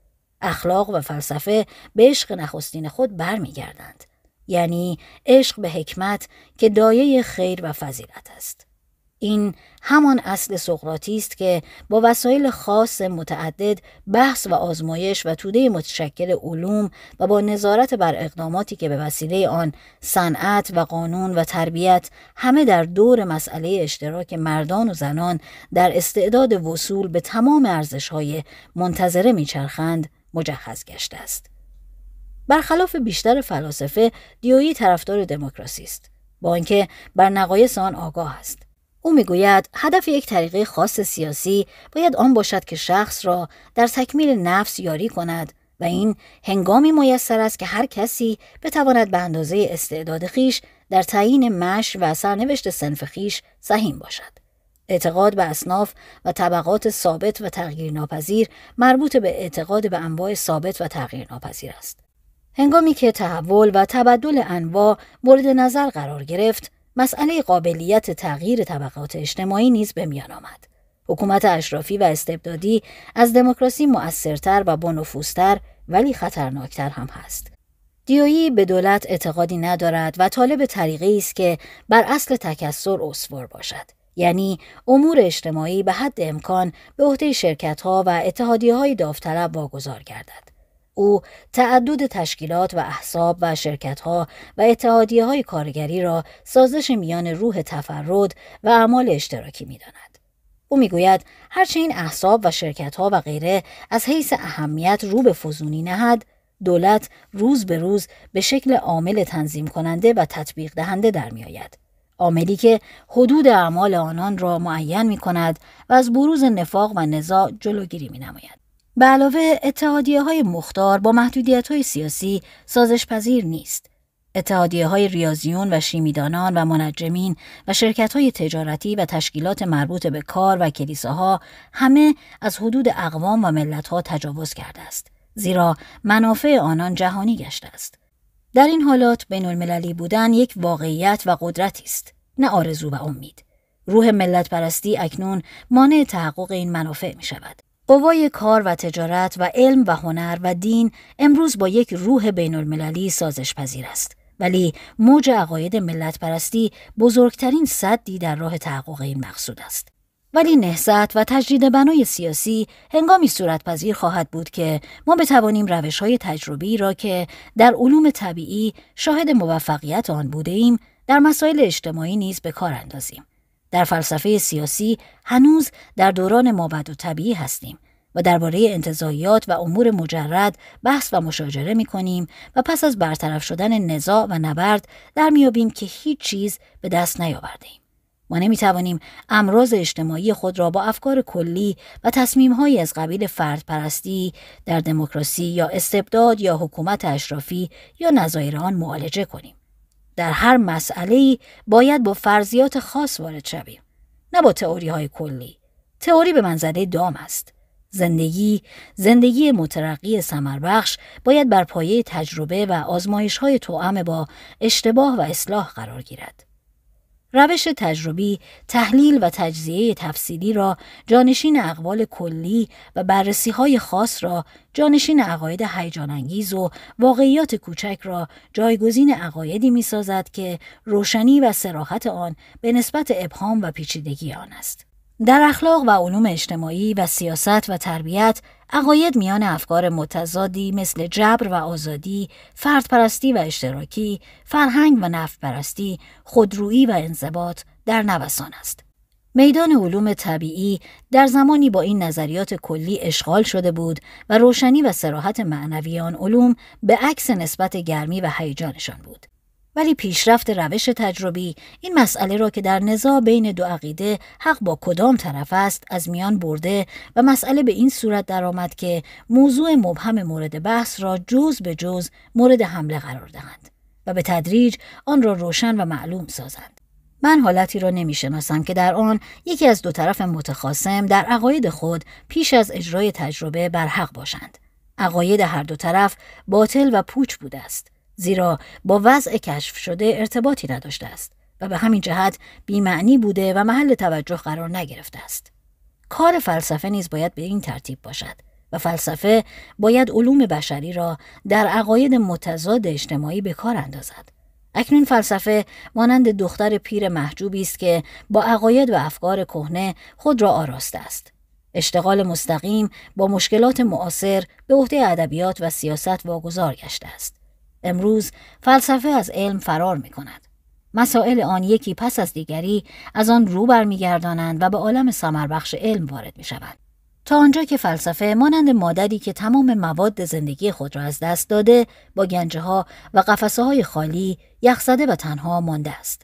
اخلاق و فلسفه به عشق نخستین خود برمیگردند یعنی عشق به حکمت که دایه خیر و فضیلت است این همان اصل سقراطی است که با وسایل خاص متعدد بحث و آزمایش و توده متشکل علوم و با نظارت بر اقداماتی که به وسیله آن صنعت و قانون و تربیت همه در دور مسئله اشتراک مردان و زنان در استعداد وصول به تمام های منتظره میچرخند مجهز گشته است برخلاف بیشتر فلاسفه دیویی طرفدار دموکراسی است با اینکه بر نقایص آن آگاه است او میگوید هدف یک طریقه خاص سیاسی باید آن باشد که شخص را در تکمیل نفس یاری کند و این هنگامی میسر است که هر کسی بتواند به اندازه استعداد خیش در تعیین مش و سرنوشت سنف خیش سهیم باشد. اعتقاد به اصناف و طبقات ثابت و تغییر ناپذیر مربوط به اعتقاد به انواع ثابت و تغییر ناپذیر است. هنگامی که تحول و تبدل انواع مورد نظر قرار گرفت، مسئله قابلیت تغییر طبقات اجتماعی نیز به میان آمد. حکومت اشرافی و استبدادی از دموکراسی مؤثرتر و بنفوستر ولی خطرناکتر هم هست. دیویی به دولت اعتقادی ندارد و طالب طریقی است که بر اصل تکسر اسوار باشد. یعنی امور اجتماعی به حد امکان به عهده شرکتها و اتحادی های داوطلب واگذار گردد. او تعدد تشکیلات و احساب و شرکتها و اتحادیه های کارگری را سازش میان روح تفرد و اعمال اشتراکی می داند. او میگوید هرچه این احساب و شرکتها و غیره از حیث اهمیت رو به فزونی نهد دولت روز به روز به شکل عامل تنظیم کننده و تطبیق دهنده در میآید عاملی که حدود اعمال آنان را معین می کند و از بروز نفاق و نزاع جلوگیری می نماید. به علاوه اتحادیه های مختار با محدودیت های سیاسی سازش پذیر نیست. اتحادیه های ریاضیون و شیمیدانان و منجمین و شرکت های تجارتی و تشکیلات مربوط به کار و کلیساها همه از حدود اقوام و ملت ها تجاوز کرده است. زیرا منافع آنان جهانی گشته است. در این حالات بین المللی بودن یک واقعیت و قدرتی است، نه آرزو و امید. روح ملت پرستی اکنون مانع تحقق این منافع می شود. قوای کار و تجارت و علم و هنر و دین امروز با یک روح بین المللی سازش پذیر است. ولی موج عقاید ملت پرستی بزرگترین صدی در راه تحقق این مقصود است. ولی نهزت و تجدید بنای سیاسی هنگامی صورت پذیر خواهد بود که ما بتوانیم روش های تجربی را که در علوم طبیعی شاهد موفقیت آن بوده ایم در مسائل اجتماعی نیز به کار اندازیم. در فلسفه سیاسی هنوز در دوران مابعد و طبیعی هستیم و درباره انتظایات و امور مجرد بحث و مشاجره می کنیم و پس از برطرف شدن نزاع و نبرد در میابیم که هیچ چیز به دست نیاوردیم. ما نمی توانیم امراض اجتماعی خود را با افکار کلی و تصمیمهایی از قبیل فرد پرستی در دموکراسی یا استبداد یا حکومت اشرافی یا نظایر آن معالجه کنیم. در هر مسئله باید با فرضیات خاص وارد شویم نه با تئوری های کلی تئوری به منزله دام است زندگی زندگی مترقی سمربخش باید بر پایه تجربه و آزمایش های توأم با اشتباه و اصلاح قرار گیرد روش تجربی، تحلیل و تجزیه تفصیلی را جانشین اقوال کلی و بررسی های خاص را جانشین عقاید هیجانانگیز و واقعیات کوچک را جایگزین عقایدی می سازد که روشنی و سراحت آن به نسبت ابهام و پیچیدگی آن است. در اخلاق و علوم اجتماعی و سیاست و تربیت عقاید میان افکار متضادی مثل جبر و آزادی، فردپرستی و اشتراکی، فرهنگ و نفتپرستی، خودرویی و انضباط در نوسان است. میدان علوم طبیعی در زمانی با این نظریات کلی اشغال شده بود و روشنی و سراحت معنوی آن علوم به عکس نسبت گرمی و هیجانشان بود. ولی پیشرفت روش تجربی این مسئله را که در نزاع بین دو عقیده حق با کدام طرف است از میان برده و مسئله به این صورت درآمد که موضوع مبهم مورد بحث را جز به جز مورد حمله قرار دهند و به تدریج آن را روشن و معلوم سازند من حالتی را نمی شناسم که در آن یکی از دو طرف متخاصم در عقاید خود پیش از اجرای تجربه بر حق باشند عقاید هر دو طرف باطل و پوچ بوده است زیرا با وضع کشف شده ارتباطی نداشته است و به همین جهت بیمعنی بوده و محل توجه قرار نگرفته است. کار فلسفه نیز باید به این ترتیب باشد و فلسفه باید علوم بشری را در عقاید متضاد اجتماعی به کار اندازد. اکنون فلسفه مانند دختر پیر محجوبی است که با عقاید و افکار کهنه خود را آراسته است. اشتغال مستقیم با مشکلات معاصر به عهده ادبیات و سیاست واگذار گشته است. امروز فلسفه از علم فرار می کند. مسائل آن یکی پس از دیگری از آن رو برمیگردانند و به عالم بخش علم وارد می شود. تا آنجا که فلسفه مانند مادری که تمام مواد زندگی خود را از دست داده با گنجه ها و قفسه های خالی یخزده و تنها مانده است.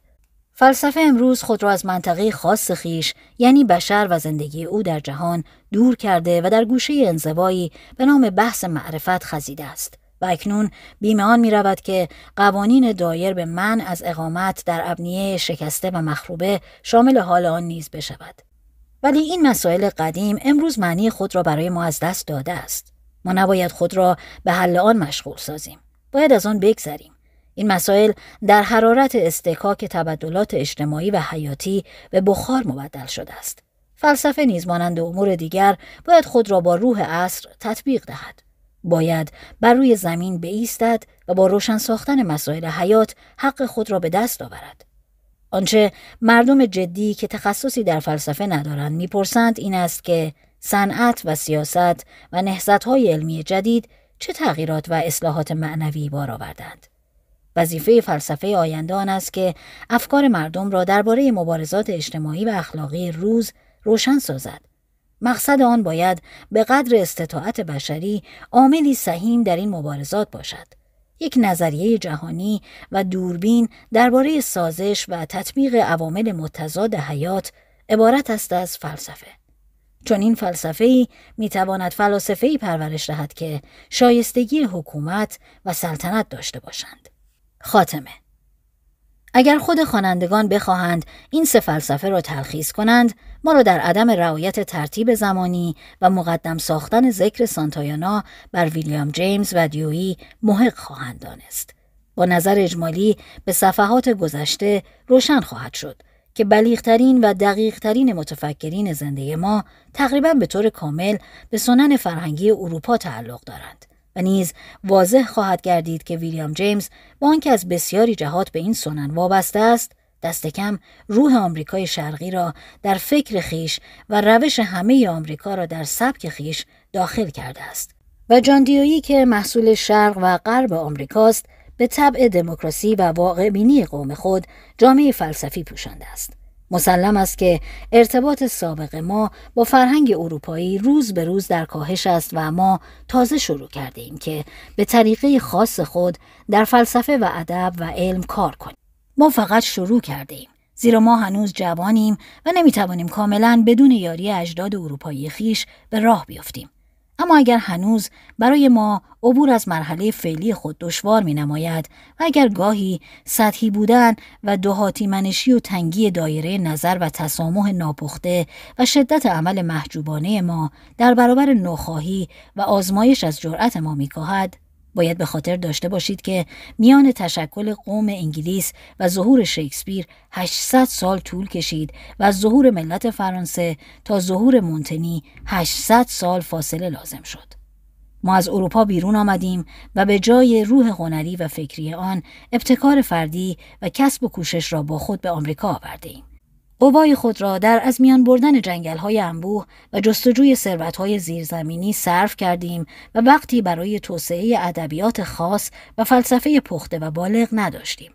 فلسفه امروز خود را از منطقه خاص خیش یعنی بشر و زندگی او در جهان دور کرده و در گوشه انزوایی به نام بحث معرفت خزیده است. و اکنون بیم آن می رود که قوانین دایر به من از اقامت در ابنیه شکسته و مخروبه شامل حال آن نیز بشود. ولی این مسائل قدیم امروز معنی خود را برای ما از دست داده است. ما نباید خود را به حل آن مشغول سازیم. باید از آن بگذریم. این مسائل در حرارت استکاک تبدلات اجتماعی و حیاتی به بخار مبدل شده است. فلسفه نیز مانند امور دیگر باید خود را با روح عصر تطبیق دهد. باید بر روی زمین بایستد و با روشن ساختن مسائل حیات حق خود را به دست آورد. آنچه مردم جدی که تخصصی در فلسفه ندارند میپرسند این است که صنعت و سیاست و نهضت‌های علمی جدید چه تغییرات و اصلاحات معنوی بار آوردند. وظیفه فلسفه آینده آن است که افکار مردم را درباره مبارزات اجتماعی و اخلاقی روز روشن سازد مقصد آن باید به قدر استطاعت بشری عاملی سهیم در این مبارزات باشد. یک نظریه جهانی و دوربین درباره سازش و تطبیق عوامل متضاد حیات عبارت است از فلسفه. چون این فلسفه ای می تواند فلسفه ای پرورش دهد که شایستگی حکومت و سلطنت داشته باشند. خاتمه اگر خود خوانندگان بخواهند این سه فلسفه را تلخیص کنند ما را در عدم رعایت ترتیب زمانی و مقدم ساختن ذکر سانتایانا بر ویلیام جیمز و دیویی محق خواهند دانست با نظر اجمالی به صفحات گذشته روشن خواهد شد که بلیغترین و دقیقترین متفکرین زنده ما تقریبا به طور کامل به سنن فرهنگی اروپا تعلق دارند و نیز واضح خواهد گردید که ویلیام جیمز با آنکه از بسیاری جهات به این سنن وابسته است دست کم روح آمریکای شرقی را در فکر خیش و روش همه آمریکا را در سبک خیش داخل کرده است و جان که محصول شرق و غرب آمریکاست به طبع دموکراسی و واقع بینی قوم خود جامعه فلسفی پوشانده است مسلم است که ارتباط سابق ما با فرهنگ اروپایی روز به روز در کاهش است و ما تازه شروع کرده ایم که به طریقه خاص خود در فلسفه و ادب و علم کار کنیم. ما فقط شروع کرده ایم. زیرا ما هنوز جوانیم و نمیتوانیم کاملا بدون یاری اجداد اروپایی خیش به راه بیفتیم. اما اگر هنوز برای ما عبور از مرحله فعلی خود دشوار می نماید و اگر گاهی سطحی بودن و دوحاتی منشی و تنگی دایره نظر و تسامح ناپخته و شدت عمل محجوبانه ما در برابر نخواهی و آزمایش از جرأت ما می کهد، باید به خاطر داشته باشید که میان تشکل قوم انگلیس و ظهور شکسپیر 800 سال طول کشید و از ظهور ملت فرانسه تا ظهور مونتنی 800 سال فاصله لازم شد. ما از اروپا بیرون آمدیم و به جای روح هنری و فکری آن ابتکار فردی و کسب و کوشش را با خود به آمریکا آورده ایم. قوای خود را در از میان بردن جنگل های انبوه و جستجوی ثروت های زیرزمینی صرف کردیم و وقتی برای توسعه ادبیات خاص و فلسفه پخته و بالغ نداشتیم.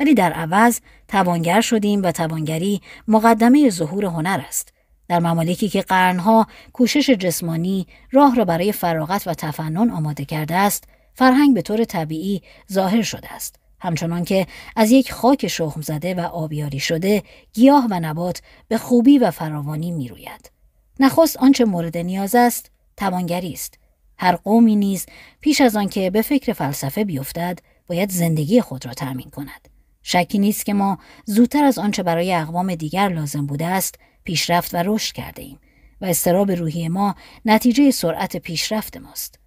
ولی در عوض توانگر شدیم و توانگری مقدمه ظهور هنر است. در ممالکی که قرنها کوشش جسمانی راه را برای فراغت و تفنن آماده کرده است، فرهنگ به طور طبیعی ظاهر شده است. همچنان که از یک خاک شخم زده و آبیاری شده گیاه و نبات به خوبی و فراوانی می روید. نخست آنچه مورد نیاز است توانگری است. هر قومی نیز پیش از آنکه به فکر فلسفه بیفتد باید زندگی خود را تأمین کند. شکی نیست که ما زودتر از آنچه برای اقوام دیگر لازم بوده است پیشرفت و رشد کرده ایم و استراب روحی ما نتیجه سرعت پیشرفت ماست.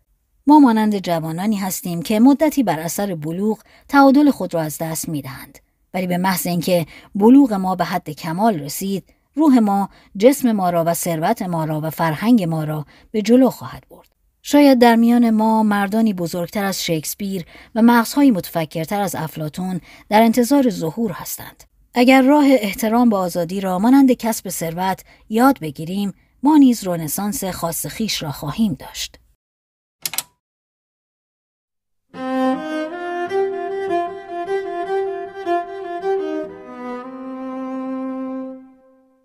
ما مانند جوانانی هستیم که مدتی بر اثر بلوغ تعادل خود را از دست می دهند. ولی به محض اینکه بلوغ ما به حد کمال رسید، روح ما، جسم ما را و ثروت ما را و فرهنگ ما را به جلو خواهد برد. شاید در میان ما مردانی بزرگتر از شکسپیر و مغزهایی متفکرتر از افلاتون در انتظار ظهور هستند. اگر راه احترام به آزادی را مانند کسب ثروت یاد بگیریم، ما نیز رنسانس خاص خیش را خواهیم داشت.